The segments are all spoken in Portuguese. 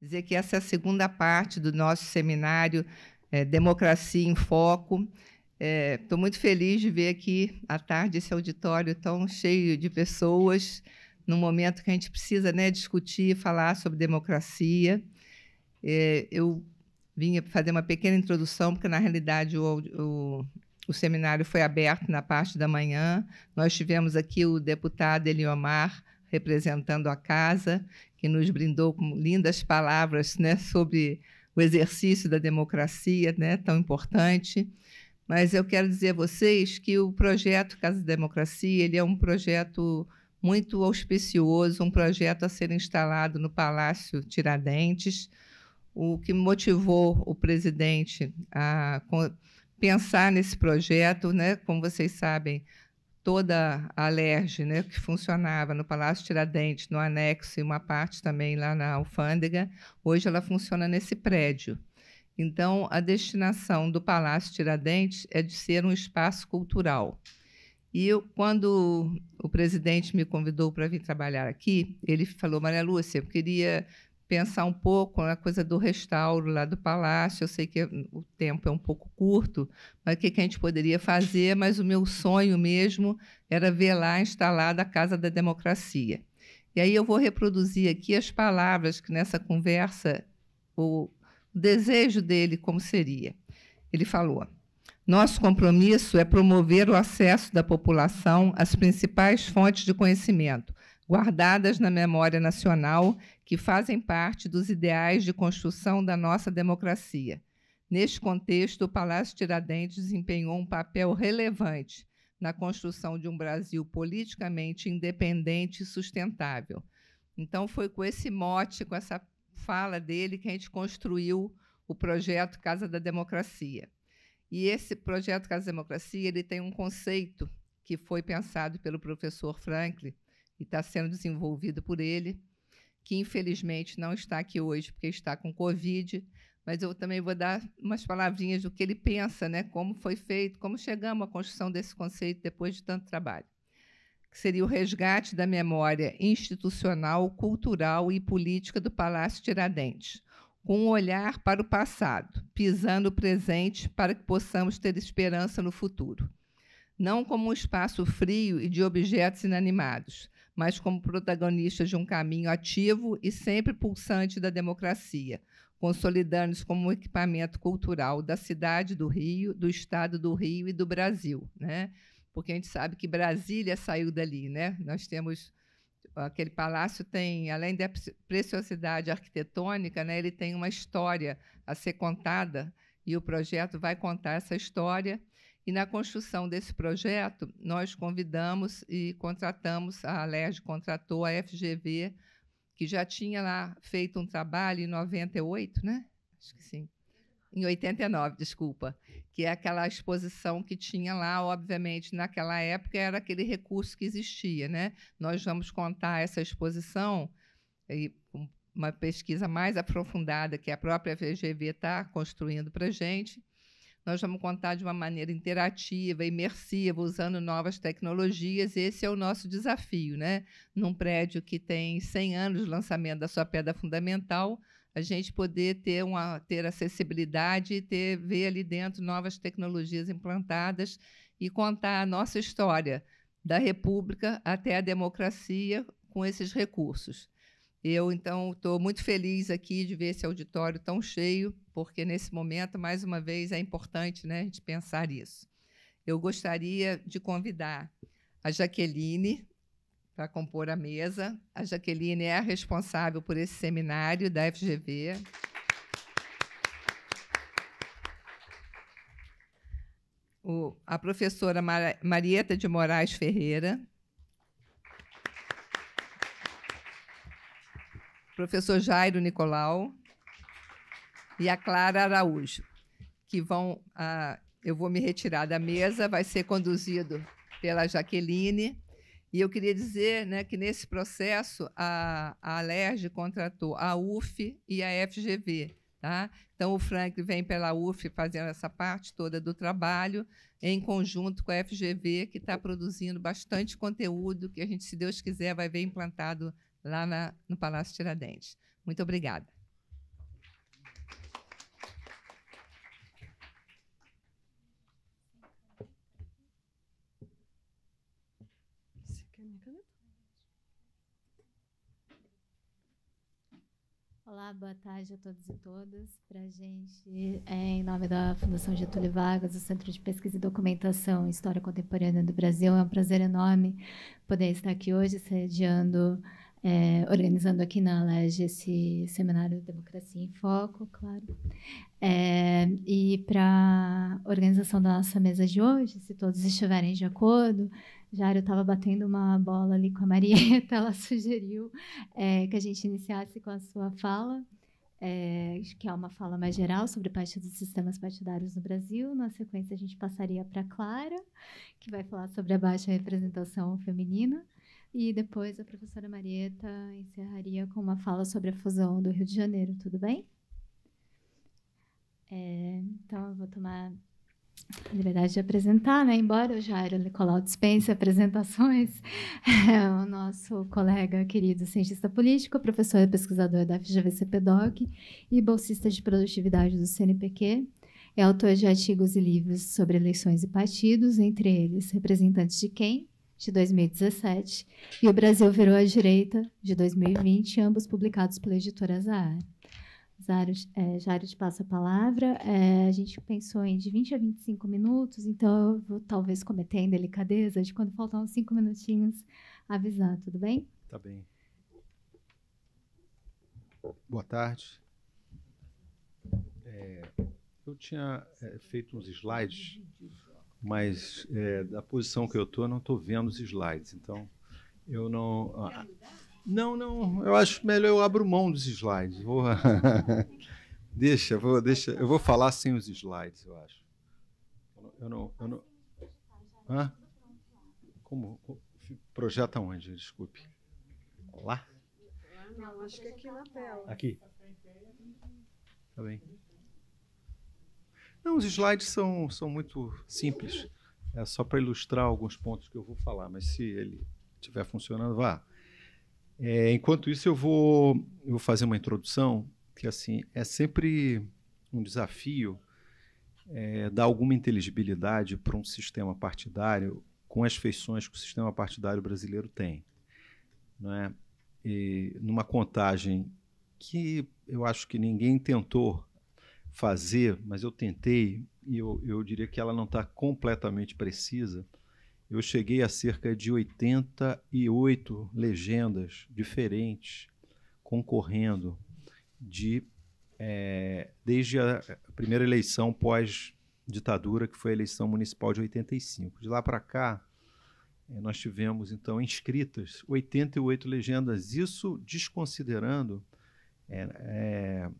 Dizer que essa é a segunda parte do nosso seminário é, Democracia em Foco. Estou é, muito feliz de ver aqui à tarde esse auditório tão cheio de pessoas, num momento que a gente precisa né, discutir e falar sobre democracia. É, eu vinha fazer uma pequena introdução, porque, na realidade, o, o, o, seminário foi aberto na parte da manhã. Nós tivemos aqui o deputado Eliomar representando a casa, que nos brindou com lindas palavras né, sobre o exercício da democracia, né, tão importante. Mas eu quero dizer a vocês que o projeto Casa da Democracia ele é um projeto muito auspicioso, um projeto a ser instalado no Palácio Tiradentes, o que motivou o presidente a pensar nesse projeto, né? Como vocês sabem, toda a Lerge, né, que funcionava no Palácio Tiradentes, no anexo e uma parte também lá na Alfândega, hoje ela funciona nesse prédio. Então, a destinação do Palácio Tiradentes é de ser um espaço cultural. E eu, quando o presidente me convidou para vir trabalhar aqui, ele falou: Maria Lúcia, eu queria pensar um pouco na coisa do restauro lá do palácio. Eu sei que é, hum, o tempo é um pouco curto, mas o que, que a gente poderia fazer? Mas o meu sonho mesmo era ver lá instalada a Casa da Democracia. E aí eu vou reproduzir aqui as palavras que nessa conversa o desejo dele como seria. Ele falou: nosso compromisso é promover o acesso da população às principais fontes de conhecimento, guardadas na memória nacional que fazem parte dos ideais de construção da nossa democracia. Neste contexto, o Palácio Tiradentes desempenhou um papel relevante na construção de um Brasil politicamente independente e sustentável. Então, foi com esse mote, com essa fala dele, que a gente construiu o projeto Casa da Democracia. E esse projeto Casa da Democracia ele tem um conceito que foi pensado pelo professor Franklin e está sendo desenvolvido por ele, que infelizmente não está aqui hoje porque está com Covid, mas eu também vou dar umas palavrinhas do que ele pensa, né? como foi feito, como chegamos à construção desse conceito depois de tanto trabalho, que seria o resgate da memória institucional, cultural e política do Palácio Tiradentes, com um olhar para o passado, pisando o presente para que possamos ter esperança no futuro. Não como um espaço frio e de objetos inanimados, mas como protagonista de um caminho ativo e sempre pulsante da democracia, consolidando-se como um equipamento cultural da cidade do Rio, do estado do Rio e do Brasil, né? Porque a gente sabe que Brasília saiu dali, né? Nós temos aquele palácio tem, além da preciosidade arquitetônica, né, ele tem uma história a ser contada e o projeto vai contar essa história e na construção desse projeto, nós convidamos e contratamos, a LERJ contratou a FGV, que já tinha lá feito um trabalho em 98, né? Acho que sim. Em 89, desculpa. Que é aquela exposição que tinha lá, obviamente, naquela época era aquele recurso que existia, né? Nós vamos contar essa exposição e uma pesquisa mais aprofundada que a própria FGV está construindo para gente nós vamos contar de uma maneira interativa, imersiva, usando novas tecnologias. Esse é o nosso desafio, né? Num prédio que tem 100 anos de lançamento da sua pedra fundamental, a gente poder ter uma ter acessibilidade e ter ver ali dentro novas tecnologias implantadas e contar a nossa história da república até a democracia com esses recursos. Eu, então, estou muito feliz aqui de ver esse auditório tão cheio, porque nesse momento, mais uma vez, é importante né, a gente pensar isso. Eu gostaria de convidar a Jaqueline para compor a mesa. A Jaqueline é a responsável por esse seminário da FGV. O, a professora Mar Marieta de Moraes Ferreira, professor Jairo Nicolau e a Clara Araújo, que vão. Ah, eu vou me retirar da mesa, vai ser conduzido pela Jaqueline. E eu queria dizer né, que nesse processo a, a Alerj contratou a UF e a FGV. Tá? Então, o Frank vem pela UF fazendo essa parte toda do trabalho, em conjunto com a FGV, que está produzindo bastante conteúdo que a gente, se Deus quiser, vai ver implantado lá na, no Palácio Tiradentes. Muito obrigada. Olá, boa tarde a todos e todas. Para a gente, é, em nome da Fundação Getúlio Vargas, do Centro de Pesquisa e Documentação História Contemporânea do Brasil, é um prazer enorme poder estar aqui hoje sediando é, organizando aqui na Alege esse seminário Democracia em Foco, claro. É, e para a organização da nossa mesa de hoje, se todos estiverem de acordo, Jário estava batendo uma bola ali com a Marieta, ela sugeriu é, que a gente iniciasse com a sua fala, é, que é uma fala mais geral sobre parte dos sistemas partidários no Brasil. Na sequência, a gente passaria para Clara, que vai falar sobre a baixa representação feminina. E depois a professora Marieta encerraria com uma fala sobre a fusão do Rio de Janeiro, tudo bem? É, então eu vou tomar a liberdade de apresentar, né? embora o Jairo Nicolau dispense apresentações, é o nosso colega querido cientista político, professor e pesquisador da FGV CPDOC e bolsista de produtividade do CNPq, é autor de artigos e livros sobre eleições e partidos, entre eles Representantes de Quem, de 2017, e O Brasil Virou à Direita, de 2020, ambos publicados pela editora Zahar. Zahar é, Jário te passa a palavra. É, a gente pensou em de 20 a 25 minutos, então eu vou talvez cometer a delicadeza de quando faltar uns 5 minutinhos avisar, tudo bem? Tá bem. Boa tarde. É, eu tinha é, feito uns slides mas é, da posição que eu estou, não estou vendo os slides. Então, eu não. Ah, não, não. Eu acho melhor eu abro mão dos slides. Vou, deixa, vou, deixa. Eu vou falar sem os slides, eu acho. Eu não. Eu não hã? Como? Projeta onde? Desculpe. Lá? Não, acho que aqui na tela. Aqui. Tá bem. Não, os slides são, são muito simples. É só para ilustrar alguns pontos que eu vou falar, mas se ele estiver funcionando, vá. É, enquanto isso, eu vou, eu vou fazer uma introdução que assim é sempre um desafio é, dar alguma inteligibilidade para um sistema partidário com as feições que o sistema partidário brasileiro tem. Não é? E numa contagem que eu acho que ninguém tentou fazer, mas eu tentei, e eu, eu diria que ela não está completamente precisa. Eu cheguei a cerca de 88 legendas diferentes concorrendo de é, desde a primeira eleição pós-ditadura, que foi a eleição municipal de 85. De lá para cá, eh, nós tivemos, então, inscritas 88 legendas, isso desconsiderando é, é,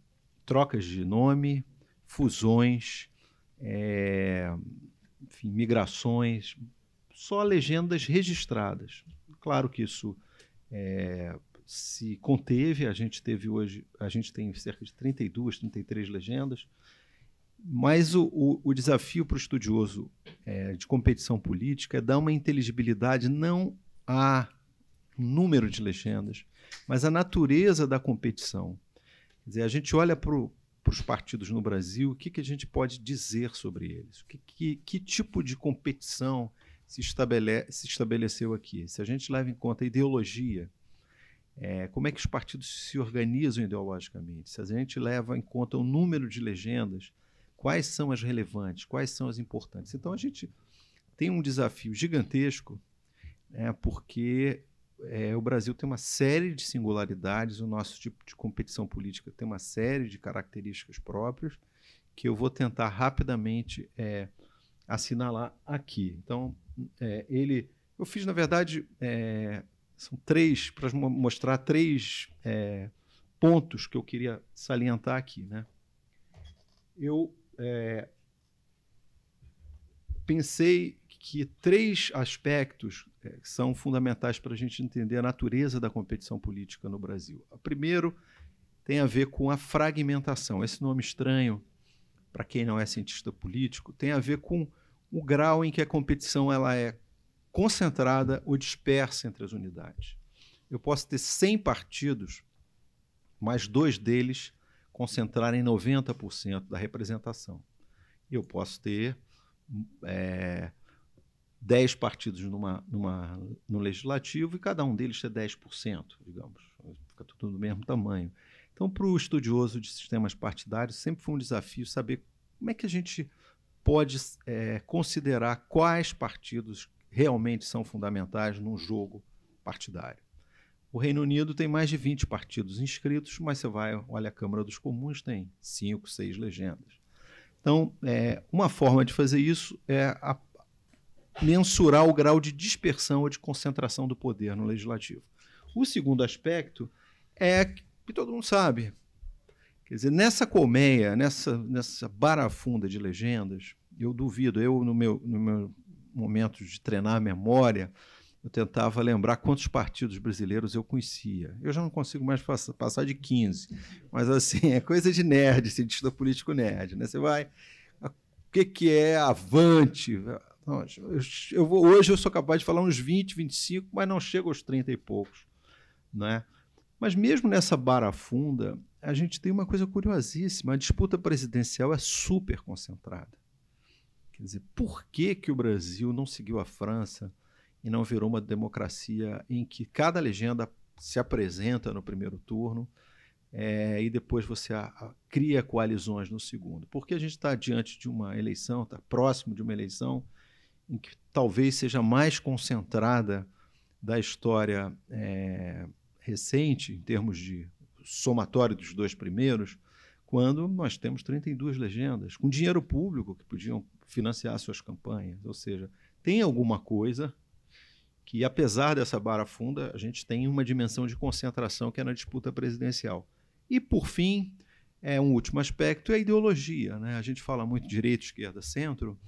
trocas de nome, fusões, é, enfim, migrações, só legendas registradas. Claro que isso é, se conteve, a gente teve hoje, a gente tem cerca de 32, 33 legendas, mas o, o, o desafio para o estudioso é, de competição política é dar uma inteligibilidade não a número de legendas, mas a natureza da competição. Quer dizer, a gente olha para os partidos no Brasil, o que, que a gente pode dizer sobre eles? Que, que, que tipo de competição se, estabele, se estabeleceu aqui? Se a gente leva em conta a ideologia, é, como é que os partidos se organizam ideologicamente? Se a gente leva em conta o número de legendas, quais são as relevantes, quais são as importantes? Então a gente tem um desafio gigantesco, né, porque é, o Brasil tem uma série de singularidades, o nosso tipo de competição política tem uma série de características próprias que eu vou tentar rapidamente é, assinalar aqui. Então, é, ele, eu fiz na verdade é, são três para mostrar três é, pontos que eu queria salientar aqui, né? Eu é, pensei que três aspectos é, são fundamentais para a gente entender a natureza da competição política no Brasil. O primeiro tem a ver com a fragmentação. Esse nome estranho, para quem não é cientista político, tem a ver com o grau em que a competição ela é concentrada ou dispersa entre as unidades. Eu posso ter 100 partidos, mas dois deles concentrarem 90% da representação. Eu posso ter é, 10 partidos numa, numa, no legislativo e cada um deles é 10%, digamos. Fica tudo do mesmo tamanho. Então, para o estudioso de sistemas partidários, sempre foi um desafio saber como é que a gente pode é, considerar quais partidos realmente são fundamentais num jogo partidário. O Reino Unido tem mais de 20 partidos inscritos, mas você vai, olha a Câmara dos Comuns, tem 5, 6 legendas. Então, é, uma forma de fazer isso é a mensurar o grau de dispersão ou de concentração do poder no legislativo. O segundo aspecto é que todo mundo sabe. Quer dizer, nessa colmeia, nessa, nessa barafunda de legendas, eu duvido, eu no meu, no meu momento de treinar a memória, eu tentava lembrar quantos partidos brasileiros eu conhecia. Eu já não consigo mais passar de 15, mas assim, é coisa de nerd, cientista político nerd, né? Você vai, o que, que é Avante, eu vou, hoje eu sou capaz de falar uns 20, 25, mas não chego aos 30 e poucos. Né? Mas mesmo nessa barafunda, a gente tem uma coisa curiosíssima: a disputa presidencial é super concentrada. Quer dizer, por que, que o Brasil não seguiu a França e não virou uma democracia em que cada legenda se apresenta no primeiro turno é, e depois você a, a, cria coalizões no segundo? por que a gente está diante de uma eleição, está próximo de uma eleição em que talvez seja mais concentrada da história é, recente, em termos de somatório dos dois primeiros, quando nós temos 32 legendas, com dinheiro público que podiam financiar suas campanhas. Ou seja, tem alguma coisa que, apesar dessa barra funda, a gente tem uma dimensão de concentração que é na disputa presidencial. E, por fim, é um último aspecto, é a ideologia. Né? A gente fala muito direita, esquerda, centro.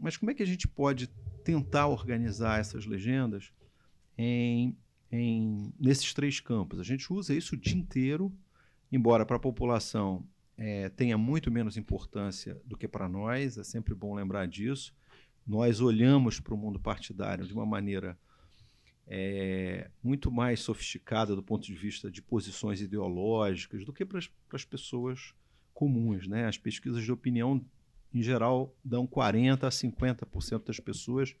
Mas como é que a gente pode tentar organizar essas legendas em, em nesses três campos? A gente usa isso o dia inteiro, embora para a população é, tenha muito menos importância do que para nós, é sempre bom lembrar disso. Nós olhamos para o mundo partidário de uma maneira é, muito mais sofisticada do ponto de vista de posições ideológicas do que para as pessoas comuns. Né? As pesquisas de opinião em geral, dão 40% a 50% das pessoas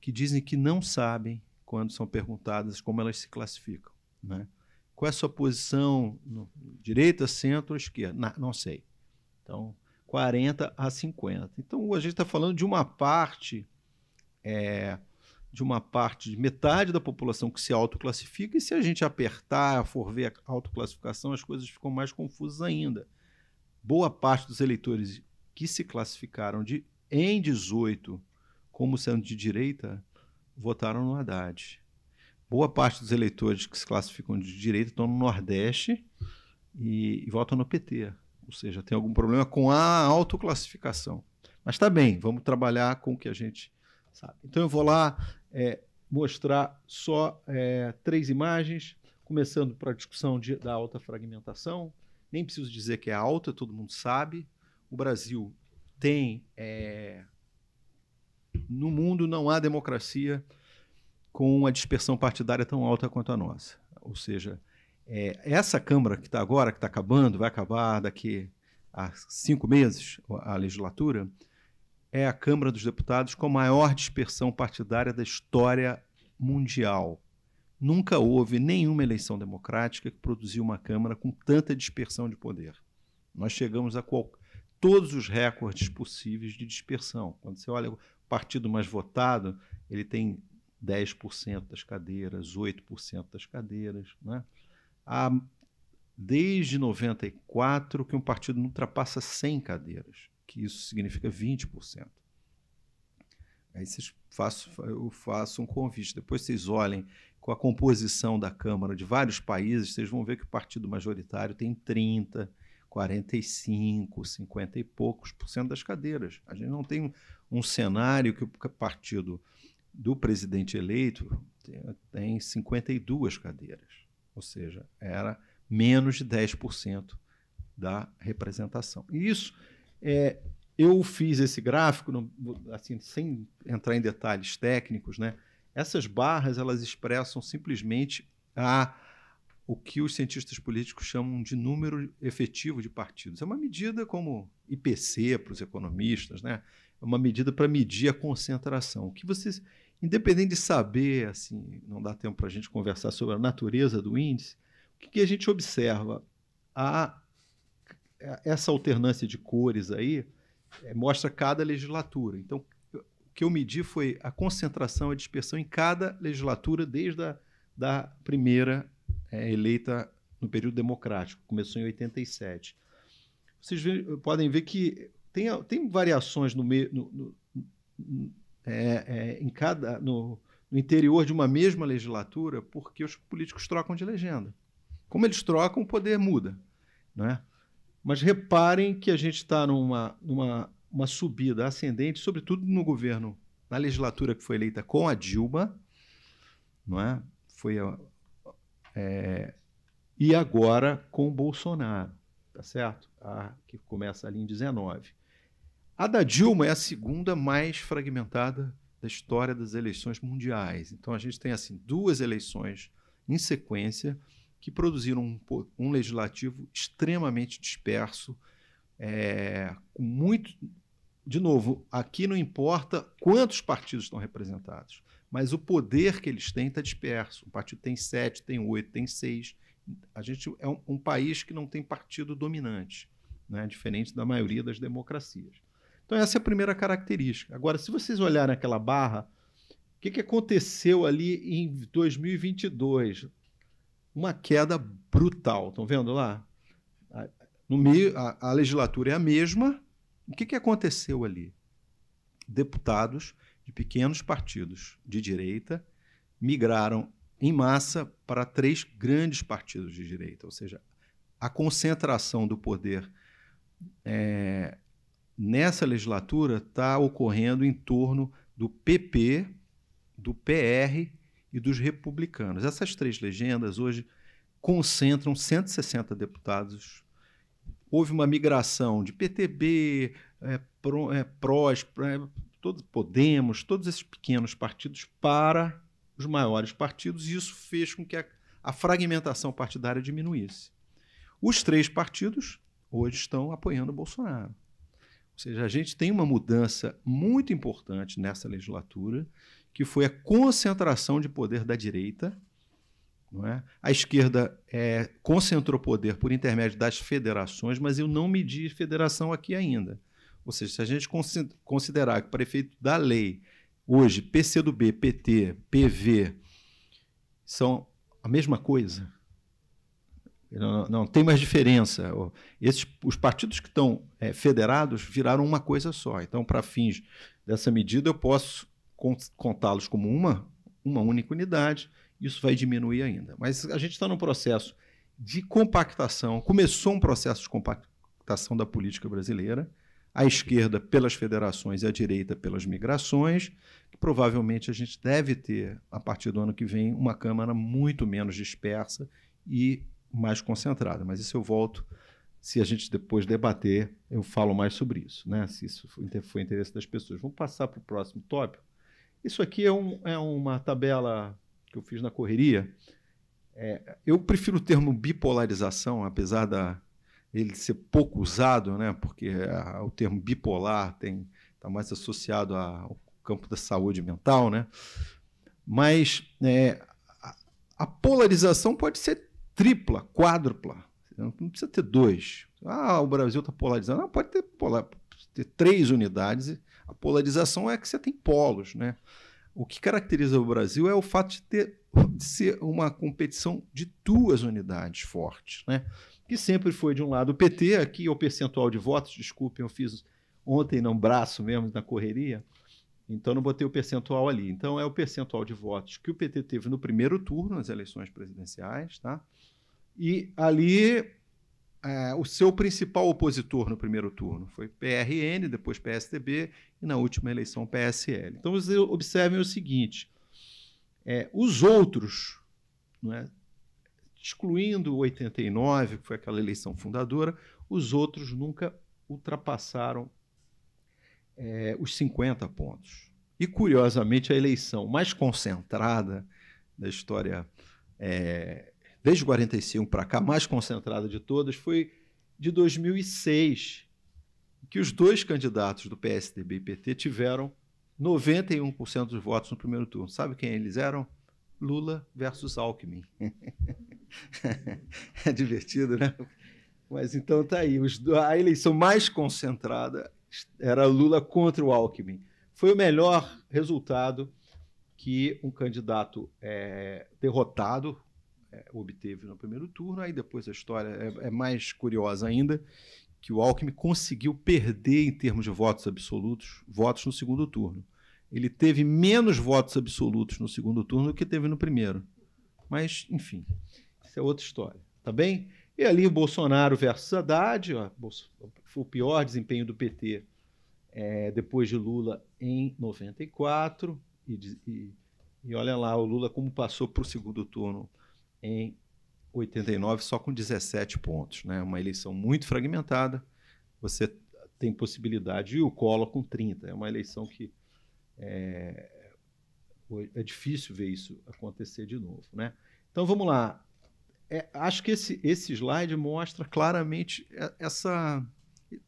que dizem que não sabem, quando são perguntadas, como elas se classificam. Né? Qual é a sua posição? No, direita, centro ou esquerda? Na, não sei. Então, 40% a 50%. Então, a gente está falando de uma parte. É, de uma parte de metade da população que se autoclassifica, e se a gente apertar, for ver a autoclassificação, as coisas ficam mais confusas ainda. Boa parte dos eleitores que se classificaram de, em 18 como sendo de direita votaram no Haddad. Boa parte dos eleitores que se classificam de direita estão no Nordeste e, e votam no PT. Ou seja, tem algum problema com a autoclassificação. Mas está bem, vamos trabalhar com o que a gente sabe. Então eu vou lá é, mostrar só é, três imagens, começando para a discussão de, da alta fragmentação. Nem preciso dizer que é alta, todo mundo sabe o Brasil tem. É... No mundo não há democracia com uma dispersão partidária tão alta quanto a nossa. Ou seja, é, essa Câmara que está agora, que está acabando, vai acabar daqui a cinco meses a legislatura, é a Câmara dos Deputados com a maior dispersão partidária da história mundial. Nunca houve nenhuma eleição democrática que produziu uma Câmara com tanta dispersão de poder. Nós chegamos a qual, todos os recordes possíveis de dispersão. Quando você olha o partido mais votado, ele tem 10% das cadeiras, 8% das cadeiras. Né? Há, desde 94 que um partido não ultrapassa 100 cadeiras, que isso significa 20%. Aí vocês eu faço um convite. Depois vocês olhem com a composição da Câmara de vários países, vocês vão ver que o partido majoritário tem 30, 45, 50 e poucos por cento das cadeiras. A gente não tem um cenário que o partido do presidente eleito tem 52 cadeiras, ou seja, era menos de 10% da representação. E isso é, eu fiz esse gráfico, assim, sem entrar em detalhes técnicos, né? Essas barras elas expressam simplesmente a o que os cientistas políticos chamam de número efetivo de partidos. É uma medida como IPC para os economistas, né? É uma medida para medir a concentração. O que vocês, independente de saber, assim, não dá tempo para a gente conversar sobre a natureza do índice, o que, que a gente observa? A, essa alternância de cores aí é, mostra cada legislatura. Então, o que eu medi foi a concentração, a dispersão em cada legislatura, desde a da primeira é, eleita no período democrático, começou em 87. Vocês vê, podem ver que tem, tem variações no, no, no é, é, em cada, no, no interior de uma mesma legislatura, porque os políticos trocam de legenda. Como eles trocam, o poder muda. Né? Mas reparem que a gente está numa, numa uma subida ascendente, sobretudo no governo, na legislatura que foi eleita com a Dilma, não é? foi a, é, e agora com Bolsonaro, tá certo? A, que começa ali em 19. A da Dilma é a segunda mais fragmentada da história das eleições mundiais. Então a gente tem assim duas eleições em sequência que produziram um, um legislativo extremamente disperso, é, com muito, de novo, aqui não importa quantos partidos estão representados mas o poder que eles têm está disperso. O partido tem sete, tem oito, tem seis. A gente é um, um país que não tem partido dominante, né? diferente da maioria das democracias. Então, essa é a primeira característica. Agora, se vocês olharem aquela barra, o que, que aconteceu ali em 2022? Uma queda brutal. Estão vendo lá? No meio, a, a legislatura é a mesma. O que, que aconteceu ali? Deputados de pequenos partidos de direita migraram em massa para três grandes partidos de direita, ou seja, a concentração do poder é, nessa legislatura está ocorrendo em torno do PP, do PR e dos republicanos. Essas três legendas hoje concentram 160 deputados. Houve uma migração de PTB, é, PROS, é, todos Podemos, todos esses pequenos partidos para os maiores partidos, e isso fez com que a, a fragmentação partidária diminuísse. Os três partidos hoje estão apoiando o Bolsonaro. Ou seja, a gente tem uma mudança muito importante nessa legislatura, que foi a concentração de poder da direita. Não é? A esquerda é, concentrou poder por intermédio das federações, mas eu não medi federação aqui ainda. Ou seja, se a gente considerar que para efeito da lei, hoje, PCdoB, PT, PV são a mesma coisa. Não, não, tem mais diferença. Esses, os partidos que estão é, federados viraram uma coisa só. Então, para fins dessa medida, eu posso contá-los como uma, uma única unidade. Isso vai diminuir ainda. Mas a gente está num processo de compactação. Começou um processo de compactação da política brasileira a esquerda pelas federações e a direita pelas migrações. Provavelmente a gente deve ter, a partir do ano que vem, uma Câmara muito menos dispersa e mais concentrada. Mas isso eu volto, se a gente depois debater, eu falo mais sobre isso, né? se isso foi interesse das pessoas. Vamos passar para o próximo tópico. Isso aqui é, um, é uma tabela que eu fiz na correria. É, eu prefiro o termo bipolarização, apesar da ele ser pouco usado, né? Porque a, ah, o termo bipolar tem está mais associado ao campo da saúde mental, né? Mas é, a, a polarização pode ser tripla, quádrupla. Não precisa ter dois. Ah, o Brasil está polarizando. pode ter, polar, ter três unidades. A polarização é que você tem polos, né? O que caracteriza o Brasil é o fato de ter de ser uma competição de duas unidades fortes, né? que sempre foi de um lado o PT, aqui é o percentual de votos, desculpem, eu fiz ontem não braço mesmo, na correria, então não botei o percentual ali. Então é o percentual de votos que o PT teve no primeiro turno, nas eleições presidenciais, tá? E ali é, o seu principal opositor no primeiro turno foi PRN, depois PSDB e na última eleição PSL. Então vocês observem o seguinte: é, os outros, não é, excluindo 89, que foi aquela eleição fundadora, os outros nunca ultrapassaram é, os 50 pontos. E, curiosamente, a eleição mais concentrada da história, é, desde 45 para cá, mais concentrada de todas, foi de 2006, que os dois candidatos do PSDB e PT tiveram 91% dos votos no primeiro turno. Sabe quem eles eram? Lula versus Alckmin. é divertido, né? Mas então tá aí. a eleição mais concentrada era Lula contra o Alckmin. Foi o melhor resultado que um candidato é, derrotado é, obteve no primeiro turno. Aí depois a história é, é mais curiosa ainda, que o Alckmin conseguiu perder em termos de votos absolutos, votos no segundo turno ele teve menos votos absolutos no segundo turno do que teve no primeiro. Mas, enfim, isso é outra história, tá bem? E ali o Bolsonaro versus Haddad, ó, foi o pior desempenho do PT é, depois de Lula em 94. E, e, e olha lá, o Lula como passou para o segundo turno em 89 só com 17 pontos. Né? Uma eleição muito fragmentada. Você tem possibilidade. E o Collor com 30. É uma eleição que é, é difícil ver isso acontecer de novo. Né? Então vamos lá. É, acho que esse, esse slide mostra claramente essa.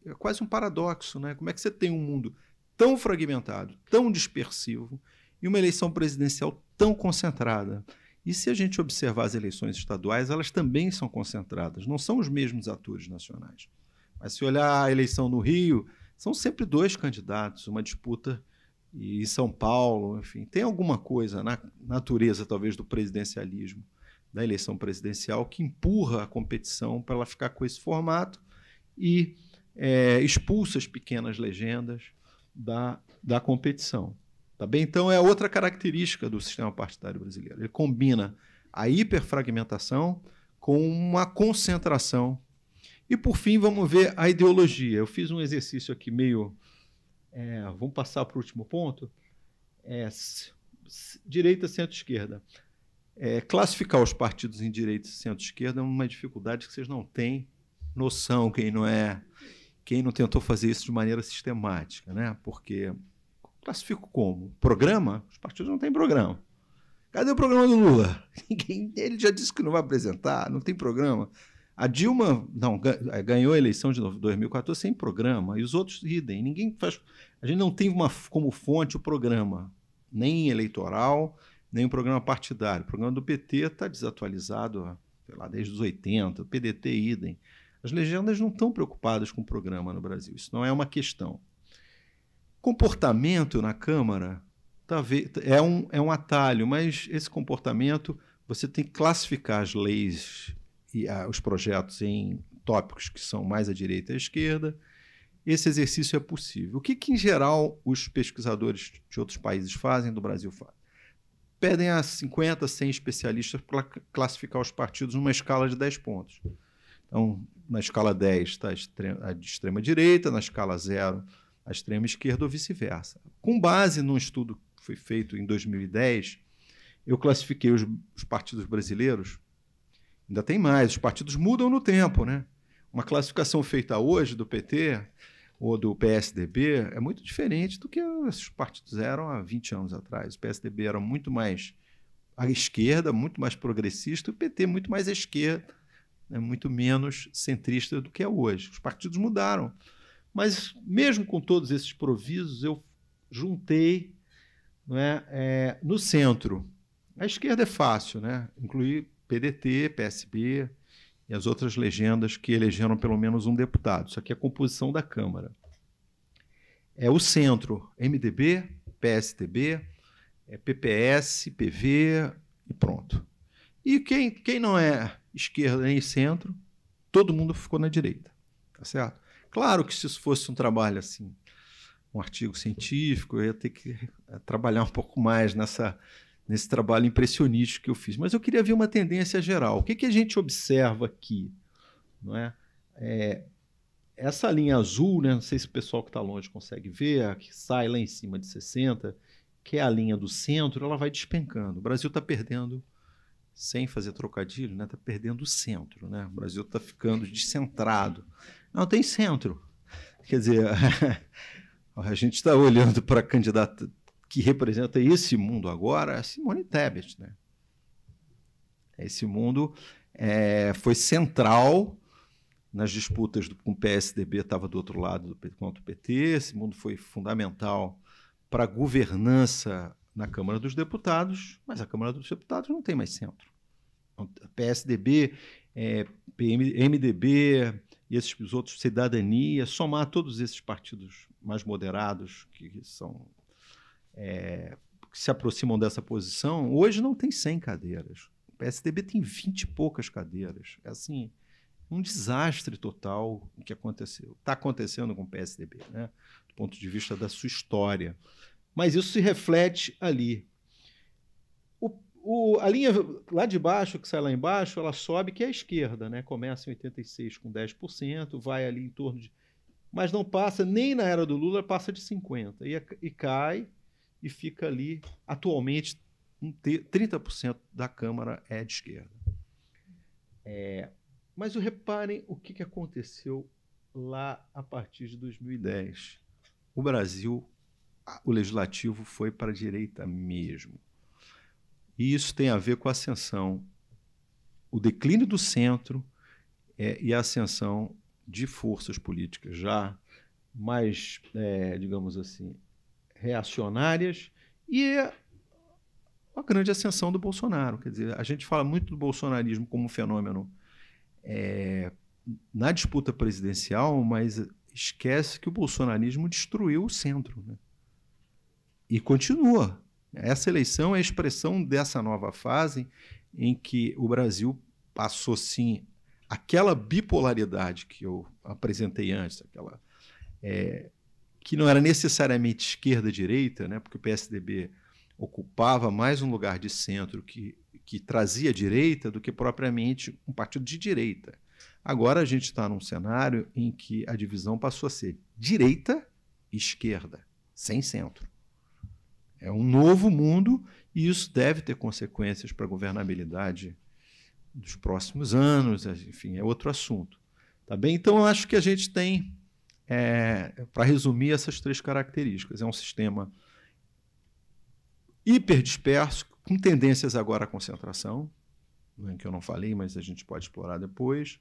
É quase um paradoxo, né? Como é que você tem um mundo tão fragmentado, tão dispersivo, e uma eleição presidencial tão concentrada? E se a gente observar as eleições estaduais, elas também são concentradas, não são os mesmos atores nacionais. Mas se olhar a eleição no Rio, são sempre dois candidatos, uma disputa e São Paulo, enfim, tem alguma coisa na natureza, talvez, do presidencialismo, da eleição presidencial, que empurra a competição para ela ficar com esse formato e é, expulsa as pequenas legendas da, da competição. Tá bem? Então, é outra característica do sistema partidário brasileiro. Ele combina a hiperfragmentação com uma concentração. E, por fim, vamos ver a ideologia. Eu fiz um exercício aqui meio é, vamos passar para o último ponto. É, direita, centro-esquerda. É, classificar os partidos em direita e centro-esquerda é uma dificuldade que vocês não têm noção, quem não é, quem não tentou fazer isso de maneira sistemática, né? Porque classifico como programa, os partidos não têm programa. Cadê o programa do Lula? Ninguém, ele já disse que não vai apresentar, não tem programa. A Dilma não é, ganhou a eleição de 2014 sem programa e os outros idem. Ninguém faz. A gente não tem uma, como fonte o programa, nem eleitoral, nem o programa partidário. O programa do PT está desatualizado, sei lá, desde os 80, o PDT idem. As legendas não estão preocupadas com o programa no Brasil. Isso não é uma questão. Comportamento na Câmara tá, é, um, é um atalho, mas esse comportamento você tem que classificar as leis e a, ah, os projetos em tópicos que são mais à direita e à esquerda, esse exercício é possível. O que, que, em geral, os pesquisadores de outros países fazem, do Brasil fazem? Pedem a 50, 100 especialistas para classificar os partidos numa escala de 10 pontos. Então, na escala 10 está a extrema-direita, na escala 0 a extrema-esquerda ou vice-versa. Com base num estudo que foi feito em 2010, eu classifiquei os, os partidos brasileiros Ainda tem mais, os partidos mudam no tempo, né? Uma classificação feita hoje do PT ou do PSDB é muito diferente do que esses partidos eram há 20 anos atrás. O PSDB era muito mais à esquerda, muito mais progressista, e o PT muito mais à esquerda, né? muito menos centrista do que é hoje. Os partidos mudaram. Mas mesmo com todos esses provisos, eu juntei não é, é no centro. A esquerda é fácil, né? Incluir PDT, PSB e as outras legendas que elegeram pelo menos um deputado. Isso aqui é a composição da Câmara. É o centro, MDB, PSTB, é PPS, PV e pronto. E quem, quem não é esquerda nem centro, todo mundo ficou na direita, tá certo? Claro que se isso fosse um trabalho assim, um artigo científico, eu ia ter que trabalhar um pouco mais nessa nesse trabalho impressionístico que eu fiz. Mas eu queria ver uma tendência geral. O que, que a gente observa aqui? Não é? é essa linha azul, né? não sei se o pessoal que está longe consegue ver, a que sai lá em cima de 60, que é a linha do centro, ela vai despencando. O Brasil está perdendo, sem fazer trocadilho, está né? Tá perdendo o centro. Né? O Brasil está ficando descentrado. Não tem centro. Quer dizer, a gente está olhando para candidato que representa esse mundo agora é Simone Tebet. Né? Esse mundo é, foi central nas disputas do, com o PSDB, estava do outro lado do, contra o PT. Esse mundo foi fundamental para a governança na Câmara dos Deputados, mas a Câmara dos Deputados não tem mais centro. PSDB, é, PM, MDB e esses outros, Cidadania, somar todos esses partidos mais moderados, que são é, que se aproximam dessa posição, hoje não tem 100 cadeiras. O PSDB tem 20 e poucas cadeiras. É assim, um desastre total o que aconteceu. Está acontecendo com o PSDB, né? do ponto de vista da sua história. Mas isso se reflete ali. O, o, a linha lá de baixo, que sai lá embaixo, ela sobe, que é a esquerda. Né? Começa em 86 com 10%, vai ali em torno de. Mas não passa, nem na era do Lula, passa de 50%. E, e cai e fica ali, atualmente, 30% da Câmara é de esquerda. É, mas reparem o que, aconteceu lá a partir de 2010. O Brasil, o legislativo foi para a direita mesmo. E isso tem a ver com a ascensão, o declínio do centro é, e a ascensão de forças políticas já mais, é, digamos assim, reacionárias e é a grande ascensão do Bolsonaro. Quer dizer, a gente fala muito do bolsonarismo como um fenômeno é, na disputa presidencial, mas esquece que o bolsonarismo destruiu o centro. Né? E continua. Essa eleição é a expressão dessa nova fase em que o Brasil passou, sim, aquela bipolaridade que eu apresentei antes, aquela é, que não era necessariamente esquerda-direita, né, porque o PSDB ocupava mais um lugar de centro que, que trazia direita do que propriamente um partido de direita. Agora a gente está num cenário em que a divisão passou a ser direita e esquerda, sem centro. É um novo mundo e isso deve ter consequências para a governabilidade dos próximos anos, enfim, é outro assunto. Tá bem? Então, eu acho que a gente tem é, para resumir essas três características. É um sistema hiperdisperso, com tendências agora à concentração, né, que eu não falei, mas a gente pode explorar depois.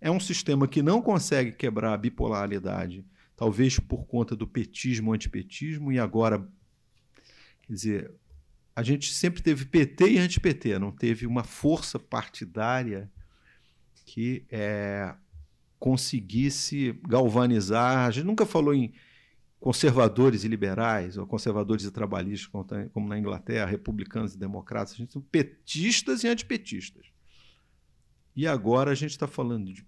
É um sistema que não consegue quebrar a bipolaridade, talvez por conta do petismo, antipetismo, e agora, quer dizer, a gente sempre teve PT e anti-PT, não teve uma força partidária que é, conseguisse galvanizar. A gente nunca falou em conservadores e liberais, ou conservadores e trabalhistas, tá, como na Inglaterra, republicanos e democratas. A gente são petistas e antipetistas. E agora a gente está falando de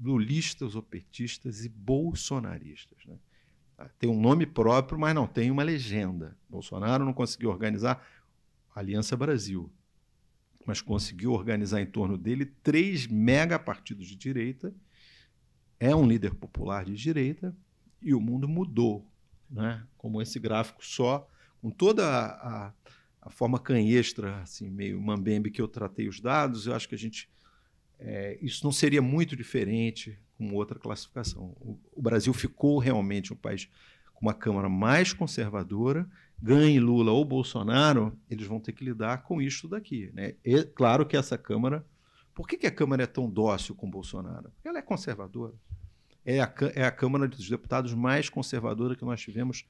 lulistas ou petistas e bolsonaristas. Né? Ah, tem um nome próprio, mas não tem uma legenda. Bolsonaro não conseguiu organizar a Aliança Brasil mas conseguiu organizar em torno dele três mega partidos de direita. É um líder popular de direita e o mundo mudou, né? Como esse gráfico só, com toda a, a forma canhestra, assim meio mambembe que eu tratei os dados, eu acho que a gente é, isso não seria muito diferente com outra classificação. O, o Brasil ficou realmente um país com uma Câmara mais conservadora ganhe Lula ou Bolsonaro, eles vão ter que lidar com isso daqui. Né? E, claro que essa Câmara. Por que, que a Câmara é tão dócil com Bolsonaro? Porque ela é conservadora. É a, é a Câmara dos Deputados mais conservadora que nós tivemos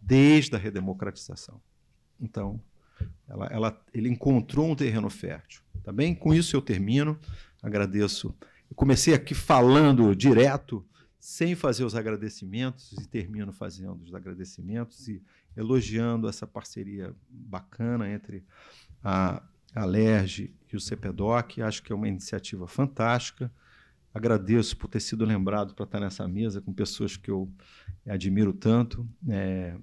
desde a redemocratização. Então, ela, ela, ele encontrou um terreno fértil. Tá bem? Com isso eu termino. Agradeço. Eu comecei aqui falando direto, sem fazer os agradecimentos, e termino fazendo os agradecimentos. E elogiando essa parceria bacana entre a Alerj e o CPDOC. Acho que é uma iniciativa fantástica. Agradeço por ter sido lembrado para estar nessa mesa com pessoas que eu admiro tanto, é,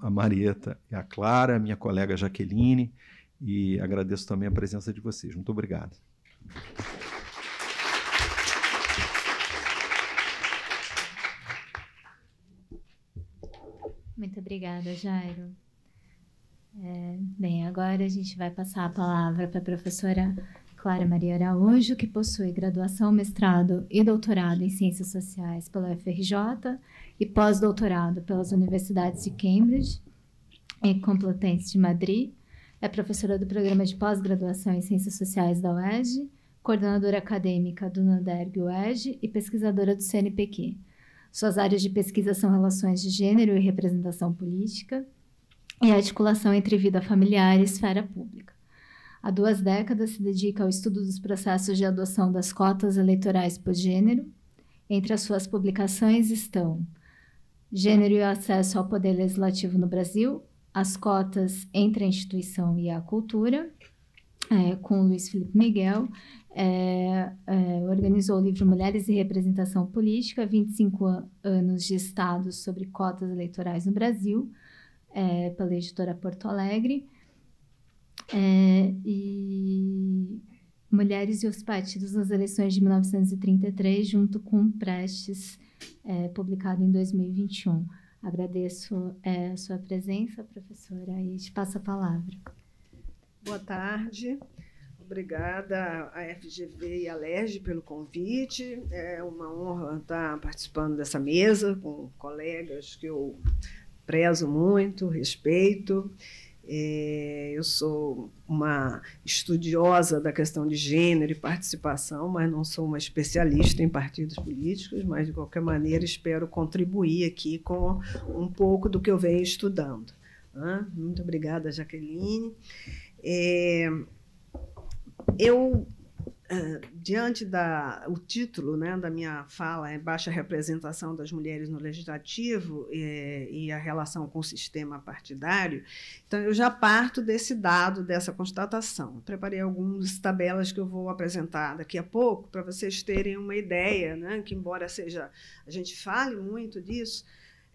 a Marieta e a Clara, minha colega Jaqueline, e agradeço também a presença de vocês. Muito obrigado. Muito obrigada, Jairo. É, bem, agora a gente vai passar a palavra para a professora Clara Maria Araújo, que possui graduação, mestrado e doutorado em Ciências Sociais pela UFRJ e pós-doutorado pelas universidades de Cambridge e Complutense de Madrid. É professora do programa de pós-graduação em Ciências Sociais da UERJ, coordenadora acadêmica do Nanderg UERJ e pesquisadora do CNPq. Suas áreas de pesquisa são relações de gênero e representação política e a articulação entre vida familiar e esfera pública. Há duas décadas se dedica ao estudo dos processos de adoção das cotas eleitorais por gênero. Entre as suas publicações estão Gênero e acesso ao poder legislativo no Brasil, as cotas entre a instituição e a cultura, é, com o Luiz Felipe Miguel, é, é, organizou o livro Mulheres e Representação Política, 25 anos de Estado sobre cotas eleitorais no Brasil, é, pela editora Porto Alegre. É, e Mulheres e os Partidos nas Eleições de 1933, junto com Prestes, é, publicado em 2021. Agradeço a sua presença, professora, e te passo a palavra. Boa tarde. Obrigada à FGV e à LERJ pelo convite. É uma honra estar participando dessa mesa com colegas que eu prezo muito, respeito. É, eu sou uma estudiosa da questão de gênero e participação, mas não sou uma especialista em partidos políticos, mas de qualquer maneira espero contribuir aqui com um pouco do que eu venho estudando. Muito obrigada, Jaqueline. É, eu, ah, diante da o título né, da minha fala é Baixa Representação das Mulheres no Legislativo é, e a relação com o sistema partidário, então eu já parto desse dado, dessa constatação. Preparei algumas tabelas que eu vou apresentar daqui a pouco para vocês terem uma ideia, né, que embora seja a gente fale muito disso,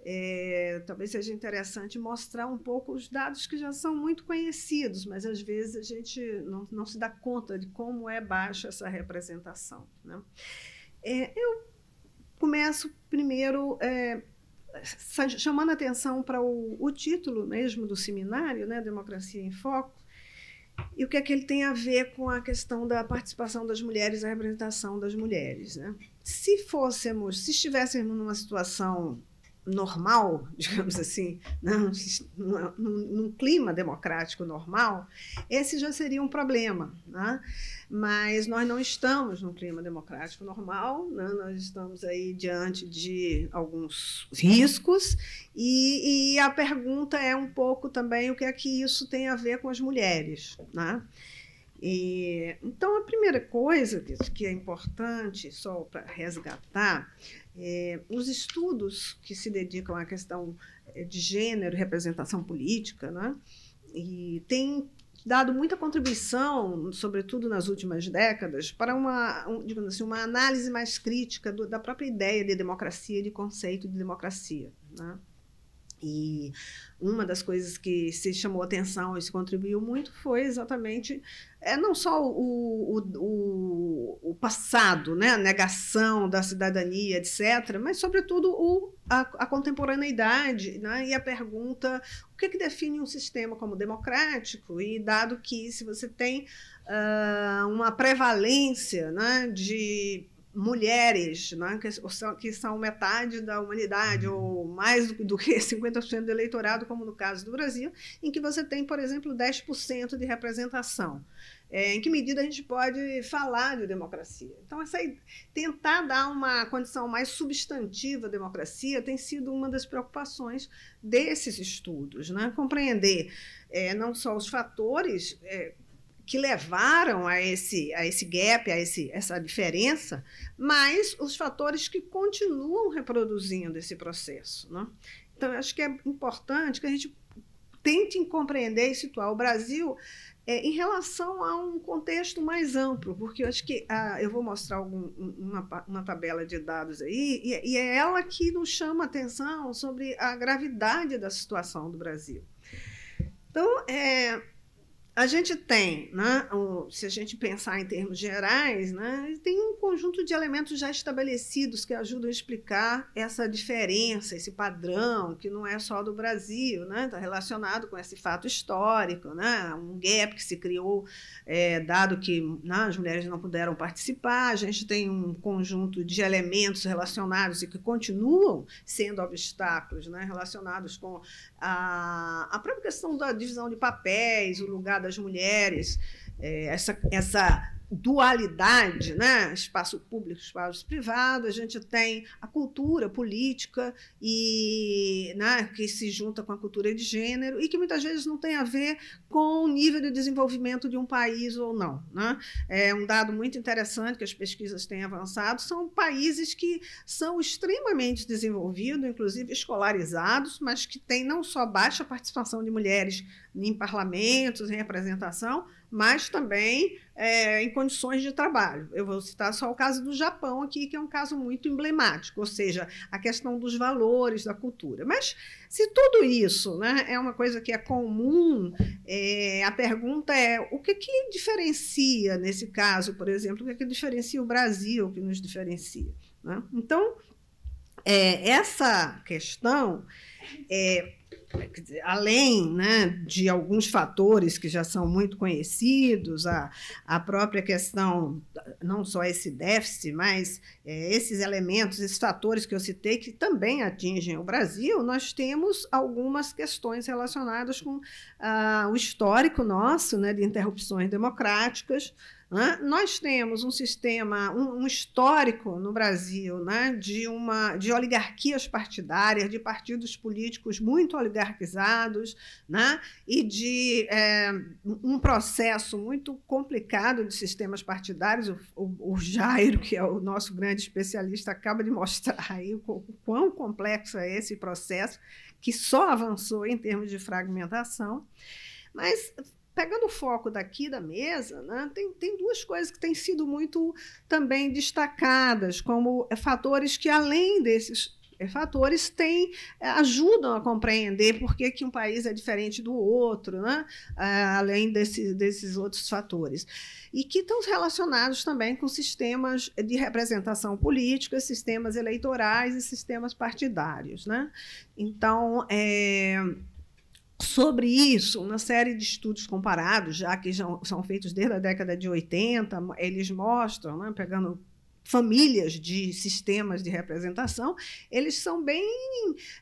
é, talvez seja interessante mostrar um pouco os dados que já são muito conhecidos, mas às vezes a gente não, não se dá conta de como é baixa essa representação. Né? É, eu começo primeiro é, chamando atenção para o, o, título mesmo do seminário, né, Democracia em Foco, e o que é que ele tem a ver com a questão da participação das mulheres, a representação das mulheres. Né? Se fôssemos, se estivéssemos numa situação normal, digamos assim, né, num, num, clima democrático normal, esse já seria um problema. Né? Mas nós não estamos num clima democrático normal, né? nós estamos aí diante de alguns riscos, e, e, a pergunta é um pouco também o que é que isso tem a ver com as mulheres. Né? E, então, a primeira coisa que, que é importante, só para resgatar, é, os estudos que se dedicam à questão é, de gênero, representação política, né? e tem dado muita contribuição, sobretudo nas últimas décadas, para uma, digamos assim, uma análise mais crítica do, da própria ideia de democracia de conceito de democracia. Né? E uma das coisas que se chamou atenção e se contribuiu muito foi exatamente é, não só o, o, o, passado, né? a negação da cidadania, etc., mas, sobretudo, o, a, a contemporaneidade né? e a pergunta: o que, é que define um sistema como democrático? E, dado que se você tem uh, uma prevalência né? de mulheres, né, que, são, que são metade da humanidade, uhum. ou mais do, que 50% do eleitorado, como no caso do Brasil, em que você tem, por exemplo, 10% de representação. É, em que medida a gente pode falar de democracia. Então, essa, tentar dar uma condição mais substantiva à democracia tem sido uma das preocupações desses estudos, né? compreender é, não só os fatores é, que levaram a esse, a esse gap, a esse, essa diferença, mas os fatores que continuam reproduzindo esse processo. Né? Então, eu acho que é importante que a gente tente compreender e situar o Brasil é, em relação a um contexto mais amplo, porque eu acho que ah, eu vou mostrar algum, uma, uma, tabela de dados aí, e, e, é ela que nos chama atenção sobre a gravidade da situação do Brasil. Então, é, a gente tem, né, o, se a gente pensar em termos gerais, né, tem um conjunto de elementos já estabelecidos que ajudam a explicar essa diferença, esse padrão, que não é só do Brasil, está né, tá relacionado com esse fato histórico, né, um gap que se criou, é, dado que né, as mulheres não puderam participar, a gente tem um conjunto de elementos relacionados e que continuam sendo obstáculos né, relacionados com a, a própria questão da divisão de papéis, o lugar da das mulheres, é, essa, essa dualidade, né? espaço público, espaço privado, a gente tem a cultura política e né, que se junta com a cultura de gênero e que muitas vezes não tem a ver com o nível de desenvolvimento de um país ou não. Né? É um dado muito interessante que as pesquisas têm avançado são países que são extremamente desenvolvidos, inclusive escolarizados, mas que têm não só baixa participação de mulheres em parlamentos, em representação, mas também é, em condições de trabalho. Eu vou citar só o caso do Japão aqui, que é um caso muito emblemático, ou seja, a questão dos valores, da cultura. Mas se tudo isso né, é uma coisa que é comum, é, a pergunta é o que, que diferencia, nesse caso, por exemplo, o que, é que diferencia o Brasil, o que nos diferencia? Né? Então, é, essa questão é, além né, de alguns fatores que já são muito conhecidos, a, a própria questão, não só esse déficit, mas é, esses elementos, esses fatores que eu citei, que também atingem o Brasil, nós temos algumas questões relacionadas com ah, o histórico nosso né, de interrupções democráticas. Né? Nós temos um sistema, um, um histórico no Brasil né? de, uma, de oligarquias partidárias, de partidos políticos muito oligarquizados né? e de é, um processo muito complicado de sistemas partidários. O, o, o, Jairo, que é o nosso grande especialista, acaba de mostrar aí o, o quão complexo é esse processo, que só avançou em termos de fragmentação. Mas pegando o foco daqui da mesa, né, tem, tem duas coisas que têm sido muito também destacadas como fatores que, além desses é, fatores têm, é, ajudam a compreender por que, que um país é diferente do outro, né? É, além desse, desses outros fatores. E que estão relacionados também com sistemas de representação política, sistemas eleitorais e sistemas partidários. Né? Então, é, Sobre isso, uma série de estudos comparados, já que já são feitos desde a década de 80, eles mostram, né, pegando famílias de sistemas de representação, eles são bem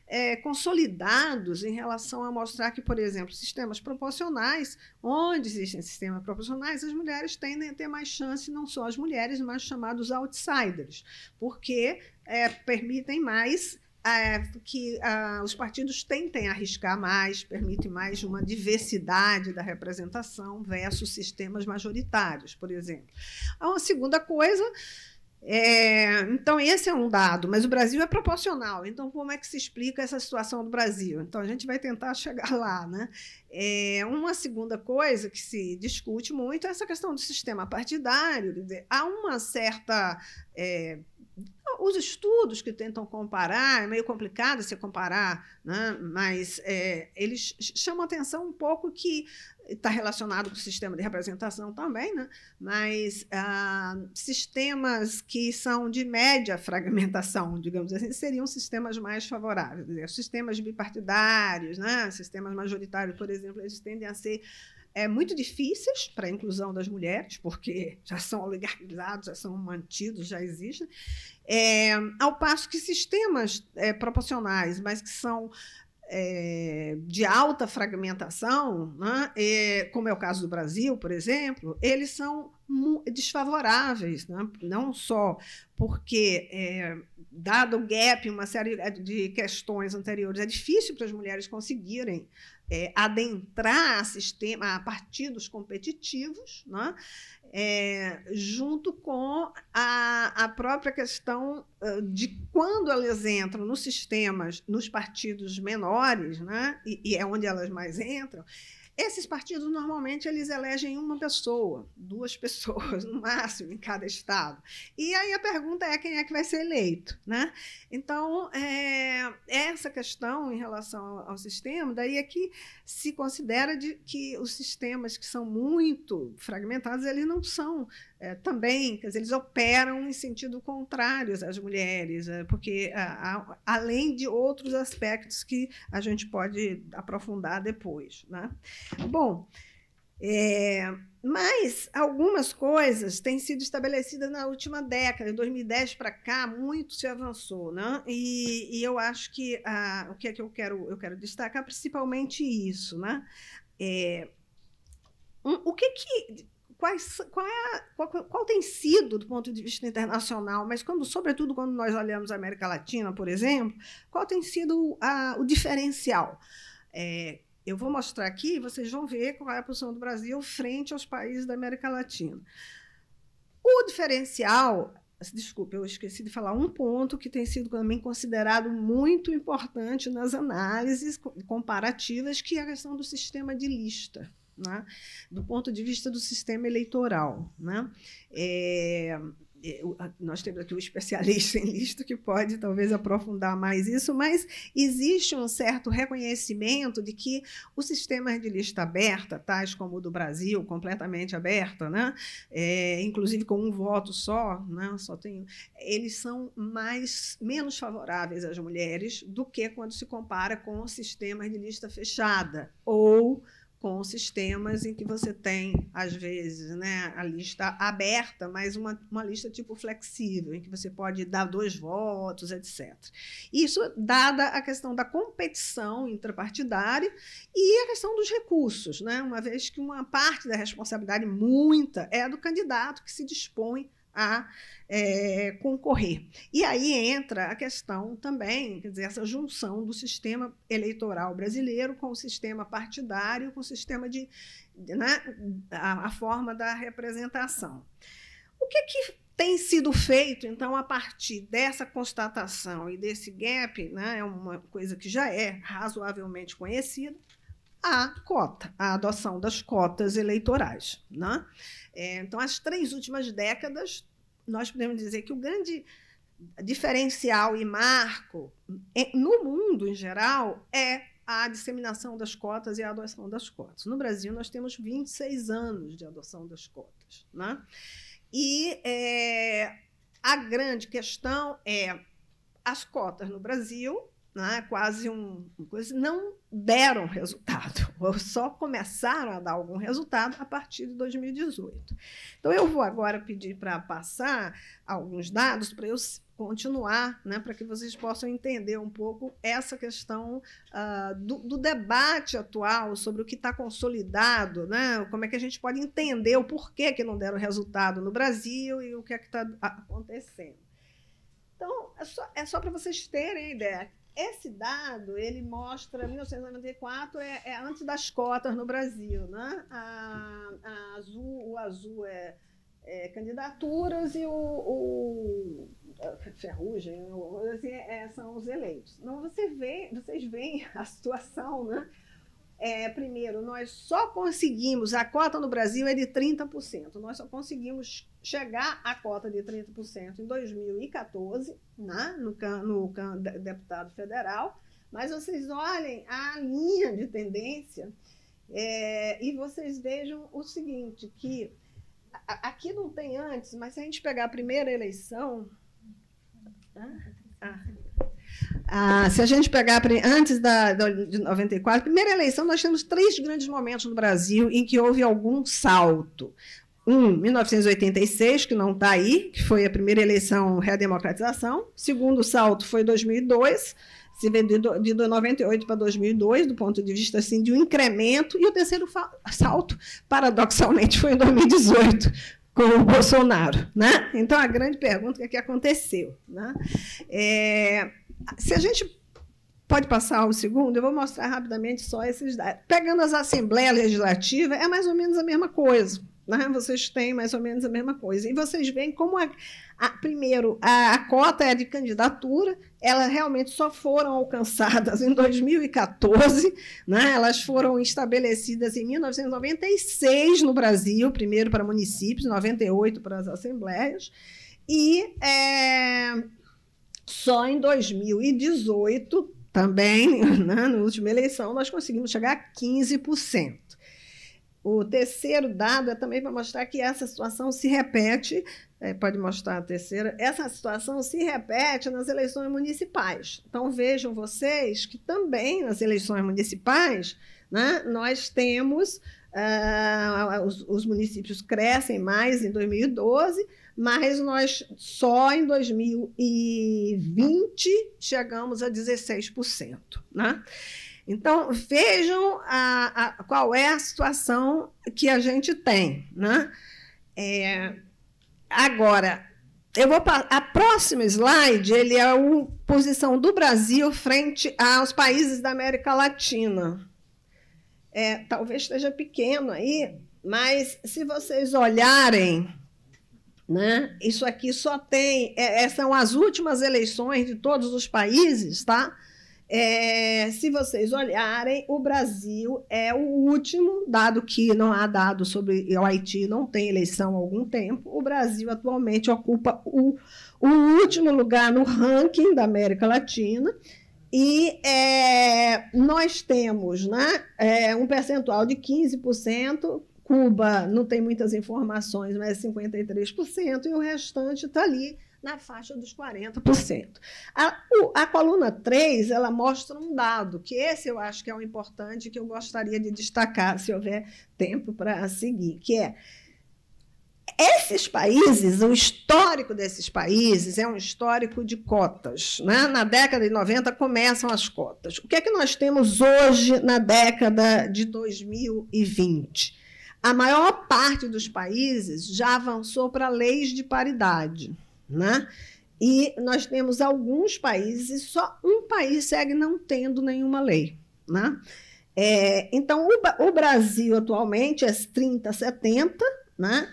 é, consolidados em relação a mostrar que, por exemplo, sistemas proporcionais, onde existem sistemas proporcionais, as mulheres tendem a ter mais chance, não só as mulheres, mas chamados outsiders, porque é, permitem mais é, que ah, os partidos tentem arriscar mais, permitem mais uma diversidade da representação versus sistemas majoritários, por exemplo. A segunda coisa. É, então, esse é um dado, mas o Brasil é proporcional. Então, como é que se explica essa situação do Brasil? Então, a gente vai tentar chegar lá. Né? É, uma segunda coisa que se discute muito é essa questão do sistema partidário. há uma certa. É, os estudos que tentam comparar, é meio complicado se comparar, né? mas é, eles chamam atenção um pouco que está relacionado com o sistema de representação também, né? mas ah, sistemas que são de média fragmentação, digamos assim, seriam sistemas mais favoráveis. Sistemas bipartidários, né? sistemas majoritários, por exemplo, eles tendem a ser é, muito difíceis para a inclusão das mulheres, porque já são legalizados, já são mantidos, já existem, é, ao passo que sistemas é, proporcionais, mas que são é, de alta fragmentação, né, é como é o caso do Brasil, por exemplo, eles são desfavoráveis, né, não só porque, é, dado o gap, uma série de questões anteriores, é difícil para as mulheres conseguirem é, adentrar a, sistema, a partidos competitivos, né? é, junto com a, a própria questão de quando elas entram nos sistemas, nos partidos menores, né? e, e é onde elas mais entram, esses partidos normalmente eles elegem uma pessoa, duas pessoas no máximo em cada estado. E aí a pergunta é quem é que vai ser eleito, né? Então é, essa questão em relação ao, sistema, daí é que se considera de que os sistemas que são muito fragmentados eles não são é, também, quer dizer, eles operam em sentido contrário às mulheres, é, porque a, a, além de outros aspectos que a gente pode aprofundar depois. Né? Bom, é, mas algumas coisas têm sido estabelecidas na última década, de 2010 para cá, muito se avançou, né? E, e eu acho que a, o que é que eu quero, eu quero destacar principalmente isso, né? É, um, o que que quais, qual, é, qual, qual, tem sido, do ponto de vista internacional, mas quando, sobretudo quando nós olhamos a América Latina, por exemplo, qual tem sido a, o diferencial? É, eu vou mostrar aqui, vocês vão ver qual é a posição do Brasil frente aos países da América Latina. O diferencial, desculpe, eu esqueci de falar um ponto que tem sido também considerado muito importante nas análises comparativas, que é a questão do sistema de lista né? do ponto de vista do sistema eleitoral. Né? É, é nós temos aqui um especialista em lista que pode talvez aprofundar mais isso, mas existe um certo reconhecimento de que os sistemas de lista aberta, tais como o do Brasil, completamente aberta, né? É, inclusive com um voto só, né? só tem, eles são mais menos favoráveis às mulheres do que quando se compara com sistemas de lista fechada ou com sistemas em que você tem, às vezes, né, a lista aberta, mas uma, uma lista tipo flexível, em que você pode dar dois votos, etc. Isso dada a questão da competição intrapartidária e a questão dos recursos, né, uma vez que uma parte da responsabilidade, muita, é do candidato que se dispõe a é, concorrer. E aí entra a questão também, quer dizer, essa junção do sistema eleitoral brasileiro com o sistema partidário, com o sistema de. Né, a, a forma da representação. O que, que tem sido feito, então, a partir dessa constatação e desse gap, né, é uma coisa que já é razoavelmente conhecida, a cota, a adoção das cotas eleitorais. Né? É, então, as três últimas décadas, nós podemos dizer que o grande diferencial e marco no mundo em geral é a disseminação das cotas e a adoção das cotas. No Brasil, nós temos 26 anos de adoção das cotas. Né? E é, a grande questão é as cotas no Brasil, né, quase um, coisa, não deram resultado, ou só começaram a dar algum resultado a partir de 2018. Então, eu vou agora pedir para passar alguns dados para eu continuar, né, para que vocês possam entender um pouco essa questão uh, do, do, debate atual sobre o que está consolidado, né, como é que a gente pode entender o porquê que não deram resultado no Brasil e o que é que está acontecendo. Então, é só, é só para vocês terem ideia. Esse dado, ele mostra 1994 é, é antes das cotas no Brasil, né? A, a azul, o azul é, é candidaturas e o, o ferrugem, o, assim, é, são os eleitos. Então você vê, vocês veem a situação, né? é, primeiro, nós só conseguimos, a cota no Brasil é de 30%, nós só conseguimos chegar à cota de 30% em 2014, né, no, no, no deputado federal, mas vocês olhem a linha de tendência é, e vocês vejam o seguinte, que aqui não tem antes, mas se a gente pegar a primeira eleição... Ah, ah, ah, se a gente pegar antes da, de 94, primeira eleição, nós temos três grandes momentos no Brasil em que houve algum salto. Um, 1986, que não está aí, que foi a primeira eleição redemocratização. Segundo salto foi 2002, se vê de, de 98 para 2002, do ponto de vista assim, de um incremento. E o terceiro salto, paradoxalmente, foi em 2018, com o Bolsonaro. Né? Então, a grande pergunta é o que é aconteceu. Né? É... Se a gente pode passar o segundo, eu vou mostrar rapidamente só esses dados. Pegando as assembleias legislativas, é mais ou menos a mesma coisa. Né? Vocês têm mais ou menos a mesma coisa. E vocês veem como, a, a, primeiro, a, a cota é de candidatura, elas realmente só foram alcançadas em 2014, né? elas foram estabelecidas em 1996 no Brasil, primeiro para municípios, 98 para as assembleias, e. É, só em 2018, também, né, na última eleição, nós conseguimos chegar a 15%. O terceiro dado é também para mostrar que essa situação se repete, é, pode mostrar a terceira, essa situação se repete nas eleições municipais. Então vejam vocês que também nas eleições municipais né, nós temos uh, os, os municípios crescem mais em 2012 mas nós só em 2020 chegamos a 16%. Né? Então, vejam a, a, qual é a situação que a gente tem. Né? É, agora, eu vou a próxima slide ele é a posição do Brasil frente aos países da América Latina. É, talvez esteja pequeno aí, mas se vocês olharem né? Isso aqui só tem. É, é, são as últimas eleições de todos os países, tá? É, se vocês olharem, o Brasil é o último, dado que não há dado sobre o Haiti, não tem eleição há algum tempo. O Brasil atualmente ocupa o, o último lugar no ranking da América Latina. E é, nós temos né, é, um percentual de 15% Cuba não tem muitas informações, mas é 53%, e o restante está ali na faixa dos 40%. A, o, a coluna 3 ela mostra um dado, que esse eu acho que é o importante, que eu gostaria de destacar, se houver tempo para seguir, que é esses países, o histórico desses países é um histórico de cotas. Né? Na década de 90 começam as cotas. O que é que nós temos hoje na década de 2020? A maior parte dos países já avançou para leis de paridade, né? E nós temos alguns países, só um país segue não tendo nenhuma lei, né? É, então, o, o, Brasil atualmente é 30, 70, né?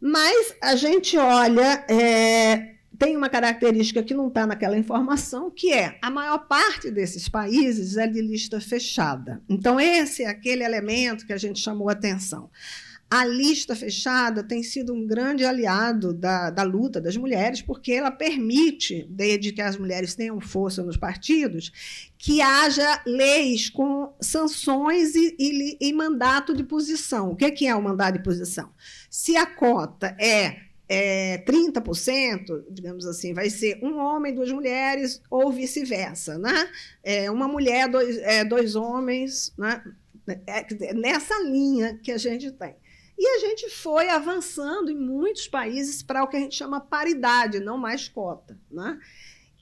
Mas a gente olha é, tem uma característica que não está naquela informação, que é a maior parte desses países é de lista fechada. Então, esse é aquele elemento que a gente chamou atenção. A lista fechada tem sido um grande aliado da, da luta das mulheres, porque ela permite, desde que as mulheres tenham força nos partidos, que haja leis com sanções e, e, e mandato de posição. O que é, que é o mandato de posição? Se a cota é é, 30%, digamos assim, vai ser um homem, duas mulheres, ou vice-versa, né? É, uma mulher, dois, é, dois homens, né? É, nessa linha que a gente tem. E a gente foi avançando em muitos países para o que a gente chama paridade, não mais cota. Né?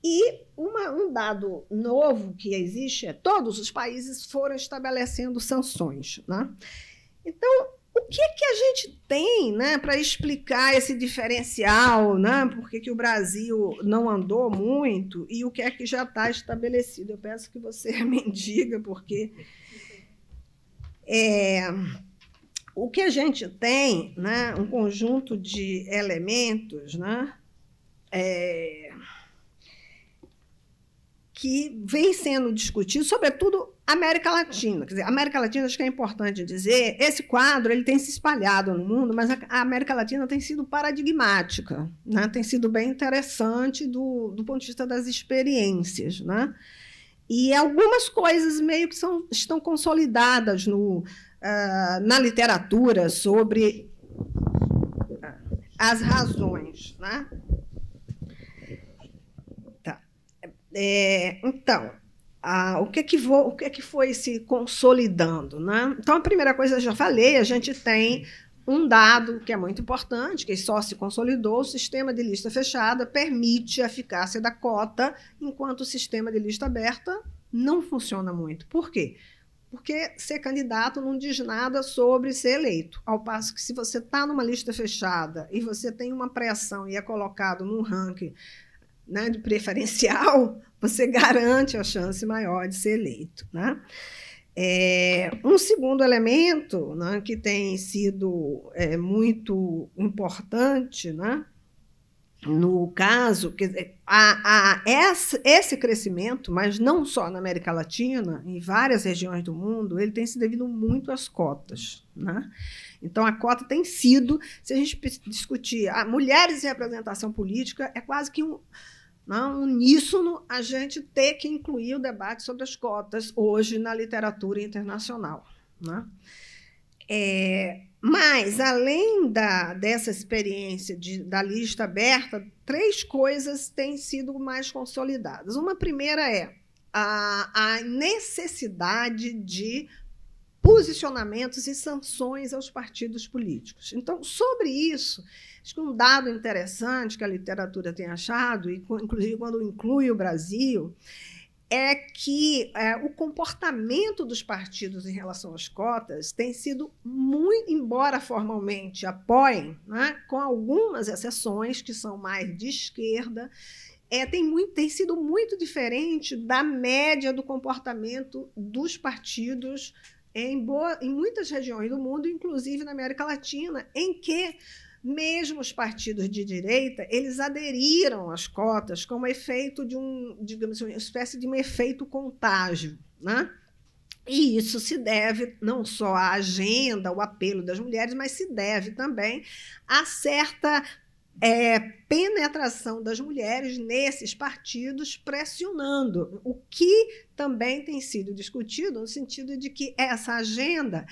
E uma, um dado novo que existe é todos os países foram estabelecendo sanções. Né? Então, o que é que a gente tem né, para explicar esse diferencial, né? Por que, que o Brasil não andou muito e o que é que já está estabelecido? Eu peço que você me diga, porque é, o que a gente tem, né, um conjunto de elementos, né? É, que vem sendo discutido, sobretudo América Latina. Quer dizer, América Latina, acho que é importante dizer, esse quadro ele tem se espalhado no mundo, mas a América Latina tem sido paradigmática, né? tem sido bem interessante do, do ponto de vista das experiências. Né? E algumas coisas meio que são, estão consolidadas no, uh, na literatura sobre eh, as razões. Né? É, então, a, o, que é que vo, o que é que foi se consolidando? Né? Então, a primeira coisa eu já falei, a gente tem um dado que é muito importante, que só se consolidou, o sistema de lista fechada permite a eficácia da cota, enquanto o sistema de lista aberta não funciona muito. Por quê? Porque ser candidato não diz nada sobre ser eleito. Ao passo que, se você está numa lista fechada e você tem uma pressão e é colocado num ranking né, de preferencial, você garante a chance maior de ser eleito. Né? É, um segundo elemento né, que tem sido é, muito importante né, no caso, dizer, a, a, esse, esse crescimento, mas não só na América Latina, em várias regiões do mundo, ele tem se devido muito às cotas. Né? Então, a cota tem sido, se a gente discutir a ah, mulheres em representação política, é quase que um não, uníssono, a gente ter que incluir o debate sobre as cotas hoje na literatura internacional. Né? É, mas, além da, dessa experiência de, da lista aberta, três coisas têm sido mais consolidadas. Uma primeira é a, a necessidade de posicionamentos e sanções aos partidos políticos. Então, sobre isso, Acho que um dado interessante que a literatura tem achado, e inclusive quando inclui o Brasil, é que é, o comportamento dos partidos em relação às cotas tem sido muito, embora formalmente apoiem, né, com algumas exceções que são mais de esquerda, é, tem, muito, tem sido muito diferente da média do comportamento dos partidos em, boa, em muitas regiões do mundo, inclusive na América Latina, em que mesmo os partidos de direita, eles aderiram às cotas como efeito de um, digamos, assim, uma espécie de um efeito contágio, né? E isso se deve não só à agenda, ao apelo das mulheres, mas se deve também a certa é, penetração das mulheres nesses partidos, pressionando, o que também tem sido discutido no sentido de que essa agenda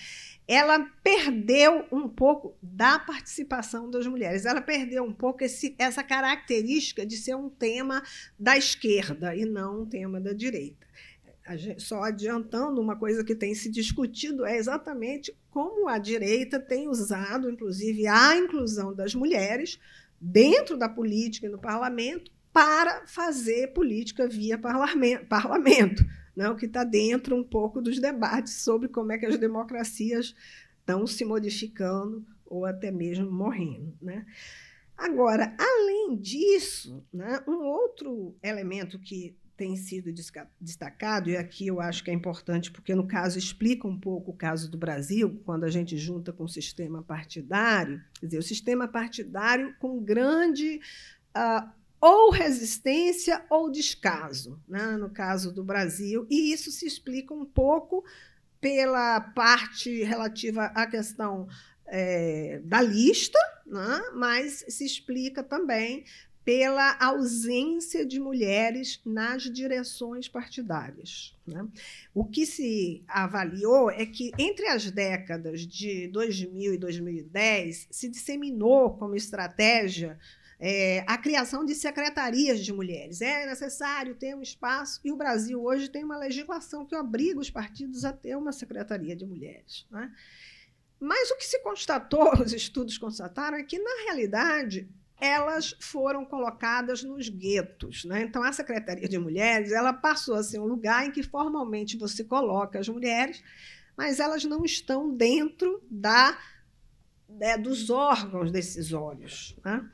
ela perdeu um pouco da participação das mulheres. Ela perdeu um pouco esse, essa característica de ser um tema da esquerda e não um tema da direita. Gente, só adiantando, uma coisa que tem se discutido é exatamente como a direita tem usado, inclusive, a inclusão das mulheres dentro da política e no parlamento para fazer política via parlamento. parlamento. Né, o que está dentro um pouco dos debates sobre como é que as democracias estão se modificando ou até mesmo morrendo. Né? Agora, além disso, né, um outro elemento que tem sido destacado, e aqui eu acho que é importante, porque no caso explica um pouco o caso do Brasil, quando a gente junta com o sistema partidário, quer dizer, o sistema partidário com grande uh, ou resistência ou descaso, né, no caso do Brasil, e isso se explica um pouco pela parte relativa à questão é, da lista, né, mas se explica também pela ausência de mulheres nas direções partidárias. Né? O que se avaliou é que, entre as décadas de 2000 e 2010, se disseminou como estratégia é, a criação de secretarias de mulheres. É necessário ter um espaço, e o Brasil hoje tem uma legislação que obriga os partidos a ter uma secretaria de mulheres. Né? Mas o que se constatou, os estudos constataram, é que, na realidade, elas foram colocadas nos guetos. Né? Então, a Secretaria de Mulheres ela passou a ser um lugar em que formalmente você coloca as mulheres, mas elas não estão dentro da, né, dos órgãos decisórios. Né?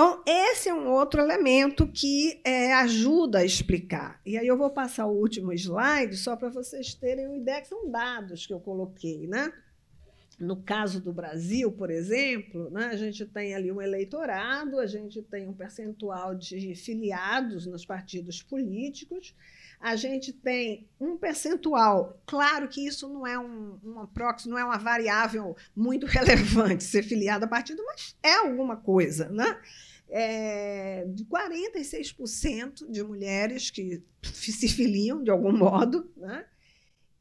Então, esse é um outro elemento que é, ajuda a explicar. E aí eu vou passar o último slide só para vocês terem uma ideia, que são dados que eu coloquei. Né? No caso do Brasil, por exemplo, né, a gente tem ali um eleitorado, a gente tem um percentual de filiados nos partidos políticos, a gente tem um percentual. Claro que isso não é um, uma proxy, não é uma variável muito relevante ser filiado a partido, mas é alguma coisa, né? é, de 46% de mulheres que se filiam de algum modo, né?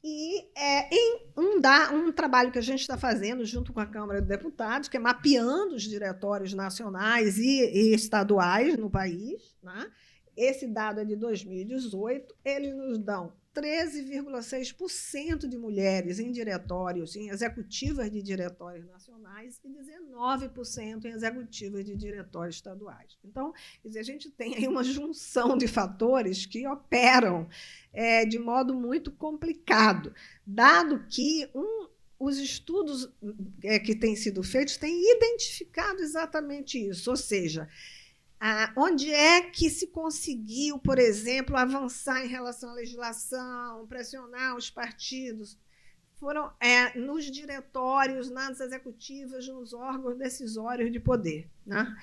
E é, em um, da, um trabalho que a gente está fazendo junto com a Câmara dos Deputados, que é mapeando os diretórios nacionais e, e estaduais no país, né? esse dado é de 2018, eles nos dão 13,6% de mulheres em diretórios, em executivas de diretórios nacionais e 19% em executivas de diretórios estaduais. Então, a gente tem aí uma junção de fatores que operam é, de modo muito complicado, dado que um, os estudos é, que têm sido feitos têm identificado exatamente isso, ou seja, ah, onde é que se conseguiu, por exemplo, avançar em relação à legislação, pressionar os partidos? Foram é, nos diretórios, nas executivas, nos órgãos decisórios de poder. Né?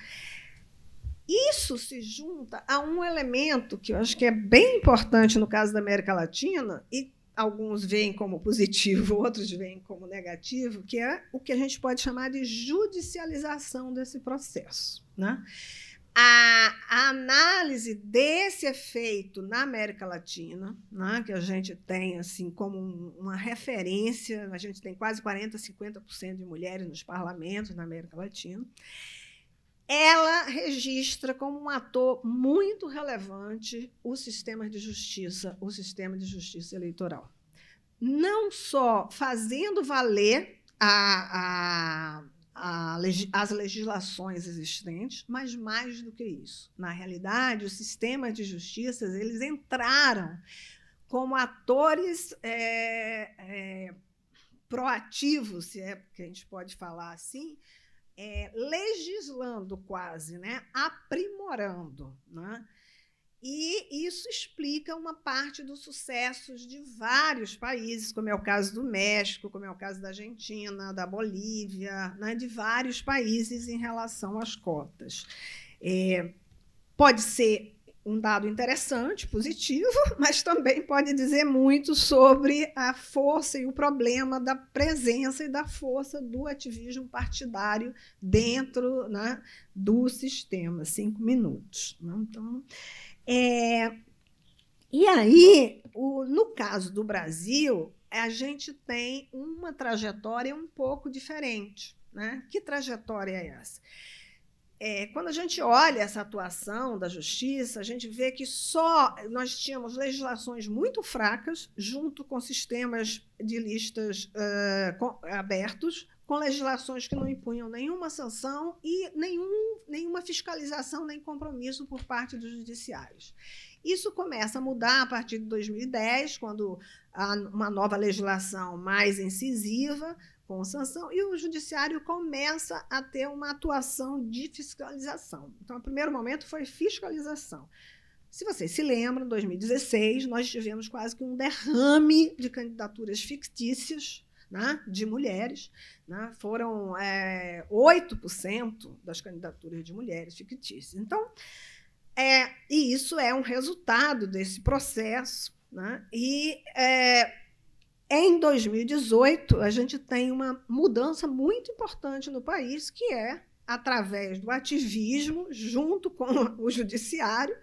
Isso se junta a um elemento que eu acho que é bem importante no caso da América Latina, e alguns veem como positivo, outros veem como negativo, que é o que a gente pode chamar de judicialização desse processo. Né? a, análise desse efeito na América Latina, né, que a gente tem assim como uma referência, a gente tem quase 40, 50% de mulheres nos parlamentos na América Latina, ela registra como um ator muito relevante o sistema de justiça, o sistema de justiça eleitoral. Não só fazendo valer a, a as legislações existentes, mas mais do que isso. Na realidade, os sistemas de justiça eles entraram como atores é, é, proativos, se é que a gente pode falar assim, é, legislando quase, né? aprimorando. Né? E isso explica uma parte dos sucessos de vários países, como é o caso do México, como é o caso da Argentina, da Bolívia, né, de vários países em relação às cotas. É, pode ser um dado interessante, positivo, mas também pode dizer muito sobre a força e o problema da presença e da força do ativismo partidário dentro né, do sistema. Cinco minutos. Né? Então. É, e aí, o, no caso do Brasil, a gente tem uma trajetória um pouco diferente. Né? Que trajetória é essa? É, quando a gente olha essa atuação da justiça, a gente vê que só nós tínhamos legislações muito fracas, junto com sistemas de listas uh, abertos, com legislações que não impunham nenhuma sanção e nenhum, nenhuma fiscalização nem compromisso por parte dos judiciários. Isso começa a mudar a partir de 2010, quando há uma nova legislação mais incisiva com sanção e o judiciário começa a ter uma atuação de fiscalização. Então, o primeiro momento foi fiscalização. Se vocês se lembram, em 2016, nós tivemos quase que um derrame de candidaturas fictícias né, de mulheres. Né, foram é, 8% das candidaturas de mulheres fictícias. Então, é, e isso é um resultado desse processo. Né, e é, em 2018, a gente tem uma mudança muito importante no país, que é através do ativismo, junto com o judiciário,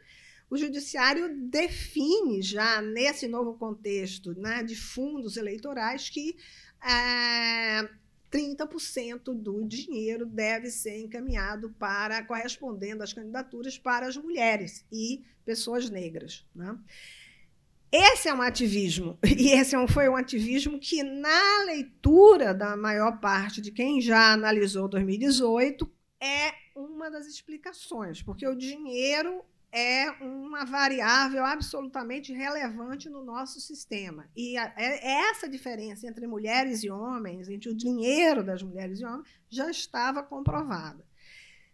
o judiciário define já nesse novo contexto né, de fundos eleitorais que é, 30% do dinheiro deve ser encaminhado para, correspondendo às candidaturas, para as mulheres e pessoas negras. Né? Esse é um ativismo, e esse é foi um ativismo que, na leitura da maior parte de quem já analisou 2018, é uma das explicações, porque o dinheiro é uma variável absolutamente relevante no nosso sistema. E a, é, é essa diferença entre mulheres e homens, entre o dinheiro das mulheres e homens, já estava comprovada.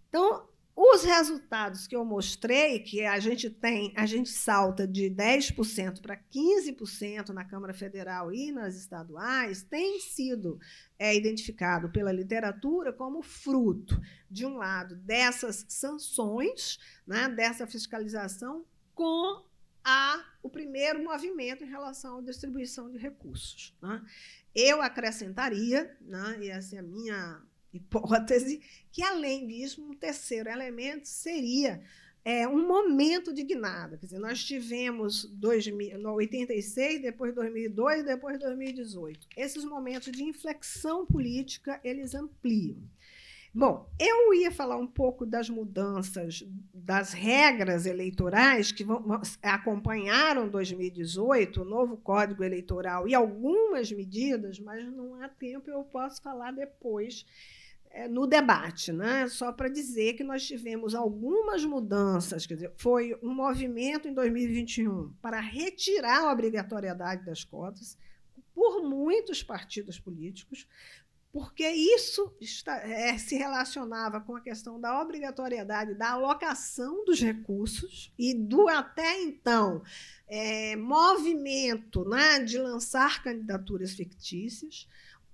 Então, os resultados que eu mostrei, que a gente tem, a gente salta de 10% para 15% na Câmara Federal e nas estaduais, tem sido é, identificado pela literatura como fruto, de um lado, dessas sanções, né, dessa fiscalização com a, o primeiro movimento em relação à distribuição de recursos. Né? Eu acrescentaria, né, e essa é a minha hipótese que, além disso, um terceiro elemento seria é, um momento de guinada. Quer dizer, nós tivemos 86, depois 2002, depois 2018. Esses momentos de inflexão política, eles ampliam. Bom, eu ia falar um pouco das mudanças das regras eleitorais que vão, acompanharam 2018, o novo Código Eleitoral e algumas medidas, mas não há tempo, eu posso falar depois é, no debate, né? só para dizer que nós tivemos algumas mudanças, quer dizer, foi um movimento em 2021 para retirar a obrigatoriedade das cotas por muitos partidos políticos, porque isso está, é, se relacionava com a questão da obrigatoriedade da alocação dos recursos e do até então é, movimento né, de lançar candidaturas fictícias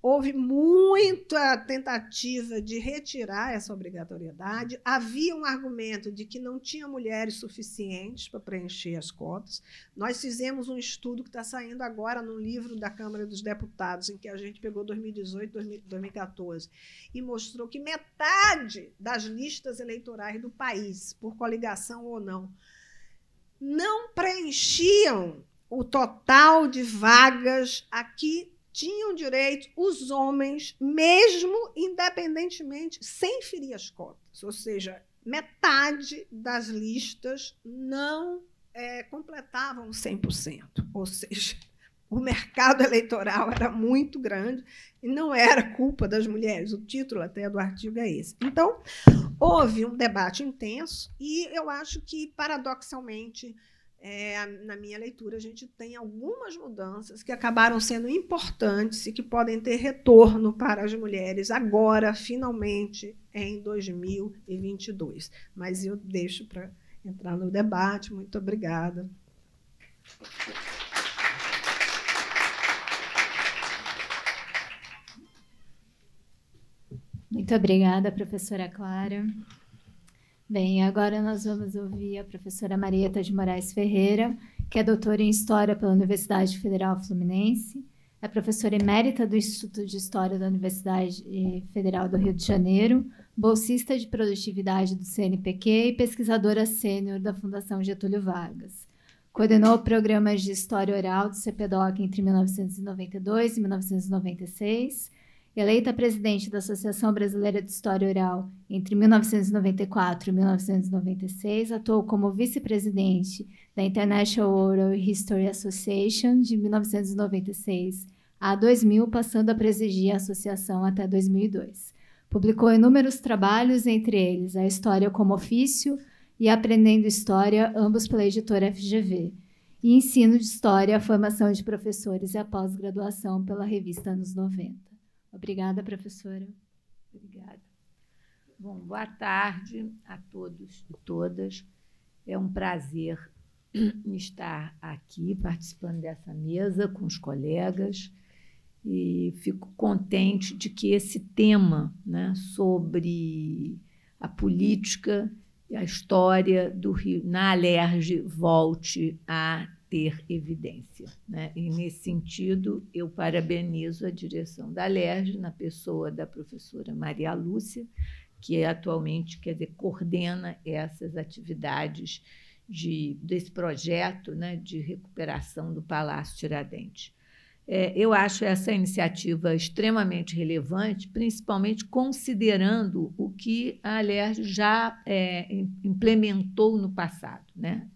Houve muita tentativa de retirar essa obrigatoriedade. Havia um argumento de que não tinha mulheres suficientes para preencher as cotas. Nós fizemos um estudo que está saindo agora no livro da Câmara dos Deputados, em que a gente pegou 2018, 2014, e mostrou que metade das listas eleitorais do país, por coligação ou não, não preenchiam o total de vagas aqui tinham direito os homens, mesmo independentemente, sem ferir as cotas. Ou seja, metade das listas não é, completavam 100%. Ou seja, o mercado eleitoral era muito grande e não era culpa das mulheres. O título até do artigo é esse. Então, houve um debate intenso e eu acho que, paradoxalmente, é, na minha leitura, a gente tem algumas mudanças que acabaram sendo importantes e que podem ter retorno para as mulheres agora, finalmente, em 2022. Mas eu deixo para entrar no debate. Muito obrigada. Muito obrigada, professora Clara. Bem, agora nós vamos ouvir a professora Marieta de Moraes Ferreira, que é doutora em História pela Universidade Federal Fluminense, é professora emérita do Instituto de História da Universidade Federal do Rio de Janeiro, bolsista de produtividade do CNPq e pesquisadora sênior da Fundação Getúlio Vargas. Coordenou programas de história oral do CPDOC entre 1992 e 1996 Eleita presidente da Associação Brasileira de História Oral entre 1994 e 1996, atuou como vice-presidente da International Oral History Association de 1996 a 2000, passando a presidir a associação até 2002. Publicou inúmeros trabalhos, entre eles A História como Ofício e Aprendendo História, ambos pela editora FGV, e Ensino de História, a Formação de Professores e a Pós-Graduação pela revista Anos 90. Obrigada, uhum. professora. Obrigada. Bom, boa tarde a todos e todas. É um prazer estar aqui participando dessa mesa com os colegas e fico contente de que esse tema né, sobre a política e a história do Rio na Alerj volte a ter evidência. Né? E, nesse sentido, eu parabenizo a direção da LERJ, na pessoa da professora Maria Lúcia, que é atualmente quer dizer, coordena essas atividades de, desse projeto né, de recuperação do Palácio Tiradentes. É, eu acho essa iniciativa extremamente relevante, principalmente considerando o que a LERJ já é, implementou no passado. Né?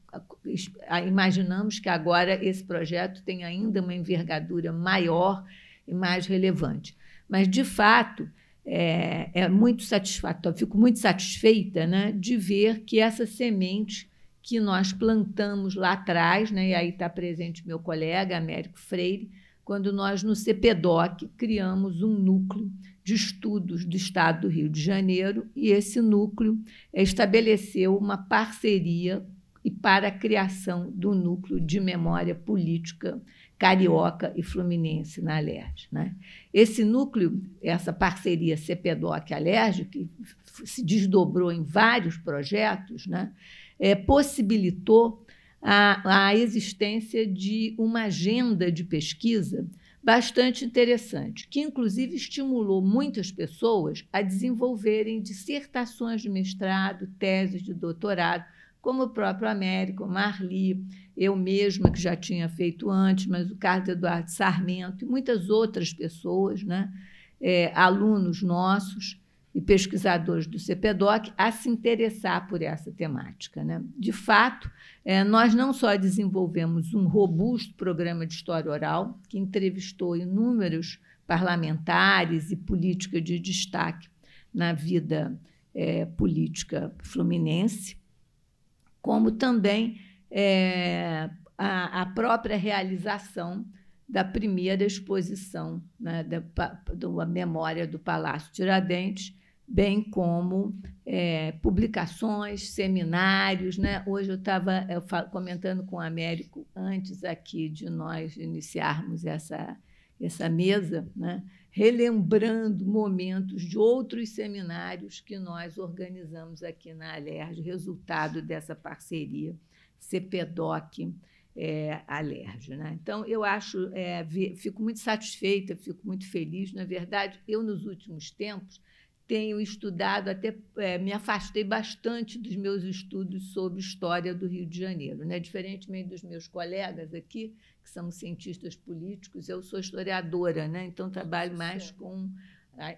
imaginamos que agora esse projeto tem ainda uma envergadura maior e mais relevante. Mas, de fato, é, é muito satisfatório, fico muito satisfeita né, de ver que essa semente que nós plantamos lá atrás, né, e aí está presente meu colega Américo Freire, quando nós no CPDOC criamos um núcleo de estudos do Estado do Rio de Janeiro e esse núcleo estabeleceu uma parceria para a criação do núcleo de memória política carioca e fluminense na Alerj. Né? Esse núcleo, essa parceria CPDOC-Alerj, que se desdobrou em vários projetos, né? é, possibilitou a, a existência de uma agenda de pesquisa bastante interessante, que inclusive estimulou muitas pessoas a desenvolverem dissertações de mestrado, teses de doutorado como o próprio Américo, Marli, eu mesma, que já tinha feito antes, mas o Carlos Eduardo Sarmento e muitas outras pessoas, né? É, alunos nossos e pesquisadores do CPDOC, a se interessar por essa temática. Né? De fato, é, nós não só desenvolvemos um robusto programa de história oral, que entrevistou inúmeros parlamentares e política de destaque na vida é, política fluminense, como também é, a, a, própria realização da primeira exposição né, da, da memória do Palácio Tiradentes, bem como é, publicações, seminários. Né? Hoje eu estava comentando com o Américo, antes aqui de nós iniciarmos essa, essa mesa, né? relembrando momentos de outros seminários que nós organizamos aqui na Alerj, resultado dessa parceria CPDOC é, Alerj. Né? Então, eu acho, é, fico muito satisfeita, fico muito feliz. Na verdade, eu, nos últimos tempos, tenho estudado, até é, me afastei bastante dos meus estudos sobre história do Rio de Janeiro. Né? Diferentemente dos meus colegas aqui, que são cientistas políticos. Eu sou historiadora, né? então trabalho mais com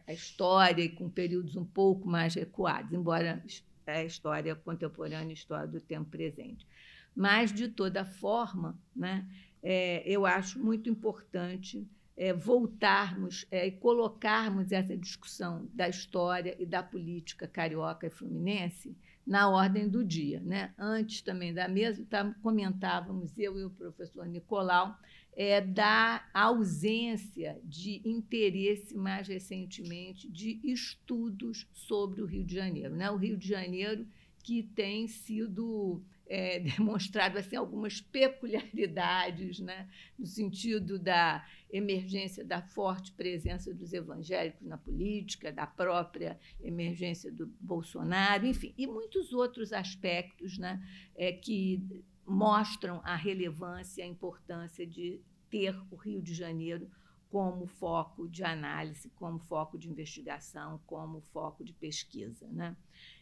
a, história e com períodos um pouco mais recuados, embora a é história contemporânea e a história do tempo presente. Mas, de toda forma, né, é, eu acho muito importante é, voltarmos é, e colocarmos essa discussão da história e da política carioca e fluminense na ordem do dia. Né? Antes também da mesa, tá, comentávamos, eu e o professor Nicolau, é, da ausência de interesse, mais recentemente, de estudos sobre o Rio de Janeiro. Né? O Rio de Janeiro que tem sido é, demonstrado assim algumas peculiaridades, né, no sentido da emergência da forte presença dos evangélicos na política, da própria emergência do Bolsonaro, enfim, e muitos outros aspectos, né, é, que mostram a relevância, a importância de ter o Rio de Janeiro como foco de análise, como foco de investigação, como foco de pesquisa. Né?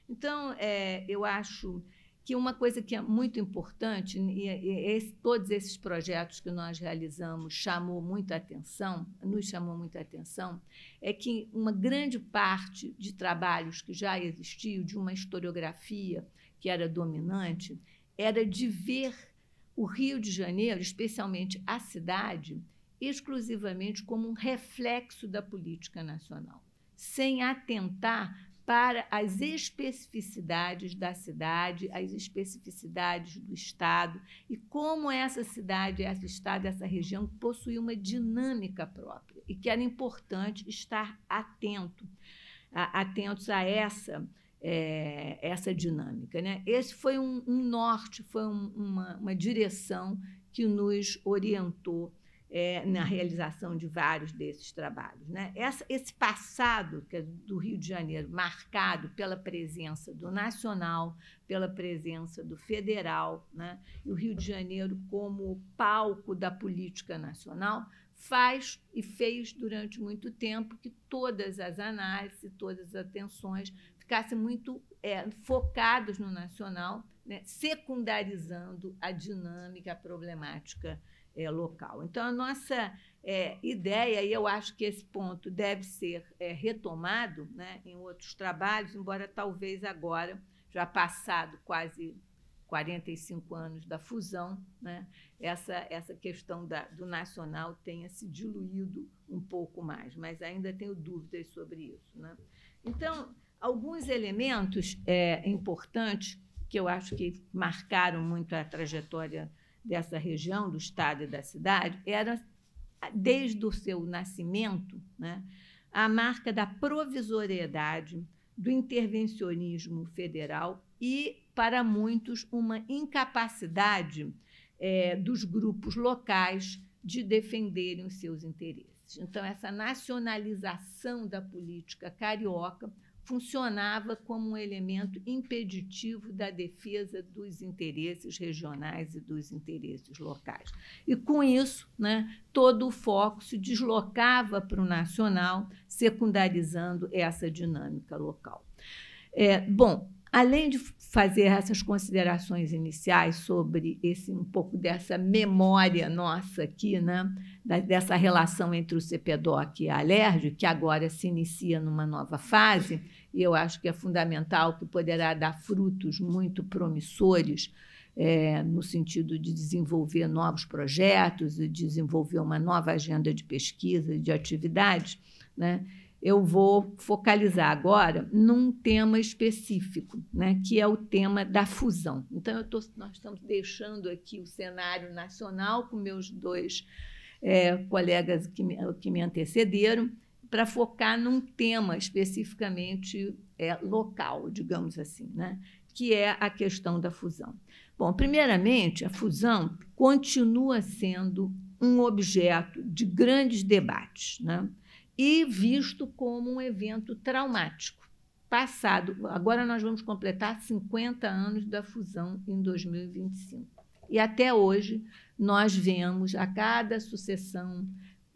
Então, é, eu acho que uma coisa que é muito importante, e, e esse, todos esses projetos que nós realizamos chamou muita atenção, nos chamou muita atenção, é que uma grande parte de trabalhos que já existiam, de uma historiografia que era dominante, era de ver o Rio de Janeiro, especialmente a cidade, exclusivamente como um reflexo da política nacional, sem atentar para as especificidades da cidade, as especificidades do Estado e como essa cidade, esse Estado, essa região possui uma dinâmica própria e que era importante estar atento, a, atentos a essa, é, essa dinâmica. Né? Esse foi um, um norte, foi um, uma, uma direção que nos orientou é, na uhum. realização de vários desses trabalhos. Né? Essa, esse passado é do Rio de Janeiro, marcado pela presença do nacional, pela presença do federal, né? e o Rio de Janeiro como palco da política nacional, faz e fez durante muito tempo que todas as análises, todas as atenções ficassem muito é, focadas no nacional, né? secundarizando a dinâmica, a problemática é, local. Então, a nossa é, ideia, e eu acho que esse ponto deve ser é, retomado né, em outros trabalhos, embora talvez agora, já passado quase 45 anos da fusão, né, essa, essa questão da, do nacional tenha se diluído um pouco mais, mas ainda tenho dúvidas sobre isso. Né? Então, alguns elementos é, importantes que eu acho que marcaram muito a trajetória dessa região, do estado e da cidade, era, desde o seu nascimento, né, a marca da provisoriedade, do intervencionismo federal e, para muitos, uma incapacidade é, dos grupos locais de defenderem os seus interesses. Então, essa nacionalização da política carioca funcionava como um elemento impeditivo da defesa dos interesses regionais e dos interesses locais. E com isso, né, todo o foco se deslocava para o nacional, secundarizando essa dinâmica local. É, bom, além de fazer essas considerações iniciais sobre esse um pouco dessa memória nossa aqui, né, da, dessa relação entre o CPDOC e a Alerj, que agora se inicia numa nova fase, e eu acho que é fundamental, que poderá dar frutos muito promissores é, no sentido de desenvolver novos projetos e desenvolver uma nova agenda de pesquisa e de atividades, né? eu vou focalizar agora num tema específico, né, que é o tema da fusão. Então, tô, nós estamos deixando aqui o cenário nacional com meus dois é, colegas que me, que me antecederam, para focar num tema especificamente é, local, digamos assim, né? que é a questão da fusão. Bom, primeiramente, a fusão continua sendo um objeto de grandes debates né? e visto como um evento traumático. Passado, agora nós vamos completar 50 anos da fusão em 2025. E até hoje, nós vemos a cada sucessão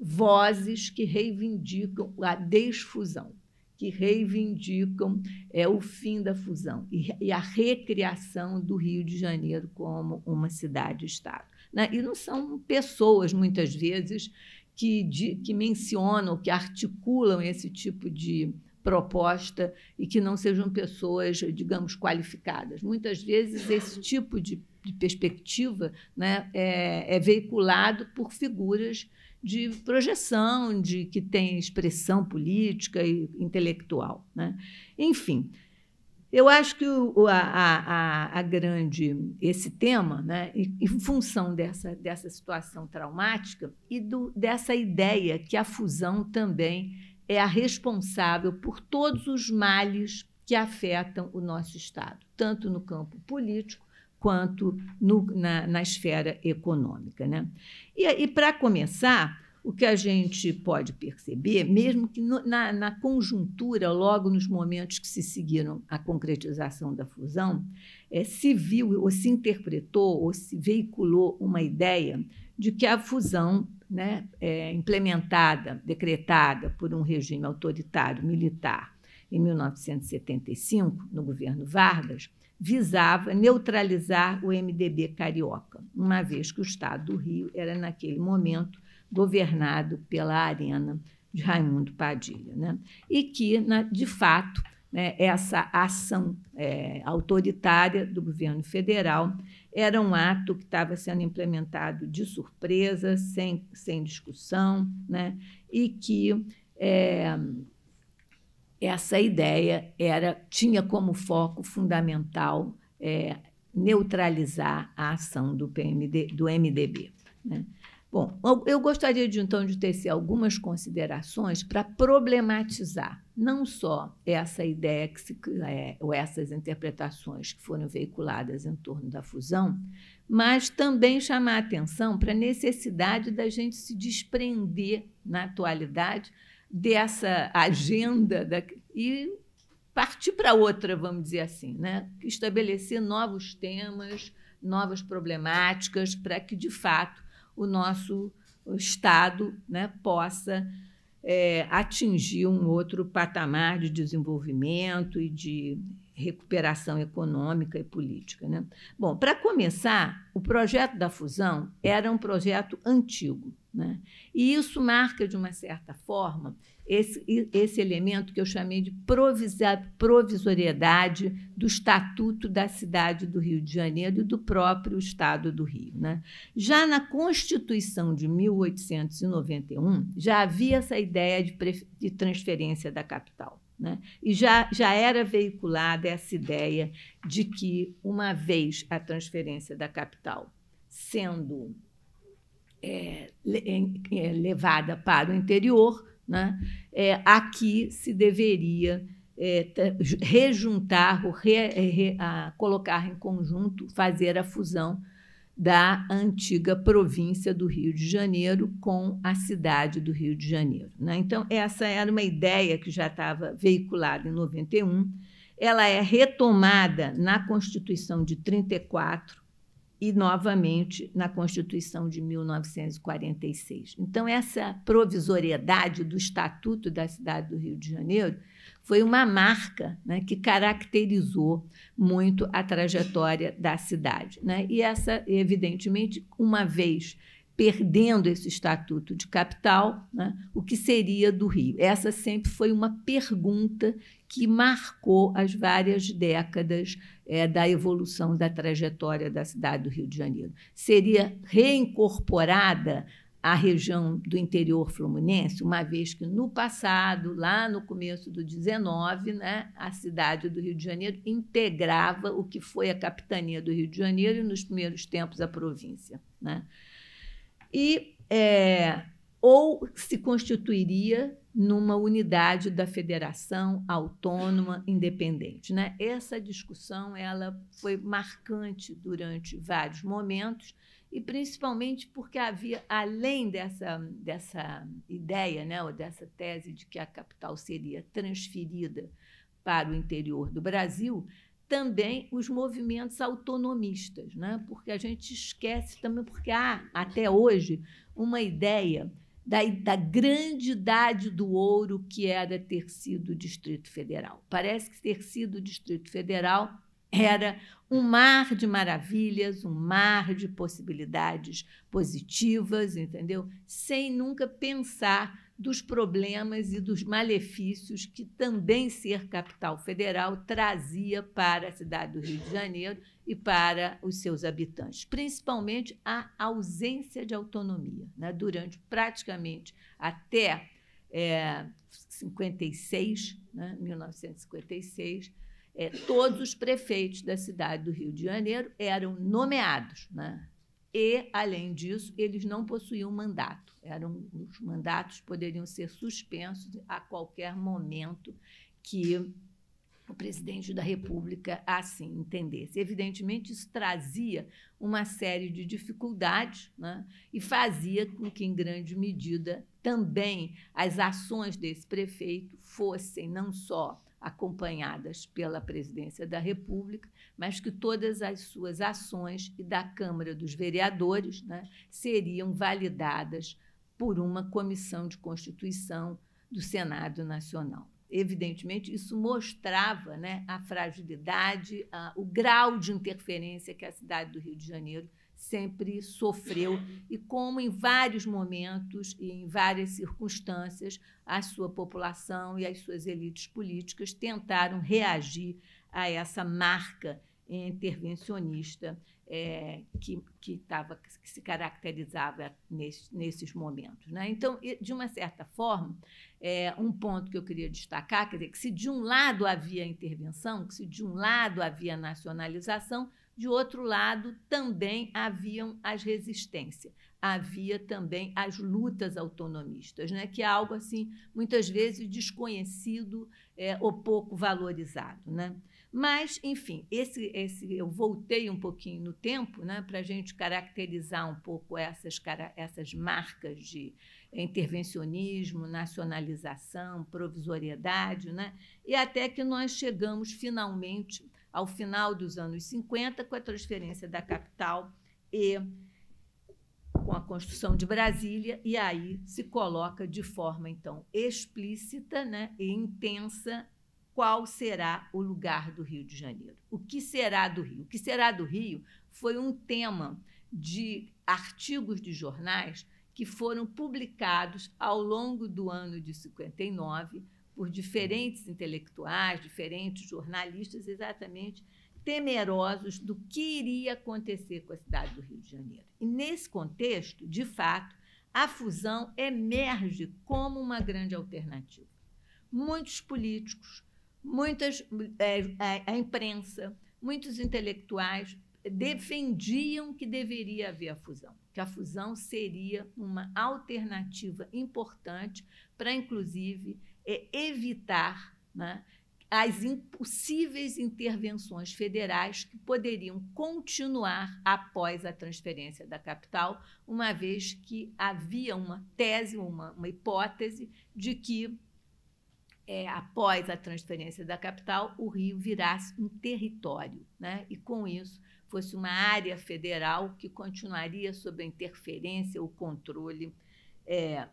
vozes que reivindicam a desfusão, que reivindicam é, o fim da fusão e, e a recriação do Rio de Janeiro como uma cidade-estado. Né? E não são pessoas, muitas vezes, que, de, que mencionam, que articulam esse tipo de proposta e que não sejam pessoas, digamos, qualificadas. Muitas vezes esse tipo de, de perspectiva né, é, é veiculado por figuras de projeção, de que tem expressão política e intelectual. Né? Enfim, eu acho que o, a, a, a, grande esse tema, né, em função dessa, dessa situação traumática e do, dessa ideia que a fusão também é a responsável por todos os males que afetam o nosso Estado, tanto no campo político quanto no, na, na, esfera econômica. Né? E, e para começar, o que a gente pode perceber, mesmo que no, na, na conjuntura, logo nos momentos que se seguiram à concretização da fusão, é, se viu ou se interpretou ou se veiculou uma ideia de que a fusão né, é, implementada, decretada por um regime autoritário militar em 1975, no governo Vargas, visava neutralizar o MDB carioca, uma vez que o Estado do Rio era, naquele momento, governado pela arena de Raimundo Padilha. Né? E que, de fato, né, essa ação é, autoritária do governo federal era um ato que estava sendo implementado de surpresa, sem, sem discussão, né? e que. É, essa ideia era tinha como foco fundamental é, neutralizar a ação do, PMD, do MDB. Né? Bom, eu gostaria de então de tecer algumas considerações para problematizar não só essa ideia que se, é, ou essas interpretações que foram veiculadas em torno da fusão, mas também chamar atenção para a necessidade da gente se desprender na atualidade dessa agenda da, e partir para outra, vamos dizer assim, né? estabelecer novos temas, novas problemáticas, para que, de fato, o nosso Estado né, possa é, atingir um outro patamar de desenvolvimento e de recuperação econômica e política. Né? Bom, para começar, o projeto da fusão era um projeto antigo. Né? E isso marca, de uma certa forma, esse, esse elemento que eu chamei de provisoriedade do Estatuto da Cidade do Rio de Janeiro e do próprio Estado do Rio. Né? Já na Constituição de 1891, já havia essa ideia de, de transferência da capital. Né? E já, já era veiculada essa ideia de que, uma vez a transferência da capital sendo é, é, levada para o interior, né? é, aqui se deveria é, rejuntar, re, é, re, a, colocar em conjunto, fazer a fusão da antiga província do Rio de Janeiro com a cidade do Rio de Janeiro. Né? Então, essa era uma ideia que já estava veiculada em 91. Ela é retomada na Constituição de 34, e novamente na Constituição de 1946. Então, essa provisoriedade do Estatuto da Cidade do Rio de Janeiro foi uma marca né, que caracterizou muito a trajetória da cidade. Né? E essa, evidentemente, uma vez perdendo esse estatuto de capital, né, o que seria do Rio? Essa sempre foi uma pergunta que marcou as várias décadas é, da evolução da trajetória da cidade do Rio de Janeiro. Seria reincorporada à região do interior fluminense, uma vez que no passado, lá no começo do 19, né, a cidade do Rio de Janeiro integrava o que foi a capitania do Rio de Janeiro e nos primeiros tempos a província, né? e é, ou se constituiria numa unidade da federação autônoma independente, né? Essa discussão ela foi marcante durante vários momentos e principalmente porque havia além dessa dessa ideia, né, ou dessa tese de que a capital seria transferida para o interior do Brasil, também os movimentos autonomistas, né? porque a gente esquece também, porque há até hoje uma ideia da, da idade do ouro que era ter sido o Distrito Federal. Parece que ter sido o Distrito Federal era um mar de maravilhas, um mar de possibilidades positivas, entendeu? Sem nunca pensar dos problemas e dos malefícios que também ser capital federal trazia para a cidade do Rio de Janeiro e para os seus habitantes, principalmente a ausência de autonomia. Né? Durante praticamente até é, 56, né? 1956, é, todos os prefeitos da cidade do Rio de Janeiro eram nomeados. Né? E, além disso, eles não possuíam mandato. Eram, os mandatos poderiam ser suspensos a qualquer momento que o presidente da República assim entendesse. Evidentemente, isso trazia uma série de dificuldades né? e fazia com que, em grande medida, também as ações desse prefeito fossem não só acompanhadas pela Presidência da República, mas que todas as suas ações e da Câmara dos Vereadores né, seriam validadas por uma comissão de Constituição do Senado Nacional. Evidentemente, isso mostrava né, a fragilidade, a, o grau de interferência que a cidade do Rio de Janeiro sempre sofreu e como em vários momentos e em várias circunstâncias a sua população e as suas elites políticas tentaram reagir a essa marca intervencionista é, que, que, tava, que se caracterizava nesse, nesses momentos. Né? Então, de uma certa forma, é, um ponto que eu queria destacar, quer dizer, que se de um lado havia intervenção, que se de um lado havia nacionalização, de outro lado, também haviam as resistências, havia também as lutas autonomistas, né? que é algo assim muitas vezes desconhecido é, ou pouco valorizado. Né? Mas, enfim, esse, esse, eu voltei um pouquinho no tempo né, para a gente caracterizar um pouco essas, essas marcas de intervencionismo, nacionalização, provisoriedade, né? e até que nós chegamos finalmente ao final dos anos 50, com a transferência da capital e com a construção de Brasília, e aí se coloca de forma então explícita né, e intensa qual será o lugar do Rio de Janeiro. O que será do Rio? O que será do Rio foi um tema de artigos de jornais que foram publicados ao longo do ano de 59 por diferentes intelectuais, diferentes jornalistas, exatamente temerosos do que iria acontecer com a cidade do Rio de Janeiro. E nesse contexto, de fato, a fusão emerge como uma grande alternativa. Muitos políticos, muitas, é, é a imprensa, muitos intelectuais defendiam que deveria haver a fusão, que a fusão seria uma alternativa importante para, inclusive, é evitar né, as impossíveis intervenções federais que poderiam continuar após a transferência da capital, uma vez que havia uma tese, uma, uma hipótese de que é, após a transferência da capital, o Rio virasse um território, né? e com isso fosse uma área federal que continuaria sob a interferência, o controle é,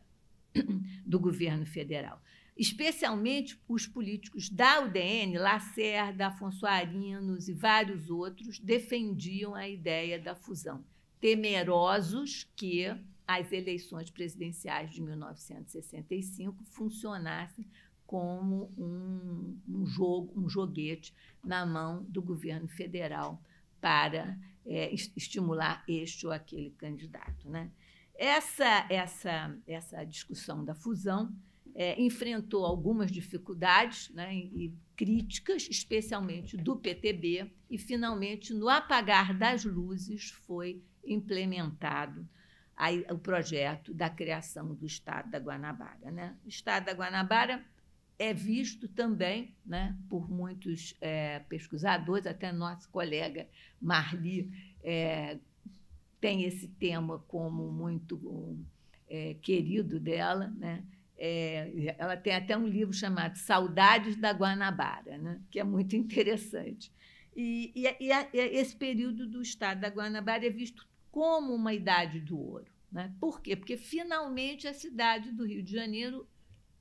do governo federal especialmente os políticos da UDN, Lacerda, Afonso Arinos e vários outros, defendiam a ideia da fusão, temerosos que as eleições presidenciais de 1965 funcionassem como um, um jogo, um joguete na mão do governo federal para é, estimular este ou aquele candidato, né? Essa essa essa discussão da fusão é, enfrentou algumas dificuldades né, e críticas, especialmente do PTB, e finalmente, no apagar das luzes, foi implementado a, o projeto da criação do Estado da Guanabara. Né? O Estado da Guanabara é visto também né, por muitos é, pesquisadores, até nosso colega Marli é, tem esse tema como muito é, querido dela, né? É, ela tem até um livro chamado Saudades da Guanabara, né? que é muito interessante. E, e, e, a, e, esse período do Estado da Guanabara é visto como uma idade do ouro. Né? Por quê? Porque finalmente a cidade do Rio de Janeiro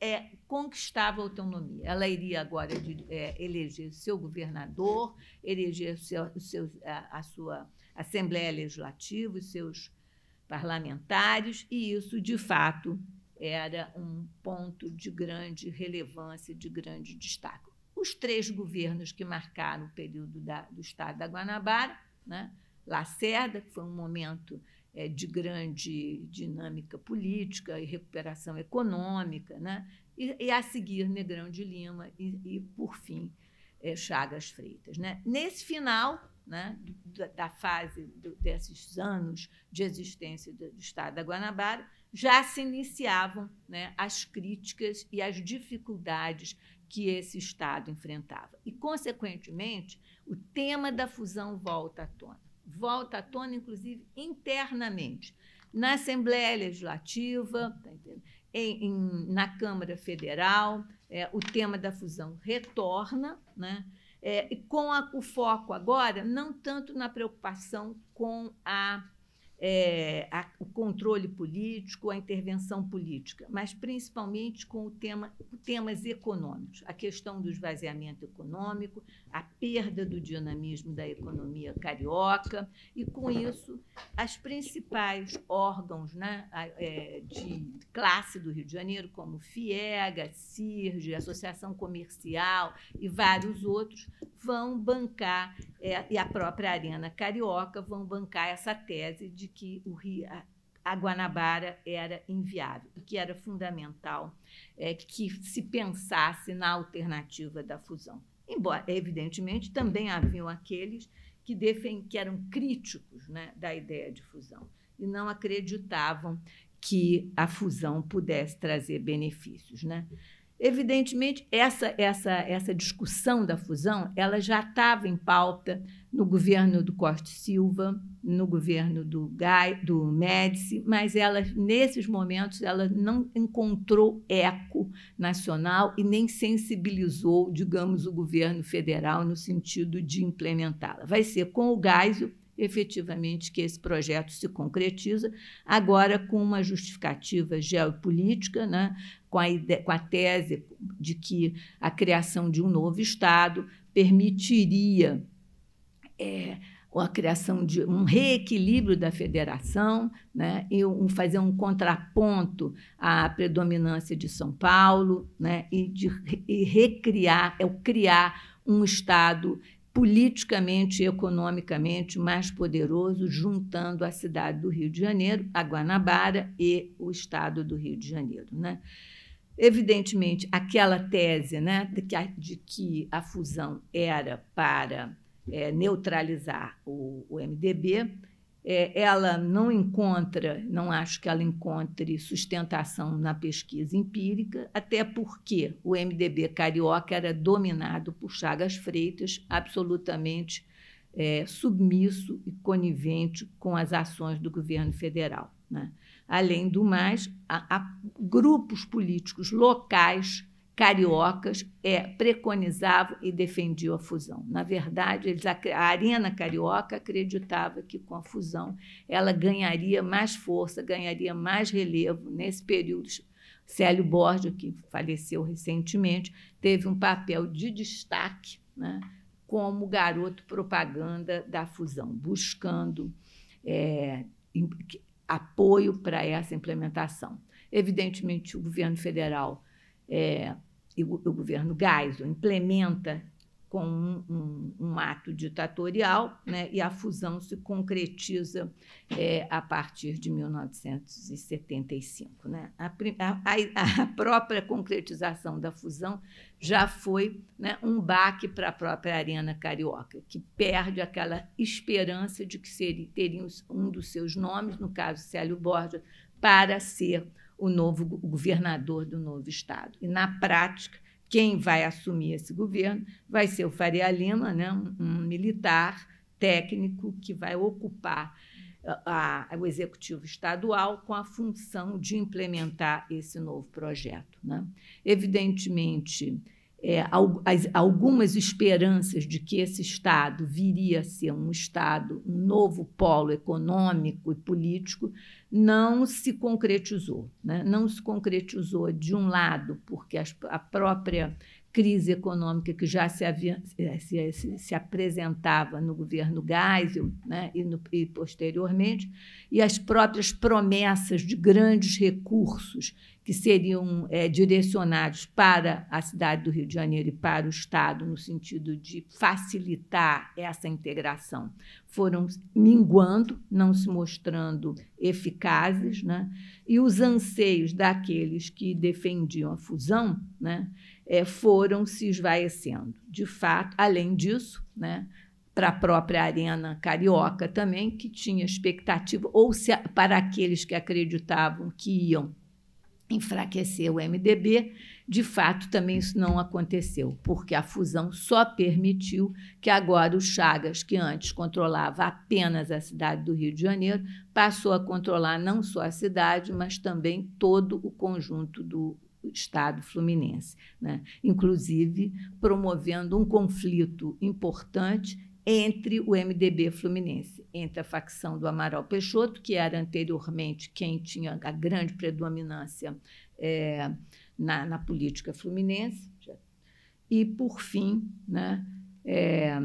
é, conquistava a autonomia. Ela iria agora de, é, eleger seu governador, eleger seu, seu, a, a sua Assembleia Legislativa, os seus parlamentares, e isso, de fato, era um ponto de grande relevância, de grande destaque. Os três governos que marcaram o período da, do Estado da Guanabara, né? Lacerda, que foi um momento é, de grande dinâmica política e recuperação econômica, né? e, e a seguir Negrão de Lima e, e por fim, é, Chagas Freitas. Né? Nesse final né, da, da fase do, desses anos de existência do, do Estado da Guanabara, já se iniciavam né, as críticas e as dificuldades que esse Estado enfrentava. E, consequentemente, o tema da fusão volta à tona. Volta à tona, inclusive, internamente. Na Assembleia Legislativa, tá em, em, na Câmara Federal, é, o tema da fusão retorna, né? É, e com a, o foco agora não tanto na preocupação com a é, a, o controle político, a intervenção política, mas principalmente com tema, temas econômicos, a questão do esvaziamento econômico, a perda do dinamismo da economia carioca, e com isso, as principais órgãos né, é, de classe do Rio de Janeiro, como FIEGA, CIRGE, Associação Comercial e vários outros, vão bancar, é, e a própria Arena Carioca, vão bancar essa tese de de que o Rio, a, a Guanabara era inviável, que era fundamental é, que se pensasse na alternativa da fusão. Embora, evidentemente, também haviam aqueles que, defen que eram críticos né, da ideia de fusão e não acreditavam que a fusão pudesse trazer benefícios, né? Evidentemente, essa, essa, essa discussão da fusão ela já estava em pauta no governo do Costa Silva, no governo do Gai, do Médici, mas ela, nesses momentos ela não encontrou eco nacional e nem sensibilizou, digamos, o governo federal no sentido de implementá-la. Vai ser com o Gásio, efetivamente que esse projeto se concretiza, agora com uma justificativa geopolítica, né? com, a ideia, com a tese de que a criação de um novo Estado permitiria é, a criação de um reequilíbrio da federação, né, e um, fazer um contraponto à predominância de São Paulo, né, e, de, e recriar, é o criar um Estado politicamente e economicamente mais poderoso, juntando a cidade do Rio de Janeiro, a Guanabara e o Estado do Rio de Janeiro. Né? Evidentemente, aquela tese né, de, que a, de que a fusão era para é, neutralizar o, o MDB. É, ela não encontra, não acho que ela encontre sustentação na pesquisa empírica, até porque o MDB carioca era dominado por Chagas Freitas, absolutamente é, submisso e conivente com as ações do governo federal. Né? Além do mais, há, há grupos políticos locais cariocas é, preconizavam e defendiam a fusão. Na verdade, eles, a, Arena Carioca acreditava que com a fusão ela ganharia mais força, ganharia mais relevo nesse período Célio Borges, que faleceu recentemente, teve um papel de destaque né, como garoto propaganda da fusão, buscando é, apoio para essa implementação. Evidentemente, o governo federal é, e o, o governo Geisel implementa com um, um, um, ato ditatorial, né, e a fusão se concretiza é, a partir de 1975. Né? A, a, a, própria concretização da fusão já foi né, um baque para a própria Arena Carioca, que perde aquela esperança de que seria, teria um dos seus nomes, no caso Célio Borja, para ser o novo o governador do novo estado. E na prática, quem vai assumir esse governo vai ser o Faria Lima, né, um militar técnico que vai ocupar ah, a, a, o executivo estadual com a função de implementar esse novo projeto. Né? Evidentemente, é, algumas esperanças de que esse Estado viria a ser um Estado, um novo polo econômico e político, não se concretizou. Né? Não se concretizou, de um lado, porque a própria crise econômica que já se, havia, se, se, se apresentava no governo Geisel né, e, no, e posteriormente, e as próprias promessas de grandes recursos que seriam é, direcionados para a cidade do Rio de Janeiro e para o Estado, no sentido de facilitar essa integração, foram minguando, não se mostrando eficazes, né? e os anseios daqueles que defendiam a fusão né, é, foram se esvaecendo. De fato, além disso, né, para a própria Arena Carioca também, que tinha expectativa, ou se, para aqueles que acreditavam que iam enfraquecer o MDB. De fato, também isso não aconteceu, porque a fusão só permitiu que agora o Chagas, que antes controlava apenas a cidade do Rio de Janeiro, passou a controlar não só a cidade, mas também todo o conjunto do Estado fluminense, né? inclusive promovendo um conflito importante entre o MDB Fluminense, entre a facção do Amaral Peixoto, que era anteriormente quem tinha a grande predominância é, na, na, política fluminense, e, por fim, né, é,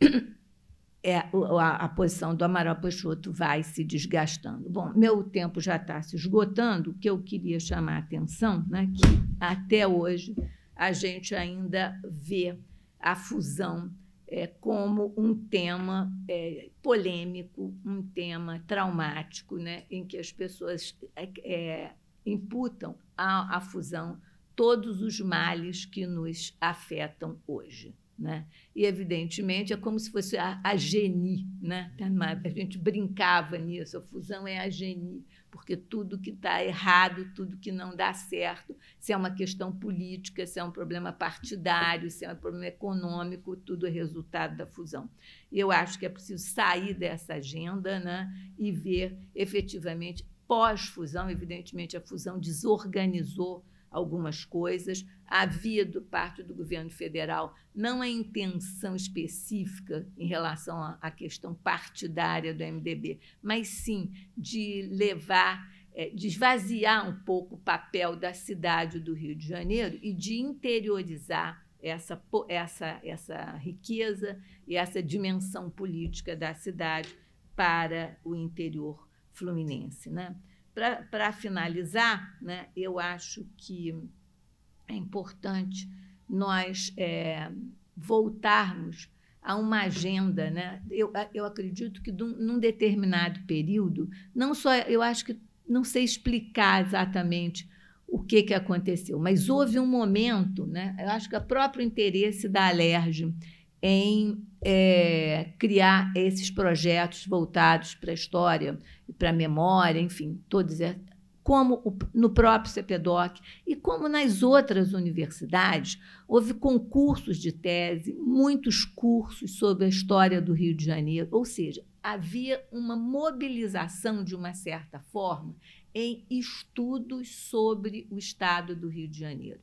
é, a, a, posição do Amaral Peixoto vai se desgastando. Bom, meu tempo já está se esgotando, o que eu queria chamar a atenção, né, que até hoje a gente ainda vê a fusão é, como um tema é, polêmico, um tema traumático, né, em que as pessoas é, é imputam à fusão todos os males que nos afetam hoje. Né? E, evidentemente, é como se fosse a, a geni. Né? Tá a gente brincava nisso, a fusão é a geni, porque tudo que está errado, tudo que não dá certo, se é uma questão política, se é um problema partidário, se é um problema econômico, tudo é resultado da fusão. E eu acho que é preciso sair dessa agenda né? e ver, efetivamente, pós-fusão, evidentemente, a fusão desorganizou algumas coisas. Havia, do parte do governo federal, não a é intenção específica em relação à questão partidária do MDB, mas sim de levar, é, de esvaziar um pouco o papel da cidade do Rio de Janeiro e de interiorizar essa, essa, essa riqueza e essa dimensão política da cidade para o interior fluminense. Né? Para finalizar, né, eu acho que é importante nós é, voltarmos a uma agenda. Né? Eu, eu acredito que num, num determinado período, não só eu acho que não sei explicar exatamente o que, que aconteceu, mas houve um momento, né? eu acho que o próprio interesse da Alerj em é, criar esses projetos voltados para a história, para a memória, enfim, todos é, como no próprio CPDOC e como nas outras universidades, houve concursos de tese, muitos cursos sobre a história do Rio de Janeiro, ou seja, havia uma mobilização de uma certa forma em estudos sobre o estado do Rio de Janeiro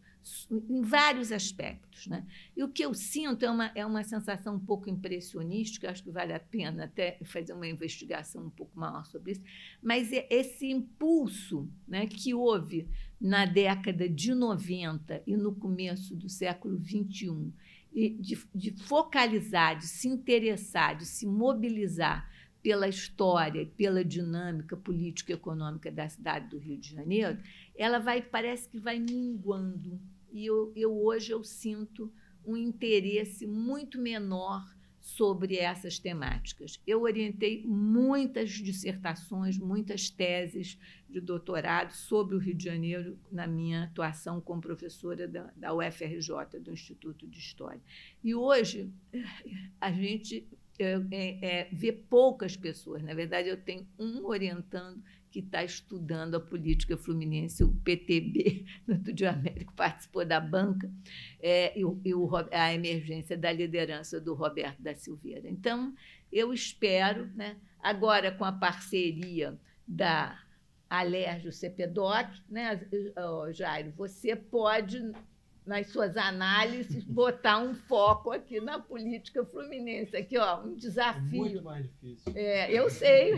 em vários aspectos. Né? E o que eu sinto é uma, é uma sensação um pouco impressionística, acho que vale a pena até fazer uma investigação um pouco maior sobre isso, mas é esse impulso né, que houve na década de 90 e no começo do século 21 de, de focalizar, de se interessar, de se mobilizar pela história, pela dinâmica política e econômica da cidade do Rio de Janeiro, ela vai parece que vai minguando e eu, eu hoje eu sinto um interesse muito menor sobre essas temáticas. Eu orientei muitas dissertações, muitas teses de doutorado sobre o Rio de Janeiro na minha atuação como professora da, da UFRJ, do Instituto de História. E hoje a gente eh, é, é, vê poucas pessoas. Na verdade, eu tenho um orientando que está estudando a política fluminense, o PTB, no Estúdio Américo participou da banca, é, e, e o, a emergência da liderança do Roberto da Silveira. Então, eu espero, né, agora com a parceria da Alérgio CPDOC, né, Jairo, você pode nas suas análises, botar um foco aqui na política fluminense. Aqui, ó, um desafio. Muito mais difícil. É, eu sei,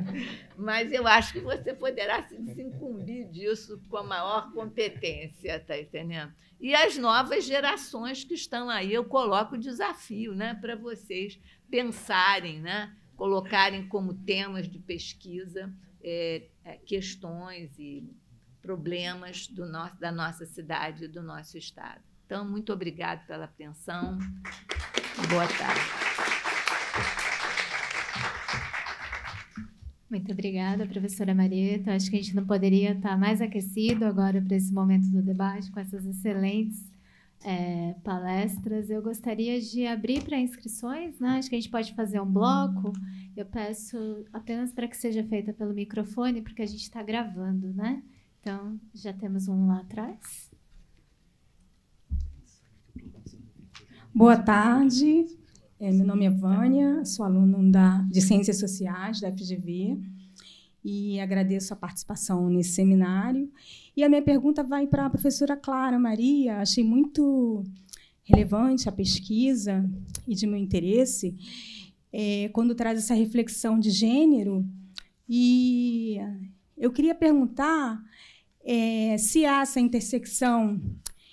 mas eu acho que você poderá se incumbir disso com a maior competência, tá entendendo? E as novas gerações que estão aí, eu coloco o desafio né, para vocês pensarem, né, colocarem como temas de pesquisa é, é questões e problemas do nosso, da nossa cidade e do nosso estado. Então, muito obrigado pela atenção. Boa tarde. Muito obrigada, professora Marieta. Acho que a gente não poderia estar mais aquecido agora para esse momento do debate, com essas excelentes é, palestras. Eu gostaria de abrir para inscrições, né? acho que a gente pode fazer um bloco. Eu peço apenas para que seja feita pelo microfone, porque a gente está gravando, né? Então, já temos um lá atrás. Boa tarde. É, meu nome é Vânia, sou aluna da, de Ciências Sociais da FGV e agradeço a participação nesse seminário. E a minha pergunta vai para a professora Clara Maria. Achei muito relevante a pesquisa e de meu interesse é, quando traz essa reflexão de gênero. E eu queria perguntar é, se há essa intersecção,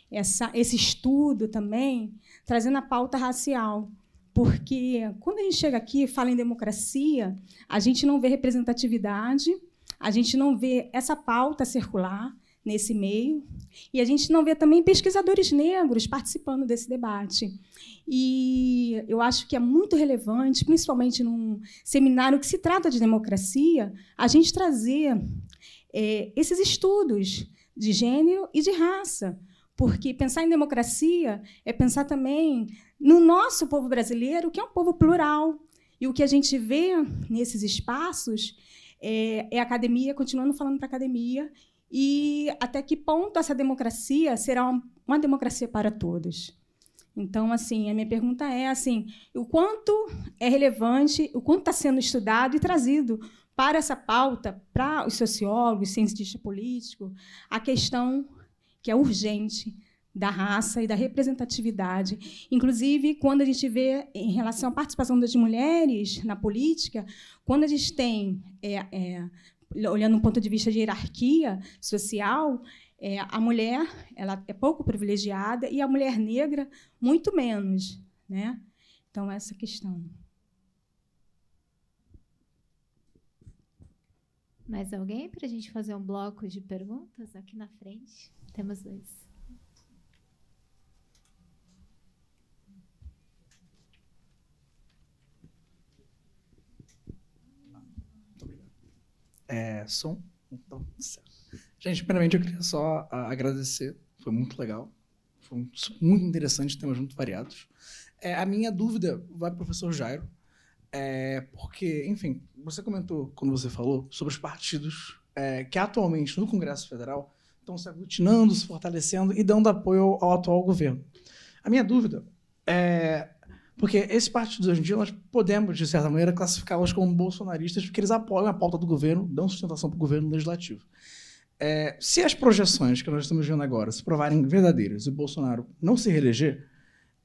essa, esse estudo também, trazendo a pauta racial. Porque quando a gente chega aqui e fala em democracia, a gente não vê representatividade, a gente não vê essa pauta circular nesse meio, e a gente não vê também pesquisadores negros participando desse debate. E eu acho que é muito relevante, principalmente num seminário que se trata de democracia, a gente trazer é, esses estudos de gênero e de raça. Porque pensar em democracia é pensar também no nosso povo brasileiro, que é um povo plural. E o que a gente vê nesses espaços é, é a academia continuando falando para a academia e até que ponto essa democracia será uma democracia para todos. Então, assim, a minha pergunta é assim, o quanto é relevante, o quanto está sendo estudado e trazido para essa pauta, para os sociólogos, cientista político, a questão que é urgente da raça e da representatividade. Inclusive, quando a gente vê, em relação à participação das mulheres na política, quando a gente tem, é, é, olhando um ponto de vista de hierarquia social, é, a mulher ela é pouco privilegiada e a mulher negra, muito menos. Né? Então, essa questão. Mais alguém para a gente fazer um bloco de perguntas aqui na frente? Temos dois. É, som? Então, tá gente, primeiramente eu queria só ah, agradecer, foi muito legal, foi muito interessante temas muito variados. É, a minha dúvida vai para o professor Jairo, é, porque, enfim, você comentou, quando você falou, sobre os partidos é, que atualmente no Congresso Federal estão se aglutinando, se fortalecendo e dando apoio ao atual governo. A minha dúvida é. Porque esses partidos hoje em dia, nós podemos, de certa maneira, classificá-los como bolsonaristas, porque eles apoiam a pauta do governo, dão sustentação para o governo legislativo. É, se as projeções que nós estamos vendo agora se provarem verdadeiras e o Bolsonaro não se reeleger,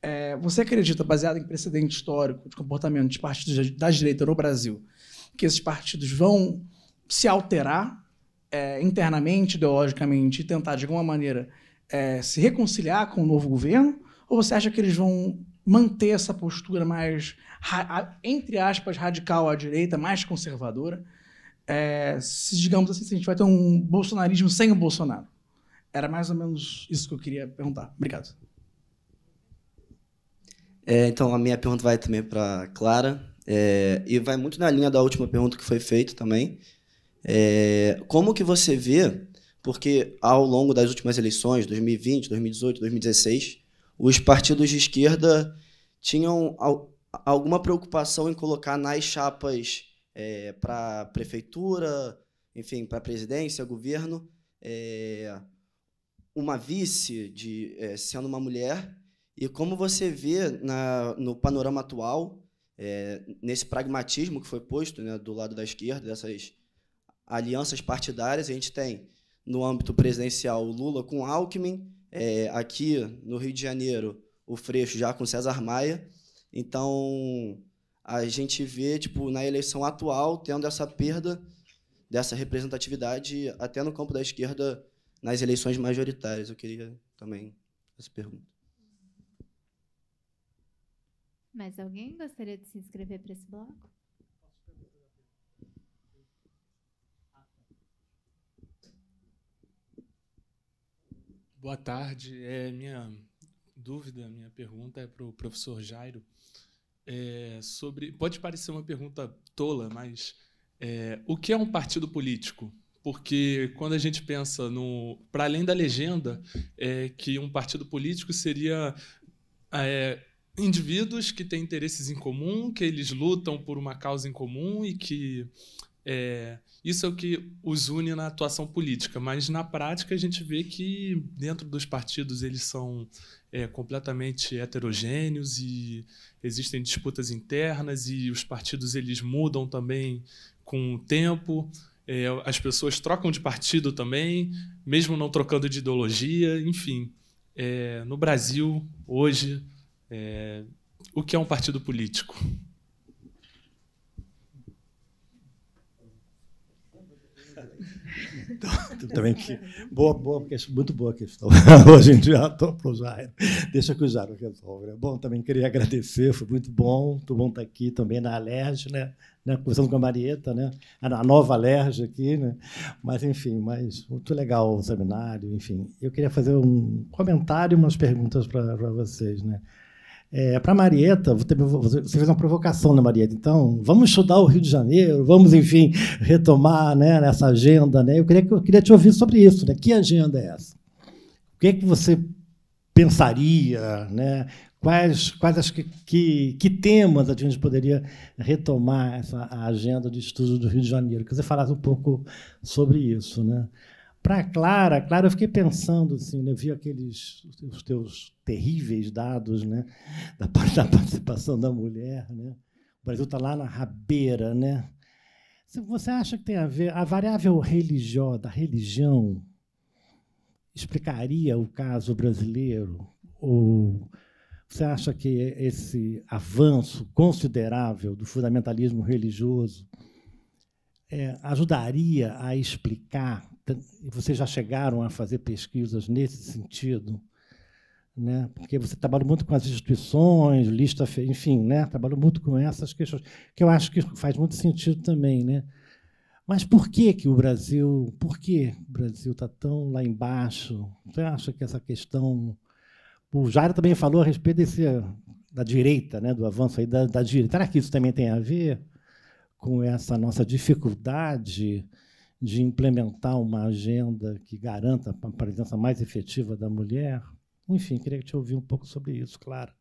é, você acredita, baseado em precedente histórico de comportamento de partidos da direita no Brasil, que esses partidos vão se alterar é, internamente, ideologicamente, e tentar, de alguma maneira, é, se reconciliar com o novo governo? Ou você acha que eles vão manter essa postura mais, entre aspas, radical à direita, mais conservadora? É, se, digamos assim, se a gente vai ter um bolsonarismo sem o Bolsonaro? Era mais ou menos isso que eu queria perguntar. Obrigado. É, então, a minha pergunta vai também para Clara. É, e vai muito na linha da última pergunta que foi feita também. É, como que você vê, porque ao longo das últimas eleições, 2020, 2018, 2016, os partidos de esquerda tinham al alguma preocupação em colocar nas chapas é, para prefeitura, enfim, para presidência, governo, é, uma vice de é, sendo uma mulher e como você vê na, no panorama atual, é, nesse pragmatismo que foi posto né, do lado da esquerda, dessas alianças partidárias, a gente tem no âmbito presidencial o Lula com Alckmin, é, aqui no Rio de Janeiro o Freixo já com César Maia. Então a gente vê tipo na eleição atual tendo essa perda dessa representatividade até no campo da esquerda nas eleições majoritárias. Eu queria também essa pergunta. Mais alguém gostaria de se inscrever para esse bloco? Boa tarde. É, minha dúvida, minha pergunta é para o professor Jairo. É, sobre, pode parecer uma pergunta tola, mas é, o que é um partido político? Porque quando a gente pensa no. Para além da legenda, é, que um partido político seria é, indivíduos que têm interesses em comum, que eles lutam por uma causa em comum e que é, isso é o que os une na atuação política, mas na prática a gente vê que dentro dos partidos eles são é, completamente heterogêneos e existem disputas internas e os partidos eles mudam também com o tempo. É, as pessoas trocam de partido também, mesmo não trocando de ideologia, enfim. É, no Brasil, hoje, é, o que é um partido político? também tá que boa, boa é muito boa questão. hoje em dia estou para o Jairo. Deixa que o Jairo resolve. Bom, também queria agradecer, foi muito bom. tudo bom estar tá aqui também na Alerj, né? né? conversando com a Marieta, né? a nova Alerj aqui. Né? Mas, enfim, mas muito legal o seminário. Enfim, eu queria fazer um comentário e umas perguntas para vocês. Né? É, para Marieta, você fez uma provocação na né, Marieta, então vamos estudar o Rio de Janeiro, vamos, enfim, retomar né, essa agenda. Né? Eu, queria, eu queria te ouvir sobre isso. Né? Que agenda é essa? O que é que você pensaria? Né? Quais, quais as que, que, que temas assim, a gente poderia retomar essa a agenda de estudo do Rio de Janeiro? Que você falasse um pouco sobre isso. Né? Para Clara, Clara, eu fiquei pensando assim, né? eu vi aqueles os teus terríveis dados, né, da, da participação da mulher, né? O Brasil está lá na rabeira, né? Você acha que tem a ver a variável religiosa, da religião, explicaria o caso brasileiro? Ou você acha que esse avanço considerável do fundamentalismo religioso é, ajudaria a explicar então, vocês já chegaram a fazer pesquisas nesse sentido? Né? Porque você trabalha muito com as instituições, lista, enfim, né? Trabalha muito com essas questões, que eu acho que faz muito sentido também, né? Mas por que que o Brasil, por que o Brasil está tão lá embaixo? Você acha que essa questão, o Jairo também falou a respeito desse da direita, né? Do avanço aí da, da direita. Será que isso também tem a ver com essa nossa dificuldade? de implementar uma agenda que garanta a presença mais efetiva da mulher. Enfim, queria te ouvir um pouco sobre isso, claro.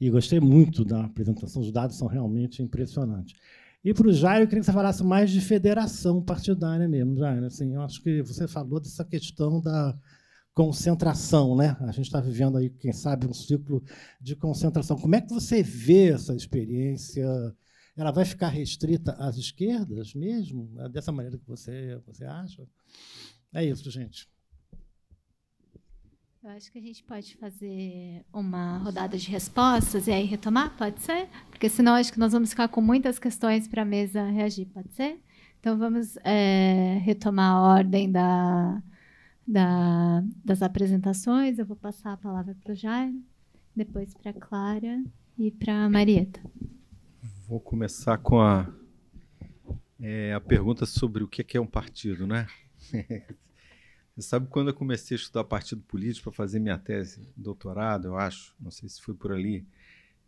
E gostei muito da apresentação, os dados são realmente impressionantes. E para o Jair, eu queria que você falasse mais de federação partidária mesmo, Jair. Assim, eu acho que você falou dessa questão da concentração, né? A gente está vivendo aí, quem sabe, um ciclo de concentração. Como é que você vê essa experiência? ela vai ficar restrita às esquerdas mesmo? É dessa maneira que você, você acha? É isso, gente. Eu acho que a gente pode fazer uma rodada de respostas e aí retomar, pode ser? Porque senão acho que nós vamos ficar com muitas questões para a mesa reagir, pode ser? Então vamos é, retomar a ordem da, da, das apresentações. Eu vou passar a palavra para o Jair, depois para a Clara e para a Marieta. Vou começar com a, é, a pergunta sobre o que é, é um partido, né? Você sabe quando eu comecei a estudar partido político para fazer minha tese, doutorado, eu acho, não sei se foi por ali,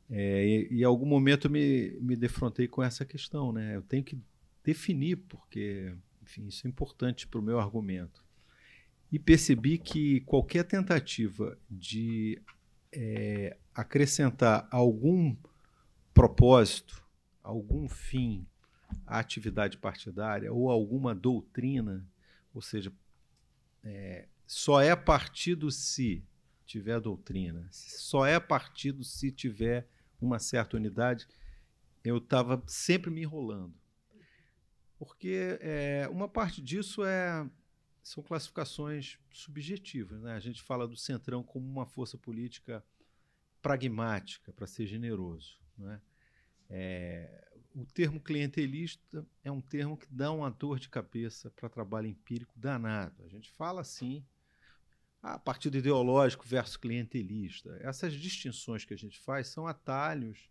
é, e, em algum momento me, me defrontei com essa questão, né? Eu tenho que definir, porque, enfim, isso é importante para o meu argumento. E percebi que qualquer tentativa de é, acrescentar algum propósito algum fim à atividade partidária ou alguma doutrina, ou seja, é, só é partido se tiver doutrina, só é partido se tiver uma certa unidade, eu estava sempre me enrolando. Porque é, uma parte disso é são classificações subjetivas. Né? A gente fala do Centrão como uma força política pragmática, para ser generoso. Né? É, o termo clientelista é um termo que dá uma dor de cabeça para trabalho empírico danado. A gente fala assim, a partido ideológico versus clientelista. Essas distinções que a gente faz são atalhos,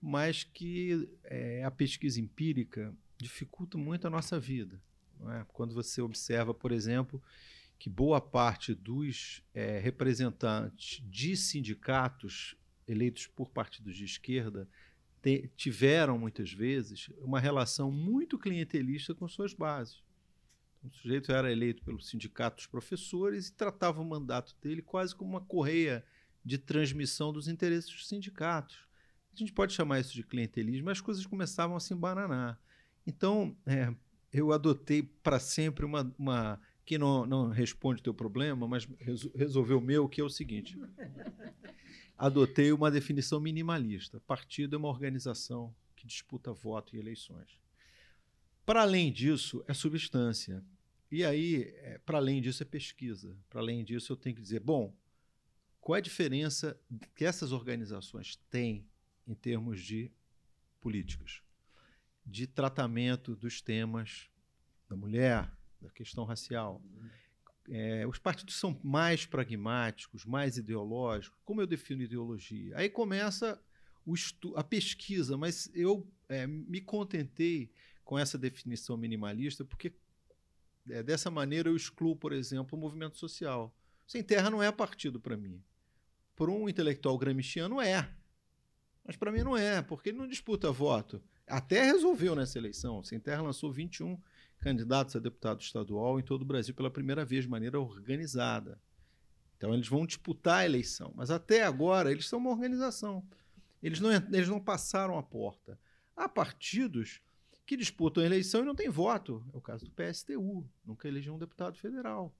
mas que é, a pesquisa empírica dificulta muito a nossa vida. É? Quando você observa, por exemplo, que boa parte dos é, representantes de sindicatos eleitos por partidos de esquerda te, tiveram, muitas vezes, uma relação muito clientelista com suas bases. O sujeito era eleito pelo sindicato dos professores e tratava o mandato dele quase como uma correia de transmissão dos interesses dos sindicatos. A gente pode chamar isso de clientelismo, mas as coisas começavam a se embananar. Então, é, eu adotei para sempre uma, uma que não, não responde o teu problema, mas resolveu o meu, que é o seguinte adotei uma definição minimalista. Partido é uma organização que disputa voto e eleições. Para além disso, é substância. E aí, é, para além disso, é pesquisa. Para além disso, eu tenho que dizer: bom, qual é a diferença que essas organizações têm em termos de políticas, de tratamento dos temas da mulher, da questão racial? É, os partidos são mais pragmáticos, mais ideológicos. Como eu defino ideologia? Aí começa a pesquisa, mas eu é, me contentei com essa definição minimalista porque é, dessa maneira eu excluo, por exemplo, o movimento social. Sem terra não é partido para mim. Para um intelectual gramsciano é, mas para mim não é, porque ele não disputa voto. Até resolveu nessa eleição. Sem terra lançou 21 candidatos a deputado estadual em todo o Brasil pela primeira vez, de maneira organizada. Então eles vão disputar a eleição. Mas até agora eles são uma organização. Eles não, eles não passaram a porta. Há partidos que disputam a eleição e não têm voto. É o caso do PSTU, nunca elegeu um deputado federal.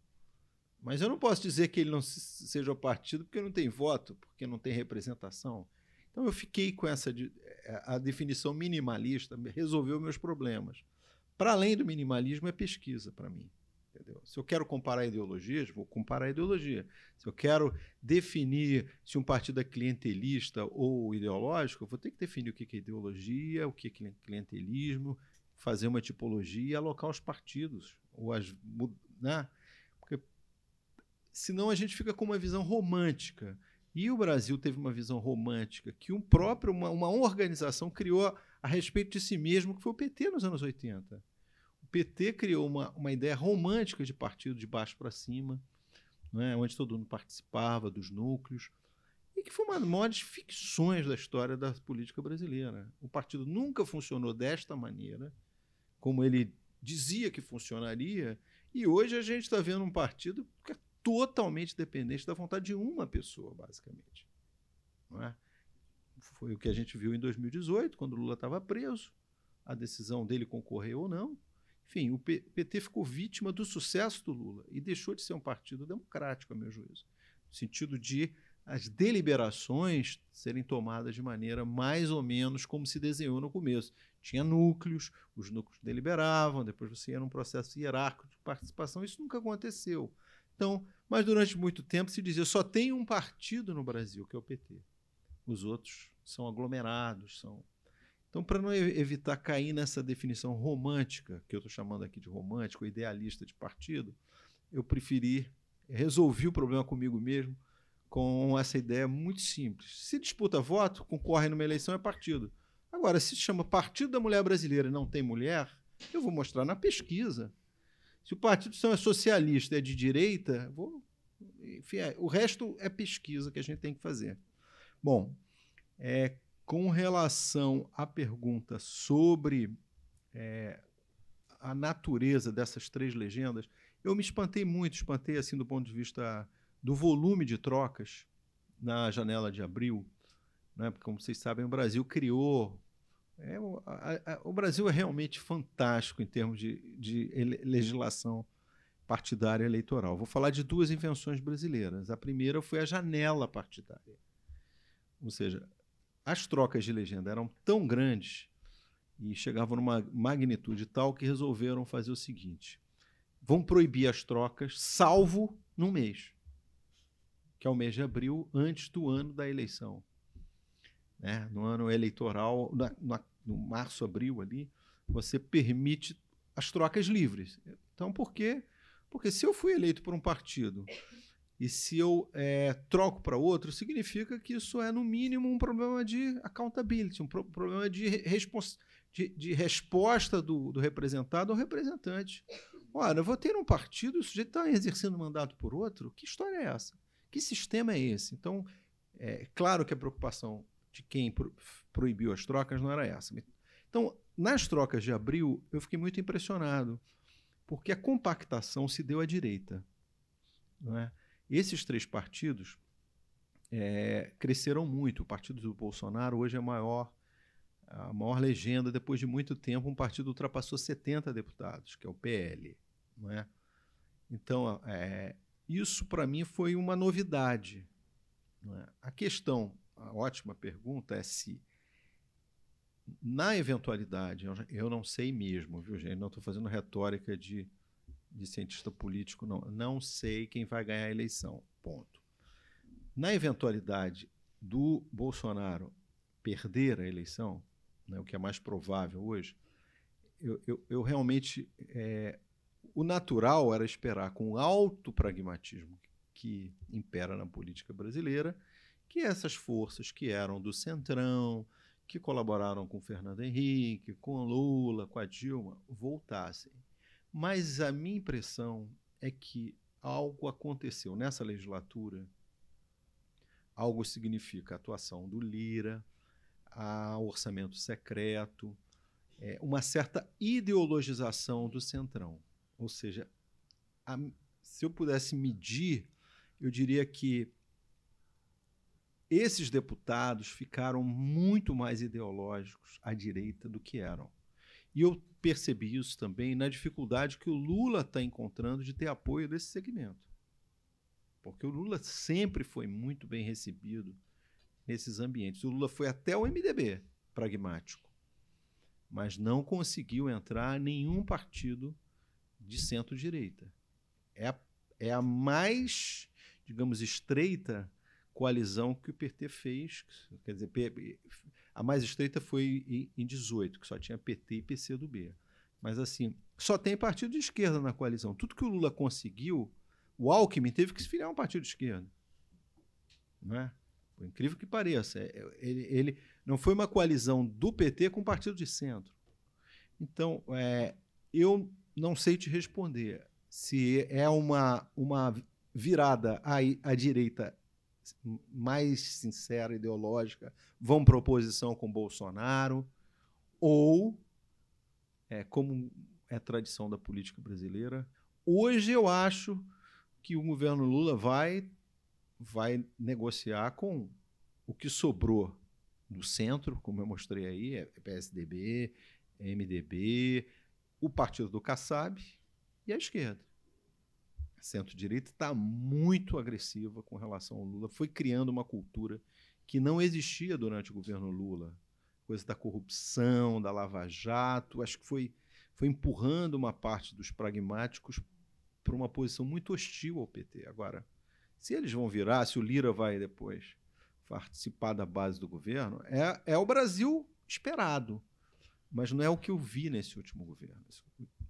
Mas eu não posso dizer que ele não seja o partido porque não tem voto, porque não tem representação. Então eu fiquei com essa eh, a definição minimalista, resolveu meus problemas. Para além do minimalismo, é pesquisa para mim. Entendeu? Se eu quero comparar ideologias, vou comparar a ideologia. Se eu quero definir se um partido é clientelista ou ideológico, vou ter que definir o que é ideologia, o que é clientelismo, fazer uma tipologia e alocar os partidos. Ou as, né? Porque senão a gente fica com uma visão romântica. E o Brasil teve uma visão romântica que um próprio, uma, uma organização criou a respeito de si mesmo, que foi o PT nos anos 80. PT criou uma, uma ideia romântica de partido de baixo para cima, né, onde todo mundo participava dos núcleos, e que foi uma das maiores ficções da história da política brasileira. O partido nunca funcionou desta maneira, como ele dizia que funcionaria, e hoje a gente está vendo um partido que é totalmente dependente da vontade de uma pessoa, basicamente. É? Foi o que a gente viu em 2018, quando Lula estava preso, a decisão dele concorrer ou não. Enfim, o PT ficou vítima do sucesso do Lula e deixou de ser um partido democrático, a meu juízo, no sentido de as deliberações serem tomadas de maneira mais ou menos como se desenhou no começo. Tinha núcleos, os núcleos deliberavam, depois você ia num processo hierárquico de participação. Isso nunca aconteceu. Então, mas durante muito tempo se dizia só tem um partido no Brasil, que é o PT. Os outros são aglomerados, são então, para não evitar cair nessa definição romântica, que eu estou chamando aqui de romântico, idealista de partido, eu preferi, resolvi o problema comigo mesmo com essa ideia muito simples. Se disputa voto, concorre numa eleição é partido. Agora, se chama Partido da Mulher Brasileira e não tem mulher, eu vou mostrar na pesquisa. Se o partido é socialista, é de direita, vou, enfim, é, o resto é pesquisa que a gente tem que fazer. Bom, é, com relação à pergunta sobre é, a natureza dessas três legendas, eu me espantei muito, espantei assim do ponto de vista do volume de trocas na janela de abril, né? Porque como vocês sabem, o Brasil criou é, o, a, a, o, Brasil é realmente fantástico em termos de, de legislação partidária eleitoral. Vou falar de duas invenções brasileiras. A primeira foi a janela partidária. Ou seja, as trocas de legenda eram tão grandes e chegavam numa magnitude tal que resolveram fazer o seguinte: vão proibir as trocas, salvo no mês, que é o mês de abril, antes do ano da eleição. Né? No ano eleitoral, no março, abril ali, você permite as trocas livres. Então, por quê? Porque se eu fui eleito por um partido e se eu é, troco para outro, significa que isso é, no mínimo, um problema de accountability, um pro problema de, respons de, de, resposta do, do, representado ao representante. Ora, eu votei num partido e o sujeito está exercendo mandato por outro? Que história é essa? Que sistema é esse? Então, é claro que a preocupação de quem pro proibiu as trocas não era essa. Então, nas trocas de abril, eu fiquei muito impressionado, porque a compactação se deu à direita. Não é? Esses três partidos é, cresceram muito. O partido do Bolsonaro hoje é a maior, a maior legenda. Depois de muito tempo, um partido ultrapassou 70 deputados, que é o PL. Não é? Então, é, isso para mim foi uma novidade. É? A questão, a ótima pergunta é se, na eventualidade, eu não sei mesmo, viu, gente? Não estou fazendo retórica de de cientista político, não. Não sei quem vai ganhar a eleição. Ponto. Na eventualidade do Bolsonaro perder a eleição, né, o que é mais provável hoje, eu, eu, eu realmente. É, o natural era esperar com o alto pragmatismo que impera na política brasileira que essas forças que eram do Centrão, que colaboraram com Fernando Henrique, com Lula, com a Dilma, voltassem. Mas a minha impressão é que algo aconteceu nessa legislatura. Algo significa a atuação do Lira, o orçamento secreto, é, uma certa ideologização do Centrão. Ou seja, a, se eu pudesse medir, eu diria que esses deputados ficaram muito mais ideológicos à direita do que eram. E eu percebi isso também na dificuldade que o Lula está encontrando de ter apoio desse segmento. Porque o Lula sempre foi muito bem recebido nesses ambientes. O Lula foi até o MDB pragmático, mas não conseguiu entrar nenhum partido de centro-direita. É, a, é a mais, digamos, estreita coalizão que o PT fez. Quer dizer, a mais estreita foi em, em 18, que só tinha PT e PCdoB. Mas assim, só tem partido de esquerda na coalizão. Tudo que o Lula conseguiu, o Alckmin teve que se filiar a um partido de esquerda. Né? Por incrível que pareça. É, é, ele, ele não foi uma coalizão do PT com o partido de centro. Então, é, eu não sei te responder se é uma, uma virada à, à direita mais sincera, ideológica, vão para oposição com Bolsonaro, ou, é, como é tradição da política brasileira, hoje eu acho que o governo Lula vai, vai negociar com o que sobrou do centro, como eu mostrei aí, é PSDB, MDB, o partido do Kassab e a esquerda centro-direita está muito agressiva com relação ao Lula. Foi criando uma cultura que não existia durante o governo Lula. Coisa da corrupção, da Lava Jato. Acho que foi, foi empurrando uma parte dos pragmáticos para uma posição muito hostil ao PT. Agora, se eles vão virar, se o Lira vai depois participar da base do governo, é, é o Brasil esperado. Mas não é o que eu vi nesse último governo.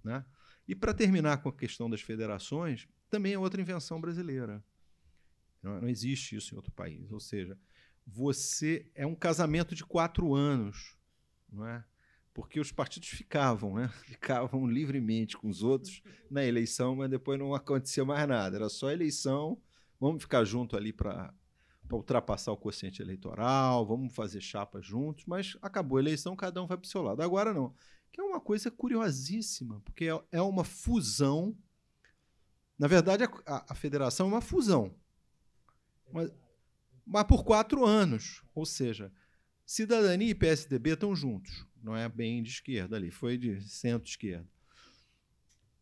Né? E para terminar com a questão das federações, também é outra invenção brasileira. Não, não existe isso em outro país. Ou seja, você é um casamento de quatro anos, não é? Porque os partidos ficavam, né? Ficavam livremente com os outros na eleição, mas depois não acontecia mais nada. Era só eleição. Vamos ficar junto ali para para ultrapassar o quociente eleitoral, vamos fazer chapa juntos, mas acabou a eleição, cada um vai para o seu lado. Agora não. Que é uma coisa curiosíssima, porque é, é uma fusão na verdade, a, a federação é uma fusão. Mas, mas por quatro anos. Ou seja, cidadania e PSDB estão juntos. Não é bem de esquerda ali, foi de centro-esquerda.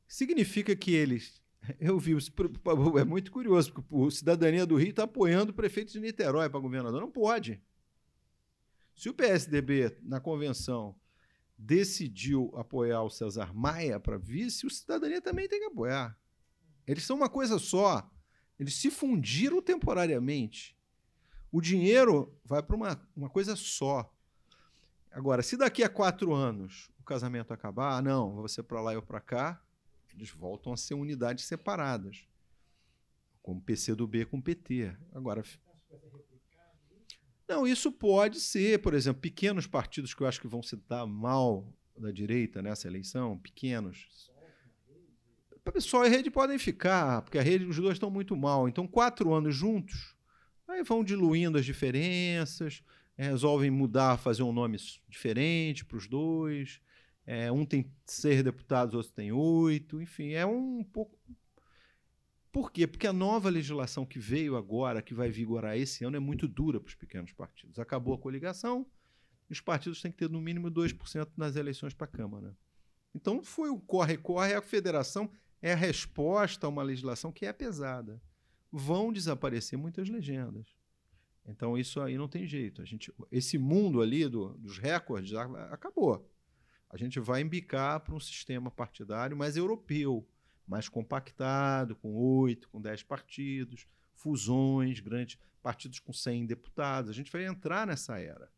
Significa que eles. Eu vi, é muito curioso, porque o Cidadania do Rio está apoiando o prefeito de Niterói para governador. Não pode. Se o PSDB, na convenção, decidiu apoiar o César Maia para vice, o Cidadania também tem que apoiar. Eles são uma coisa só. Eles se fundiram temporariamente. O dinheiro vai para uma, uma coisa só. Agora, se daqui a quatro anos o casamento acabar, ah, não, você para lá e eu para cá, eles voltam a ser unidades separadas. Como PCdoB com PT. Agora. Não, isso pode ser, por exemplo, pequenos partidos que eu acho que vão se dar mal da direita nessa eleição, pequenos, Pessoal e rede podem ficar, porque a rede os dois estão muito mal. Então, quatro anos juntos, aí vão diluindo as diferenças, eh, resolvem mudar, fazer um nome diferente para os dois. É, um tem seis deputados, outro tem oito. Enfim, é um pouco. Por quê? Porque a nova legislação que veio agora, que vai vigorar esse ano, é muito dura para os pequenos partidos. Acabou a coligação, os partidos têm que ter no mínimo 2% nas eleições para a Câmara. Então foi o corre-corre, a federação é a resposta a uma legislação que é pesada. Vão desaparecer muitas legendas. Então isso aí não tem jeito. A gente, esse mundo ali do, dos recordes acabou. A gente vai embicar para um sistema partidário mais europeu, mais compactado, com oito, com dez partidos, fusões, grandes partidos com 100 deputados. A gente vai entrar nessa era.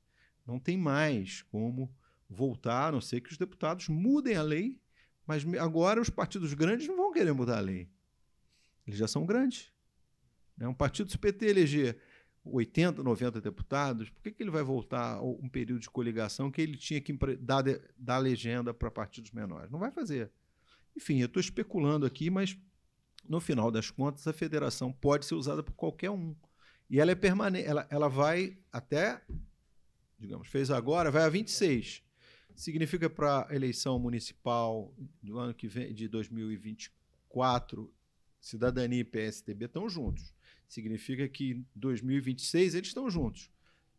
Não tem mais como voltar, a não ser que os deputados mudem a lei mas agora os partidos grandes não vão querer mudar a lei. Eles já são grandes. Né? Um partido, se o PT eleger 80, 90 deputados, por que, que ele vai voltar a um período de coligação que ele tinha que dar, dar legenda para partidos menores? Não vai fazer. Enfim, eu estou especulando aqui, mas no final das contas, a federação pode ser usada por qualquer um. E ela é permanente, ela, ela vai até, digamos, fez agora, vai a 26 significa para a eleição municipal do ano que vem, de 2024, Cidadania e PSDB estão juntos. Significa que em 2026 eles estão juntos.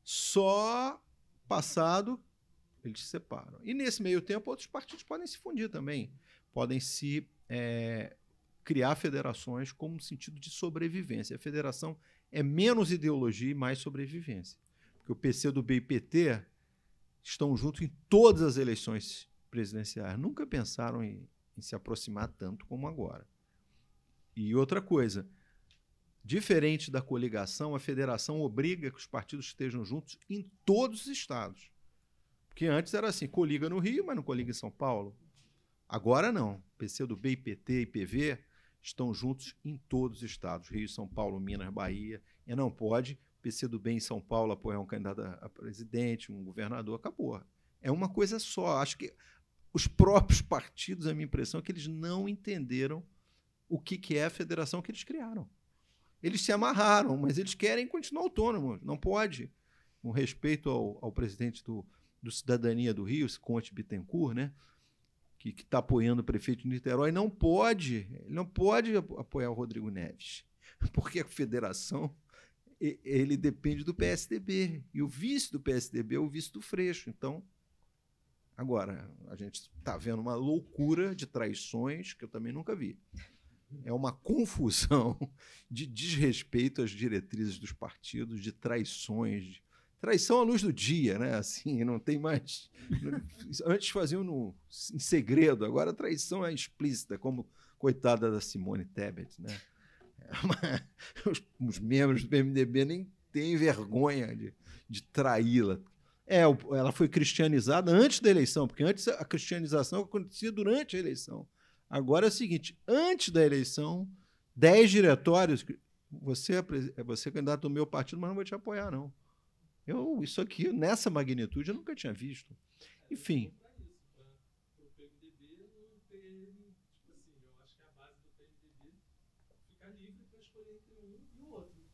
Só passado eles se separam. E nesse meio tempo, outros partidos podem se fundir também. Podem se é, criar federações como sentido de sobrevivência. A federação é menos ideologia e mais sobrevivência. Porque o PC do BIPT estão juntos em todas as eleições presidenciais. Nunca pensaram em, em se aproximar tanto como agora. E outra coisa, diferente da coligação, a federação obriga que os partidos estejam juntos em todos os estados. Porque antes era assim, coliga no Rio, mas não coliga em São Paulo. Agora não. PCdoB, IPT e PV estão juntos em todos os estados, Rio, São Paulo, Minas, Bahia. E não pode PC do bem em São Paulo apoiar um candidato a presidente, um governador, acabou. É uma coisa só. Acho que os próprios partidos, a minha impressão é que eles não entenderam o que, que é a federação que eles criaram. Eles se amarraram, mas eles querem continuar autônomos. Não pode. Com respeito ao, ao presidente do, do Cidadania do Rio, Conte Bittencourt, né? que está apoiando o prefeito de Niterói, não pode, ele não pode apoiar o Rodrigo Neves, porque a federação ele depende do PSDB. E o vice do PSDB é o vice do Freixo. Então, agora, a gente está vendo uma loucura de traições que eu também nunca vi. É uma confusão de desrespeito às diretrizes dos partidos, de traições. De... Traição à luz do dia, né? Assim, não tem mais. Antes faziam no... em segredo, agora a traição é explícita, como coitada da Simone Tebet, né? os, os, membros do PMDB nem têm vergonha de, de traí-la. É, ela foi cristianizada antes da eleição, porque antes a cristianização acontecia durante a eleição. Agora é o seguinte: antes da eleição, dez diretórios. Você é, é, você é candidato do meu partido, mas não vou te apoiar, não. Eu, isso aqui, nessa magnitude, eu nunca tinha visto. Enfim.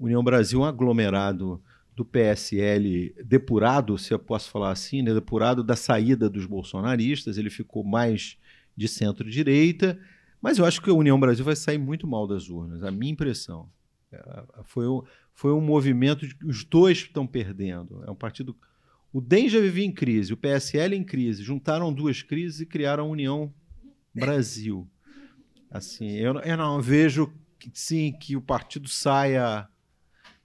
União Brasil, um aglomerado do PSL depurado, se eu posso falar assim, né, depurado da saída dos bolsonaristas, ele ficou mais de centro-direita, mas eu acho que a União Brasil vai sair muito mal das urnas, a minha impressão. É, foi um, foi um movimento, de, os dois estão perdendo. É um partido. O DEM já vivia em crise, o PSL em crise, juntaram duas crises e criaram a União Brasil. Assim, eu, eu não vejo que, sim que o partido saia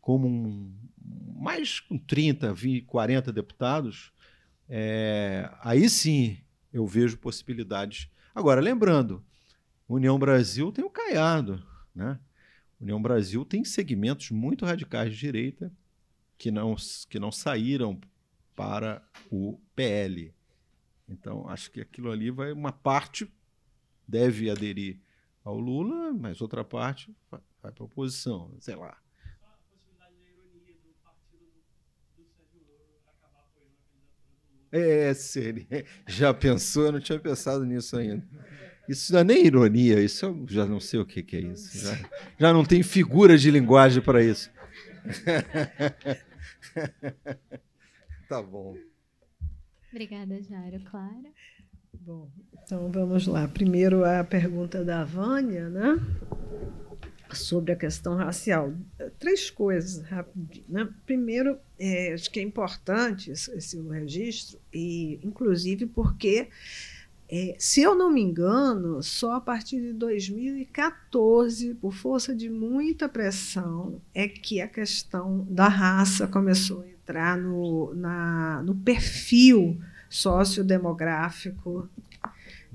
como um, mais com 30, 20, 40 deputados, é, aí sim eu vejo possibilidades. Agora, lembrando, União Brasil tem o Caiado, né? União Brasil tem segmentos muito radicais de direita que não, que não saíram para o PL. Então, acho que aquilo ali vai. Uma parte deve aderir ao Lula, mas outra parte vai para a oposição, sei lá. É, é Siri, já pensou? Eu não tinha pensado nisso ainda. Isso não é nem ironia, isso eu já não sei o que, que é isso. Já, já não tem figura de linguagem para isso. tá bom. Obrigada, Jairo. Clara? Bom, então vamos lá. Primeiro a pergunta da Vânia, né? sobre a questão racial. Três coisas rapidinho. Né? Primeiro, é, acho que é importante esse, esse registro, e inclusive porque, é, se eu não me engano, só a partir de 2014, por força de muita pressão, é que a questão da raça começou a entrar no, na, no perfil sociodemográfico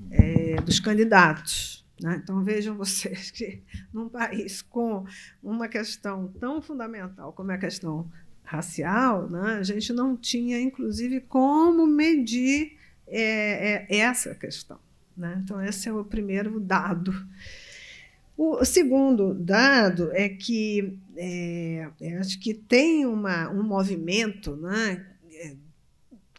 é, dos candidatos. Né? Então vejam vocês que num país com uma questão tão fundamental como é a questão racial, né, a gente não tinha, inclusive, como medir é, é, essa questão. Né? Então, esse é o primeiro dado. O segundo dado é que é, acho que tem uma, um movimento né,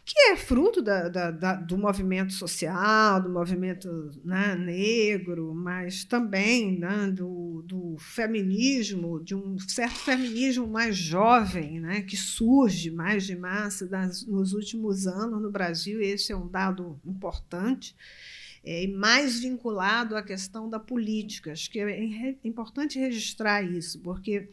que é fruto da, da, da, do movimento social, do movimento né, negro, mas também né, do, do, feminismo, de um certo feminismo mais jovem, né, que surge mais de massa das, nos últimos anos no Brasil, esse é um dado importante, é, e mais vinculado à questão da política. Acho que é, é importante registrar isso, porque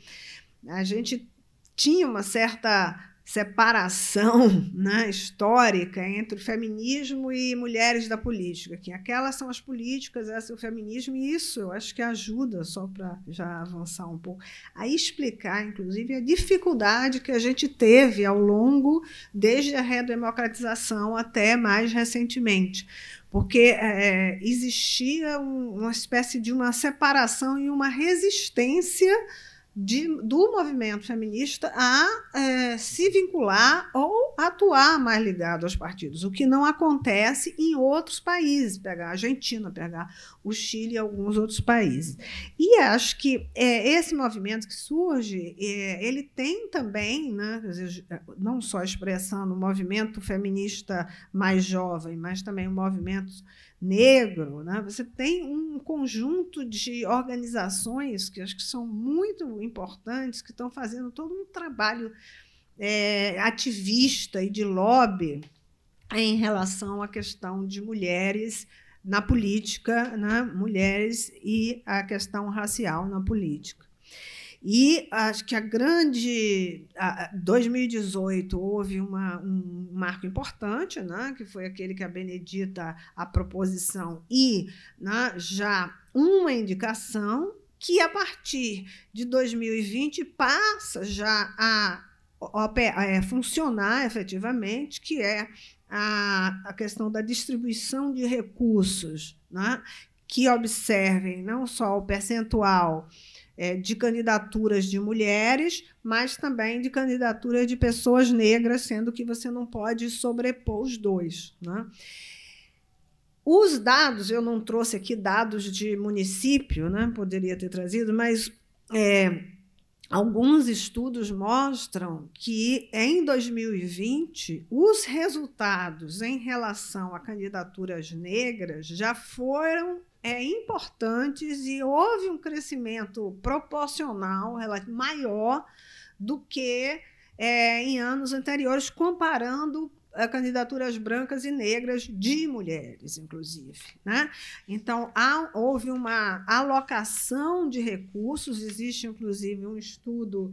a gente tinha uma certa separação né, histórica entre o feminismo e mulheres da política, que aquelas são as políticas, essa é o feminismo, e isso eu acho que ajuda, só para já avançar um pouco, a explicar, inclusive, a dificuldade que a gente teve ao longo, desde a redemocratização até mais recentemente. Porque é, existia um, uma espécie de uma separação e uma resistência de, do movimento feminista a é, se vincular ou atuar mais ligado aos partidos, o que não acontece em outros países, pegar a Argentina, pegar o Chile e alguns outros países. E acho que é, esse movimento que surge, é, ele tem também, né, não só expressando o movimento feminista mais jovem, mas também o movimento negro. Né? Você tem um conjunto de organizações que acho que são muito importantes, que estão fazendo todo um trabalho é, ativista e de lobby em relação à questão de mulheres na política, né? mulheres e a questão racial na política. E acho que a grande. A, 2018 houve uma, um marco importante, né, que foi aquele que a Benedita, a proposição e né, já uma indicação, que a partir de 2020 passa já a, a é, funcionar efetivamente, que é a, a questão da distribuição de recursos, né, que observem não só o percentual é, de candidaturas de mulheres, mas também de candidaturas de pessoas negras, sendo que você não pode sobrepor os dois. Né? Os dados, eu não trouxe aqui dados de município, né? poderia ter trazido, mas é, alguns estudos mostram que em 2020 os resultados em relação a candidaturas negras já foram é, importantes e houve um crescimento proporcional maior do que é, em anos anteriores, comparando é, candidaturas brancas e negras de mulheres, inclusive. Né? Então, há, houve uma alocação de recursos, existe, inclusive, um estudo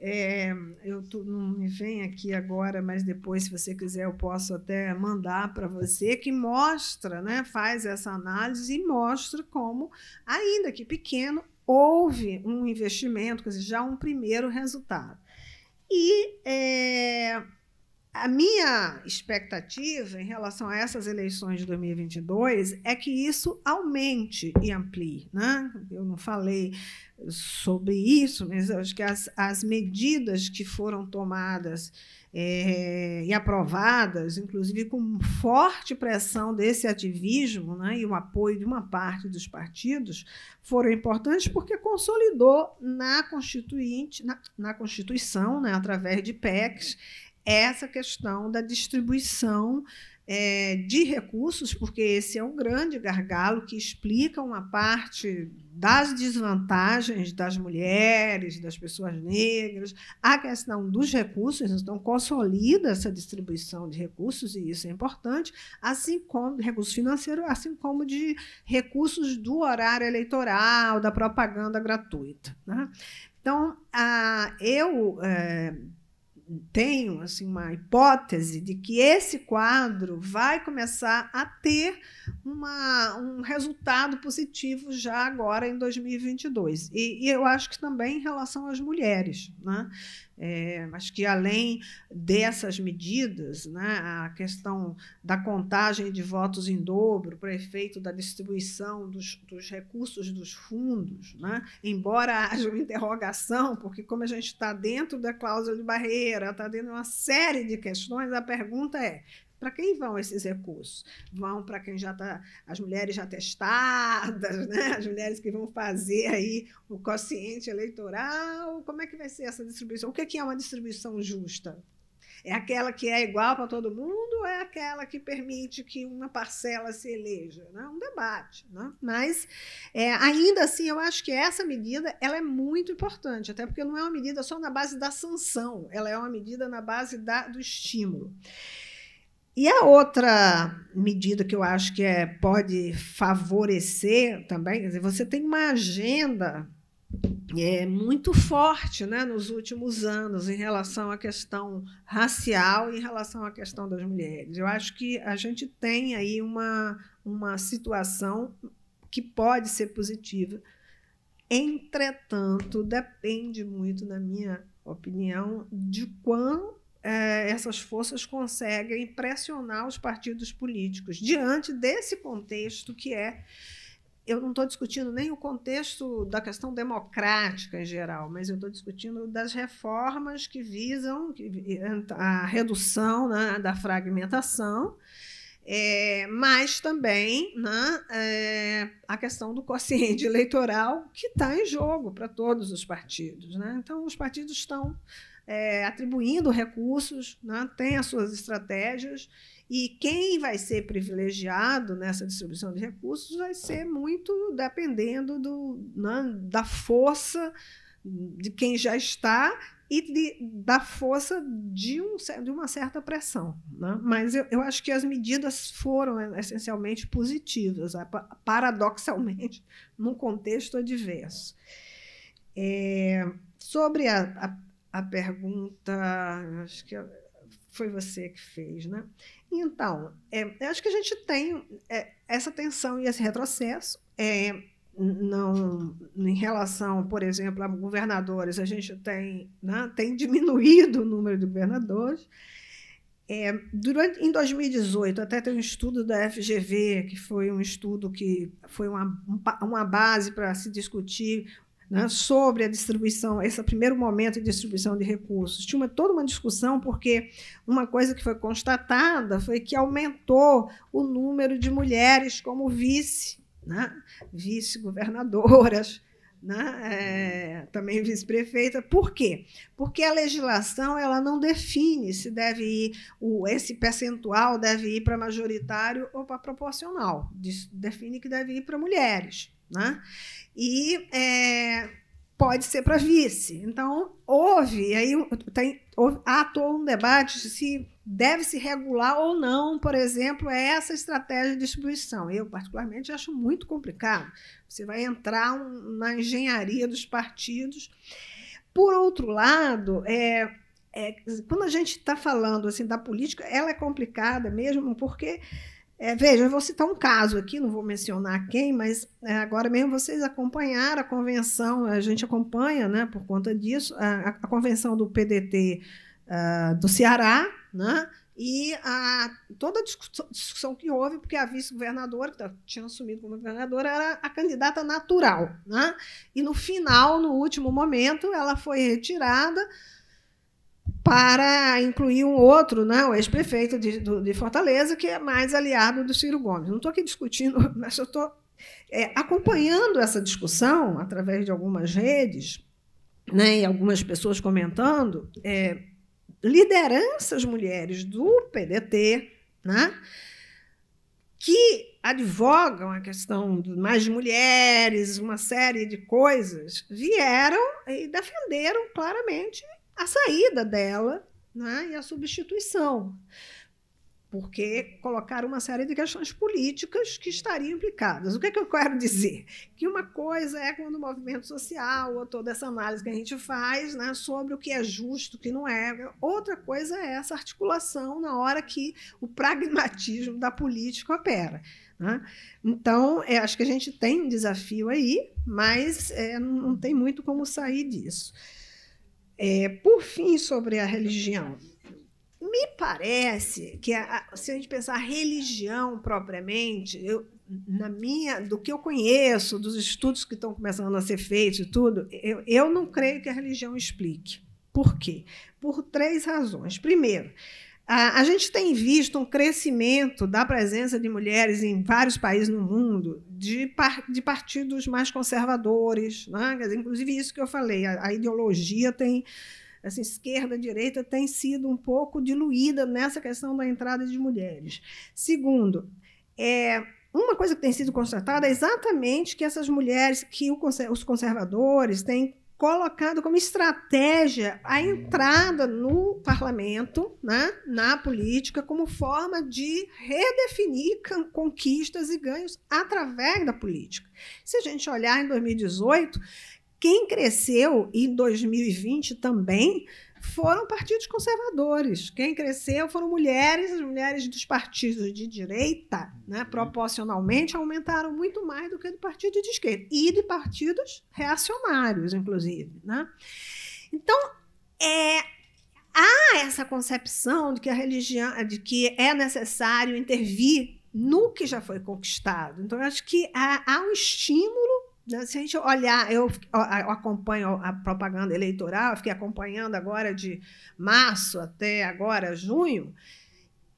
é, eu tô, não me vem aqui agora, mas depois, se você quiser, eu posso até mandar para você que mostra, né? Faz essa análise e mostra como, ainda que pequeno, houve um investimento, quer dizer, já um primeiro resultado. E é, a minha expectativa em relação a essas eleições de 2022 é que isso aumente e amplie. Né? Eu não falei sobre isso, mas acho que as, as medidas que foram tomadas é, e aprovadas, inclusive com forte pressão desse ativismo né, e o apoio de uma parte dos partidos, foram importantes porque consolidou na, Constituinte, na, na Constituição, né, através de PECs, essa questão da distribuição é, de recursos, porque esse é um grande gargalo que explica uma parte das desvantagens das mulheres, das pessoas negras, a questão dos recursos, então consolida essa distribuição de recursos, e isso é importante, assim como recursos financeiros, assim como de recursos do horário eleitoral, da propaganda gratuita. Né? Então, a, eu. É, tenho assim uma hipótese de que esse quadro vai começar a ter uma, um resultado positivo já agora em 2022 e, e eu acho que também em relação às mulheres, né? É, acho que além dessas medidas, né, a questão da contagem de votos em dobro para efeito da distribuição dos, dos recursos dos fundos, né, embora haja uma interrogação, porque como a gente está dentro da cláusula de barreira, está dentro de uma série de questões, a pergunta é para quem vão esses recursos? Vão para quem já está, as mulheres já testadas, né? as mulheres que vão fazer aí o quociente eleitoral. Como é que vai ser essa distribuição? O que é, que é uma distribuição justa? É aquela que é igual para todo mundo ou é aquela que permite que uma parcela se eleja? Né? Um debate. Né? Mas, é, ainda assim, eu acho que essa medida ela é muito importante, até porque não é uma medida só na base da sanção, ela é uma medida na base da, do estímulo. E a outra medida que eu acho que é, pode favorecer também, quer dizer, você tem uma agenda é, muito forte né, nos últimos anos em relação à questão racial e em relação à questão das mulheres. Eu acho que a gente tem aí uma, uma situação que pode ser positiva. Entretanto, depende muito, na minha opinião, de quão é, essas forças conseguem pressionar os partidos políticos diante desse contexto que é. Eu não estou discutindo nem o contexto da questão democrática em geral, mas eu estou discutindo das reformas que visam a redução né, da fragmentação, é, mas também né, é, a questão do quociente eleitoral que está em jogo para todos os partidos. Né? Então, os partidos estão é, atribuindo recursos, né? tem as suas estratégias, e quem vai ser privilegiado nessa distribuição de recursos vai ser muito dependendo do, né? da força de quem já está e de, da força de, um, de uma certa pressão. Né? Mas eu, eu, acho que as medidas foram essencialmente positivas, paradoxalmente, num contexto adverso. É, sobre a, a a pergunta, acho que foi você que fez, né? Então, é, acho que a gente tem é, essa tensão e esse retrocesso. É, não, em relação, por exemplo, a governadores, a gente tem, né, tem diminuído o número de governadores. É, durante, em 2018, até tem um estudo da FGV, que foi um estudo que foi uma, uma base para se discutir né, sobre a distribuição, esse primeiro momento de distribuição de recursos. Tinha uma, toda uma discussão, porque uma coisa que foi constatada foi que aumentou o número de mulheres como vice, né, vice-governadoras. Né, é, também vice-prefeita. Por quê? Porque a legislação ela não define se deve ir, o, esse percentual deve ir para majoritário ou para proporcional. define que deve ir para mulheres. Né? E é, pode ser para vice. Então, houve, aí tem, houve, há todo um debate de se deve se regular ou não, por exemplo, essa estratégia de distribuição. Eu, particularmente, acho muito complicado. Você vai entrar um, na engenharia dos partidos. Por outro lado, é, é, quando a gente está falando assim da política, ela é complicada mesmo, porque é, veja, eu vou citar um caso aqui, não vou mencionar quem, mas é, agora mesmo vocês acompanharam a convenção, a gente acompanha, né, por conta disso, a, a convenção do PDT uh, ah, do Ceará, né, e a, toda a discussão, discussão que houve, porque a vice-governadora, que tá, tinha assumido como governadora, era a candidata natural. Né, e no final, no último momento, ela foi retirada para incluir um outro, né, o ex-prefeito de, de, Fortaleza, que é mais aliado do Ciro Gomes. Não estou aqui discutindo, mas eu estou é, acompanhando essa discussão através de algumas redes né, e algumas pessoas comentando. É, lideranças mulheres do PDT, né, que advogam a questão de mais mulheres, uma série de coisas, vieram e defenderam claramente a saída dela né, e a substituição, porque colocaram uma série de questões políticas que estariam implicadas. O que, é que eu quero dizer? Que uma coisa é quando o movimento social, ou toda essa análise que a gente faz né, sobre o que é justo, o que não é, outra coisa é essa articulação na hora que o pragmatismo da política opera. Né? Então, é, acho que a gente tem um desafio aí, mas é, não tem muito como sair disso. É, por fim, sobre a religião. Me parece que, a, se a gente pensar a religião propriamente, eu, na minha, do que eu conheço, dos estudos que estão começando a ser feitos e tudo, eu, eu não creio que a religião explique. Por quê? Por três razões. Primeiro, a, gente tem visto um crescimento da presença de mulheres em vários países no mundo, de, par, de partidos mais conservadores, né? inclusive isso que eu falei, a, a ideologia tem assim, esquerda, direita, tem sido um pouco diluída nessa questão da entrada de mulheres. Segundo, é, uma coisa que tem sido constatada é exatamente que essas mulheres, que o, os conservadores têm colocado como estratégia a entrada no parlamento, né, na política, como forma de redefinir conquistas e ganhos através da política. Se a gente olhar em 2018, quem cresceu em 2020 também foram partidos conservadores. Quem cresceu foram mulheres, as mulheres dos partidos de direita, né, uhum. proporcionalmente, aumentaram muito mais do que do partido de esquerda, e de partidos reacionários, inclusive. Né? Então, é, há essa concepção de que a religião, de que é necessário intervir no que já foi conquistado. Então, acho que há, há um estímulo né, se a gente olhar, eu, acompanho a propaganda eleitoral, fiquei acompanhando agora de março até agora junho,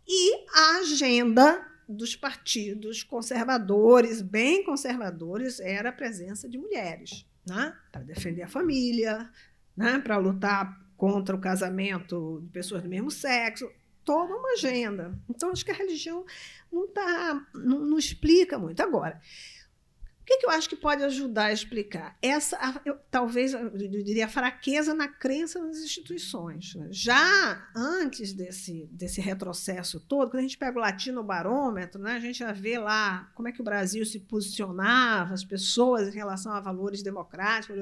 e a agenda dos partidos conservadores, bem conservadores, era a presença de mulheres, né? para defender a família, né? para lutar contra o casamento de pessoas do mesmo sexo, toda uma agenda. Então, acho que a religião não, tá, não, não explica muito. Agora, que, que eu acho que pode ajudar a explicar? Essa, eu, talvez, eu diria, a fraqueza na crença nas instituições. Né? Já antes desse, desse retrocesso todo, quando a gente pega o Latino Barômetro, né, a gente já vê lá como é que o Brasil se posicionava, as pessoas em relação a valores democráticos.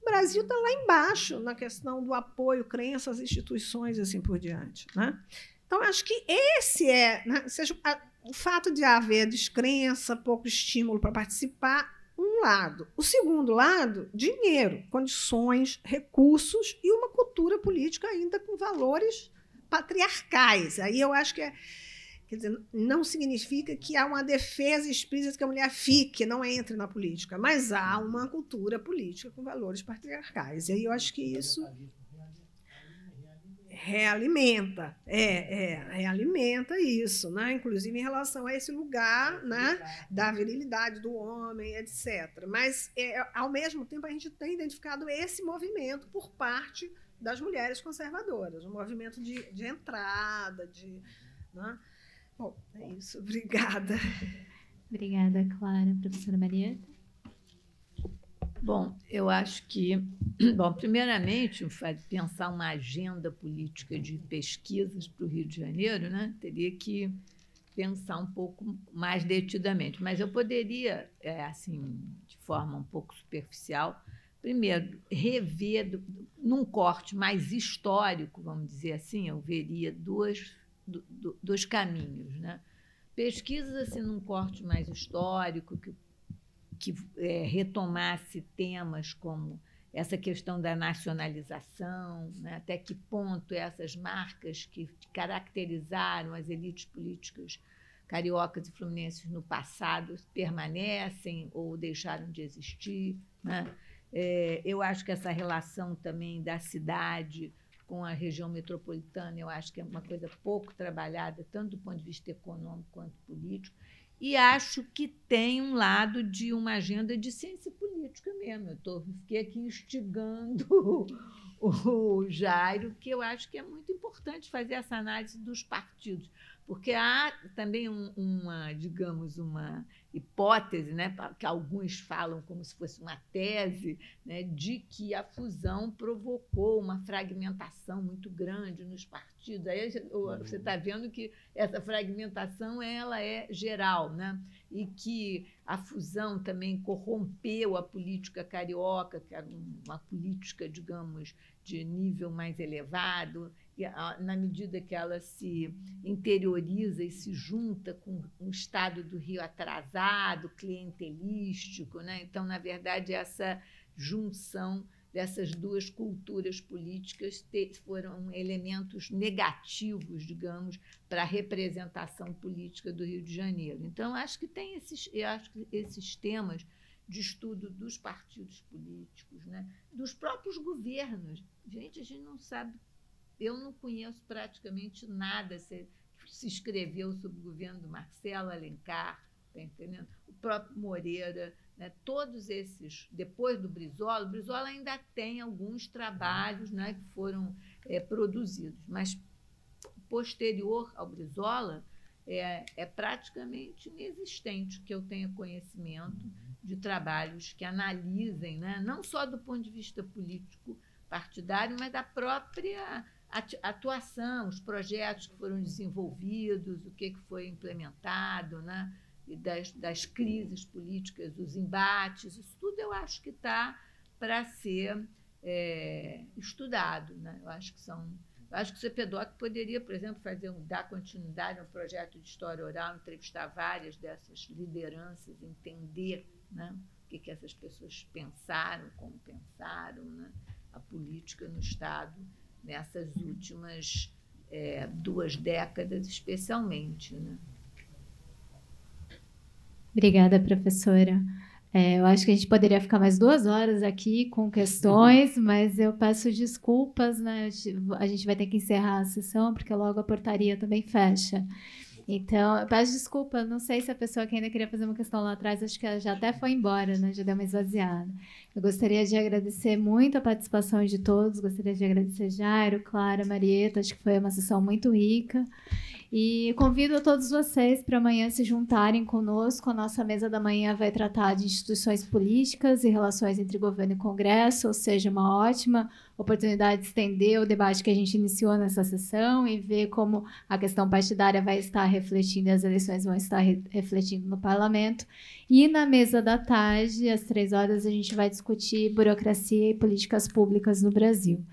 O Brasil está lá embaixo na questão do apoio, crenças, instituições e assim por diante. Né? Então, acho que esse é. Né, seja, a, o fato de haver descrença, pouco estímulo para participar, um lado. O segundo lado, dinheiro, condições, recursos e uma cultura política ainda com valores patriarcais. Aí eu acho que é, quer dizer, não significa que há uma defesa explícita que a mulher fique, não entre na política, mas há uma cultura política com valores patriarcais. E aí eu acho que isso realimenta, é, é, uhum. realimenta isso, né? Inclusive em relação a esse lugar, né, da virilidade do homem, etc. Mas é, ao mesmo tempo a gente tem identificado esse movimento por parte das mulheres conservadoras, um movimento de, de entrada, de, né? Bom, é isso. Obrigada. Obrigada, Clara, professora Marieta. Bom, eu acho que, bom, primeiramente, pensar uma agenda política de pesquisas para o Rio de Janeiro, né? Teria que pensar um pouco mais detidamente. Mas eu poderia, é, assim, de forma um pouco superficial, primeiro, rever do, num corte mais histórico, vamos dizer assim, eu veria dois do, do, dois caminhos, né? Pesquisas assim num corte mais histórico que que é, retomasse temas como essa questão da nacionalização, né? até que ponto essas marcas que caracterizaram as elites políticas cariocas e fluminenses no passado permanecem ou deixaram de existir. Né? É, eu acho que essa relação também da cidade com a região metropolitana, eu acho que é uma coisa pouco trabalhada, tanto do ponto de vista econômico quanto político. E acho que tem um lado de uma agenda de ciência política mesmo. Eu tô, fiquei aqui instigando o, o Jairo, que eu acho que é muito importante fazer essa análise dos partidos, porque há também um, uma, digamos, uma hipótese, né, que alguns falam como se fosse uma tese, né, de que a fusão provocou uma fragmentação muito grande nos partidos partidos. Aí uhum. você está vendo que essa fragmentação ela é geral, né? e que a fusão também corrompeu a política carioca, que era uma política, digamos, de nível mais elevado, e na medida que ela se interioriza e se junta com um estado do Rio atrasado, clientelístico, né? Então, na verdade, essa junção dessas duas culturas políticas te, foram elementos negativos, digamos, para a representação política do Rio de Janeiro. Então, acho que tem esses, acho que esses temas de estudo dos partidos políticos, né? dos próprios governos. Gente, a gente não sabe, eu não conheço praticamente nada se, se escreveu sobre o governo do Marcelo Alencar, tá entendendo? o próprio Moreira, né? Todos esses, depois do Brizola, o Brizola ainda tem alguns trabalhos né, que foram é, produzidos, mas posterior ao Brizola é, é, praticamente inexistente que eu tenha conhecimento de trabalhos que analisem, né, não só do ponto de vista político partidário, mas da própria atuação, os projetos que foram desenvolvidos, o que, que foi implementado, né? das, das crises políticas, dos embates, isso tudo eu acho que está para ser é, estudado. Né? Eu acho que são. acho que o CPDOC poderia, por exemplo, fazer um, dar continuidade a um projeto de história oral, entrevistar várias dessas lideranças, entender né, o que, que essas pessoas pensaram, como pensaram, né, a política no Estado nessas últimas é, duas décadas, especialmente. Né? Obrigada, professora. É, eu acho que a gente poderia ficar mais duas horas aqui com questões, uhum. mas eu peço desculpas, né? A gente vai ter que encerrar a sessão, porque logo a portaria também fecha. Então, eu peço desculpa, não sei se a pessoa que ainda queria fazer uma questão lá atrás, acho que ela já até foi embora, né? Já deu uma esvaziada. Eu gostaria de agradecer muito a participação de todos, gostaria de agradecer Jairo, Clara, Marieta, acho que foi uma sessão muito rica. E convido todos vocês para amanhã se juntarem conosco. A nossa mesa da manhã vai tratar de instituições políticas e relações entre governo e Congresso, ou seja, uma ótima oportunidade de estender o debate que a gente iniciou nessa sessão e ver como a questão partidária vai estar refletindo, as eleições vão estar re refletindo no parlamento. E na mesa da tarde, às três horas, a gente vai discutir burocracia e políticas públicas no Brasil.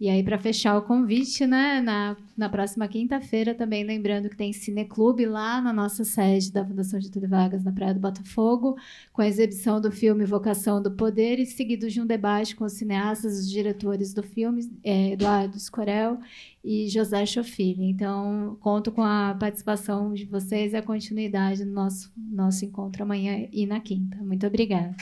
E aí, para fechar o convite, né, na, na próxima quinta-feira, também lembrando que tem Cineclube lá na nossa sede da Fundação Getúlio Vargas, na Praia do Botafogo, com a exibição do filme Vocação do Poder, e seguido de um debate com os cineastas, os diretores do filme, é, Eduardo Escorel e José Chofilho. Então, conto com a participação de vocês e a continuidade do nosso, nosso encontro amanhã e na quinta. Muito obrigada.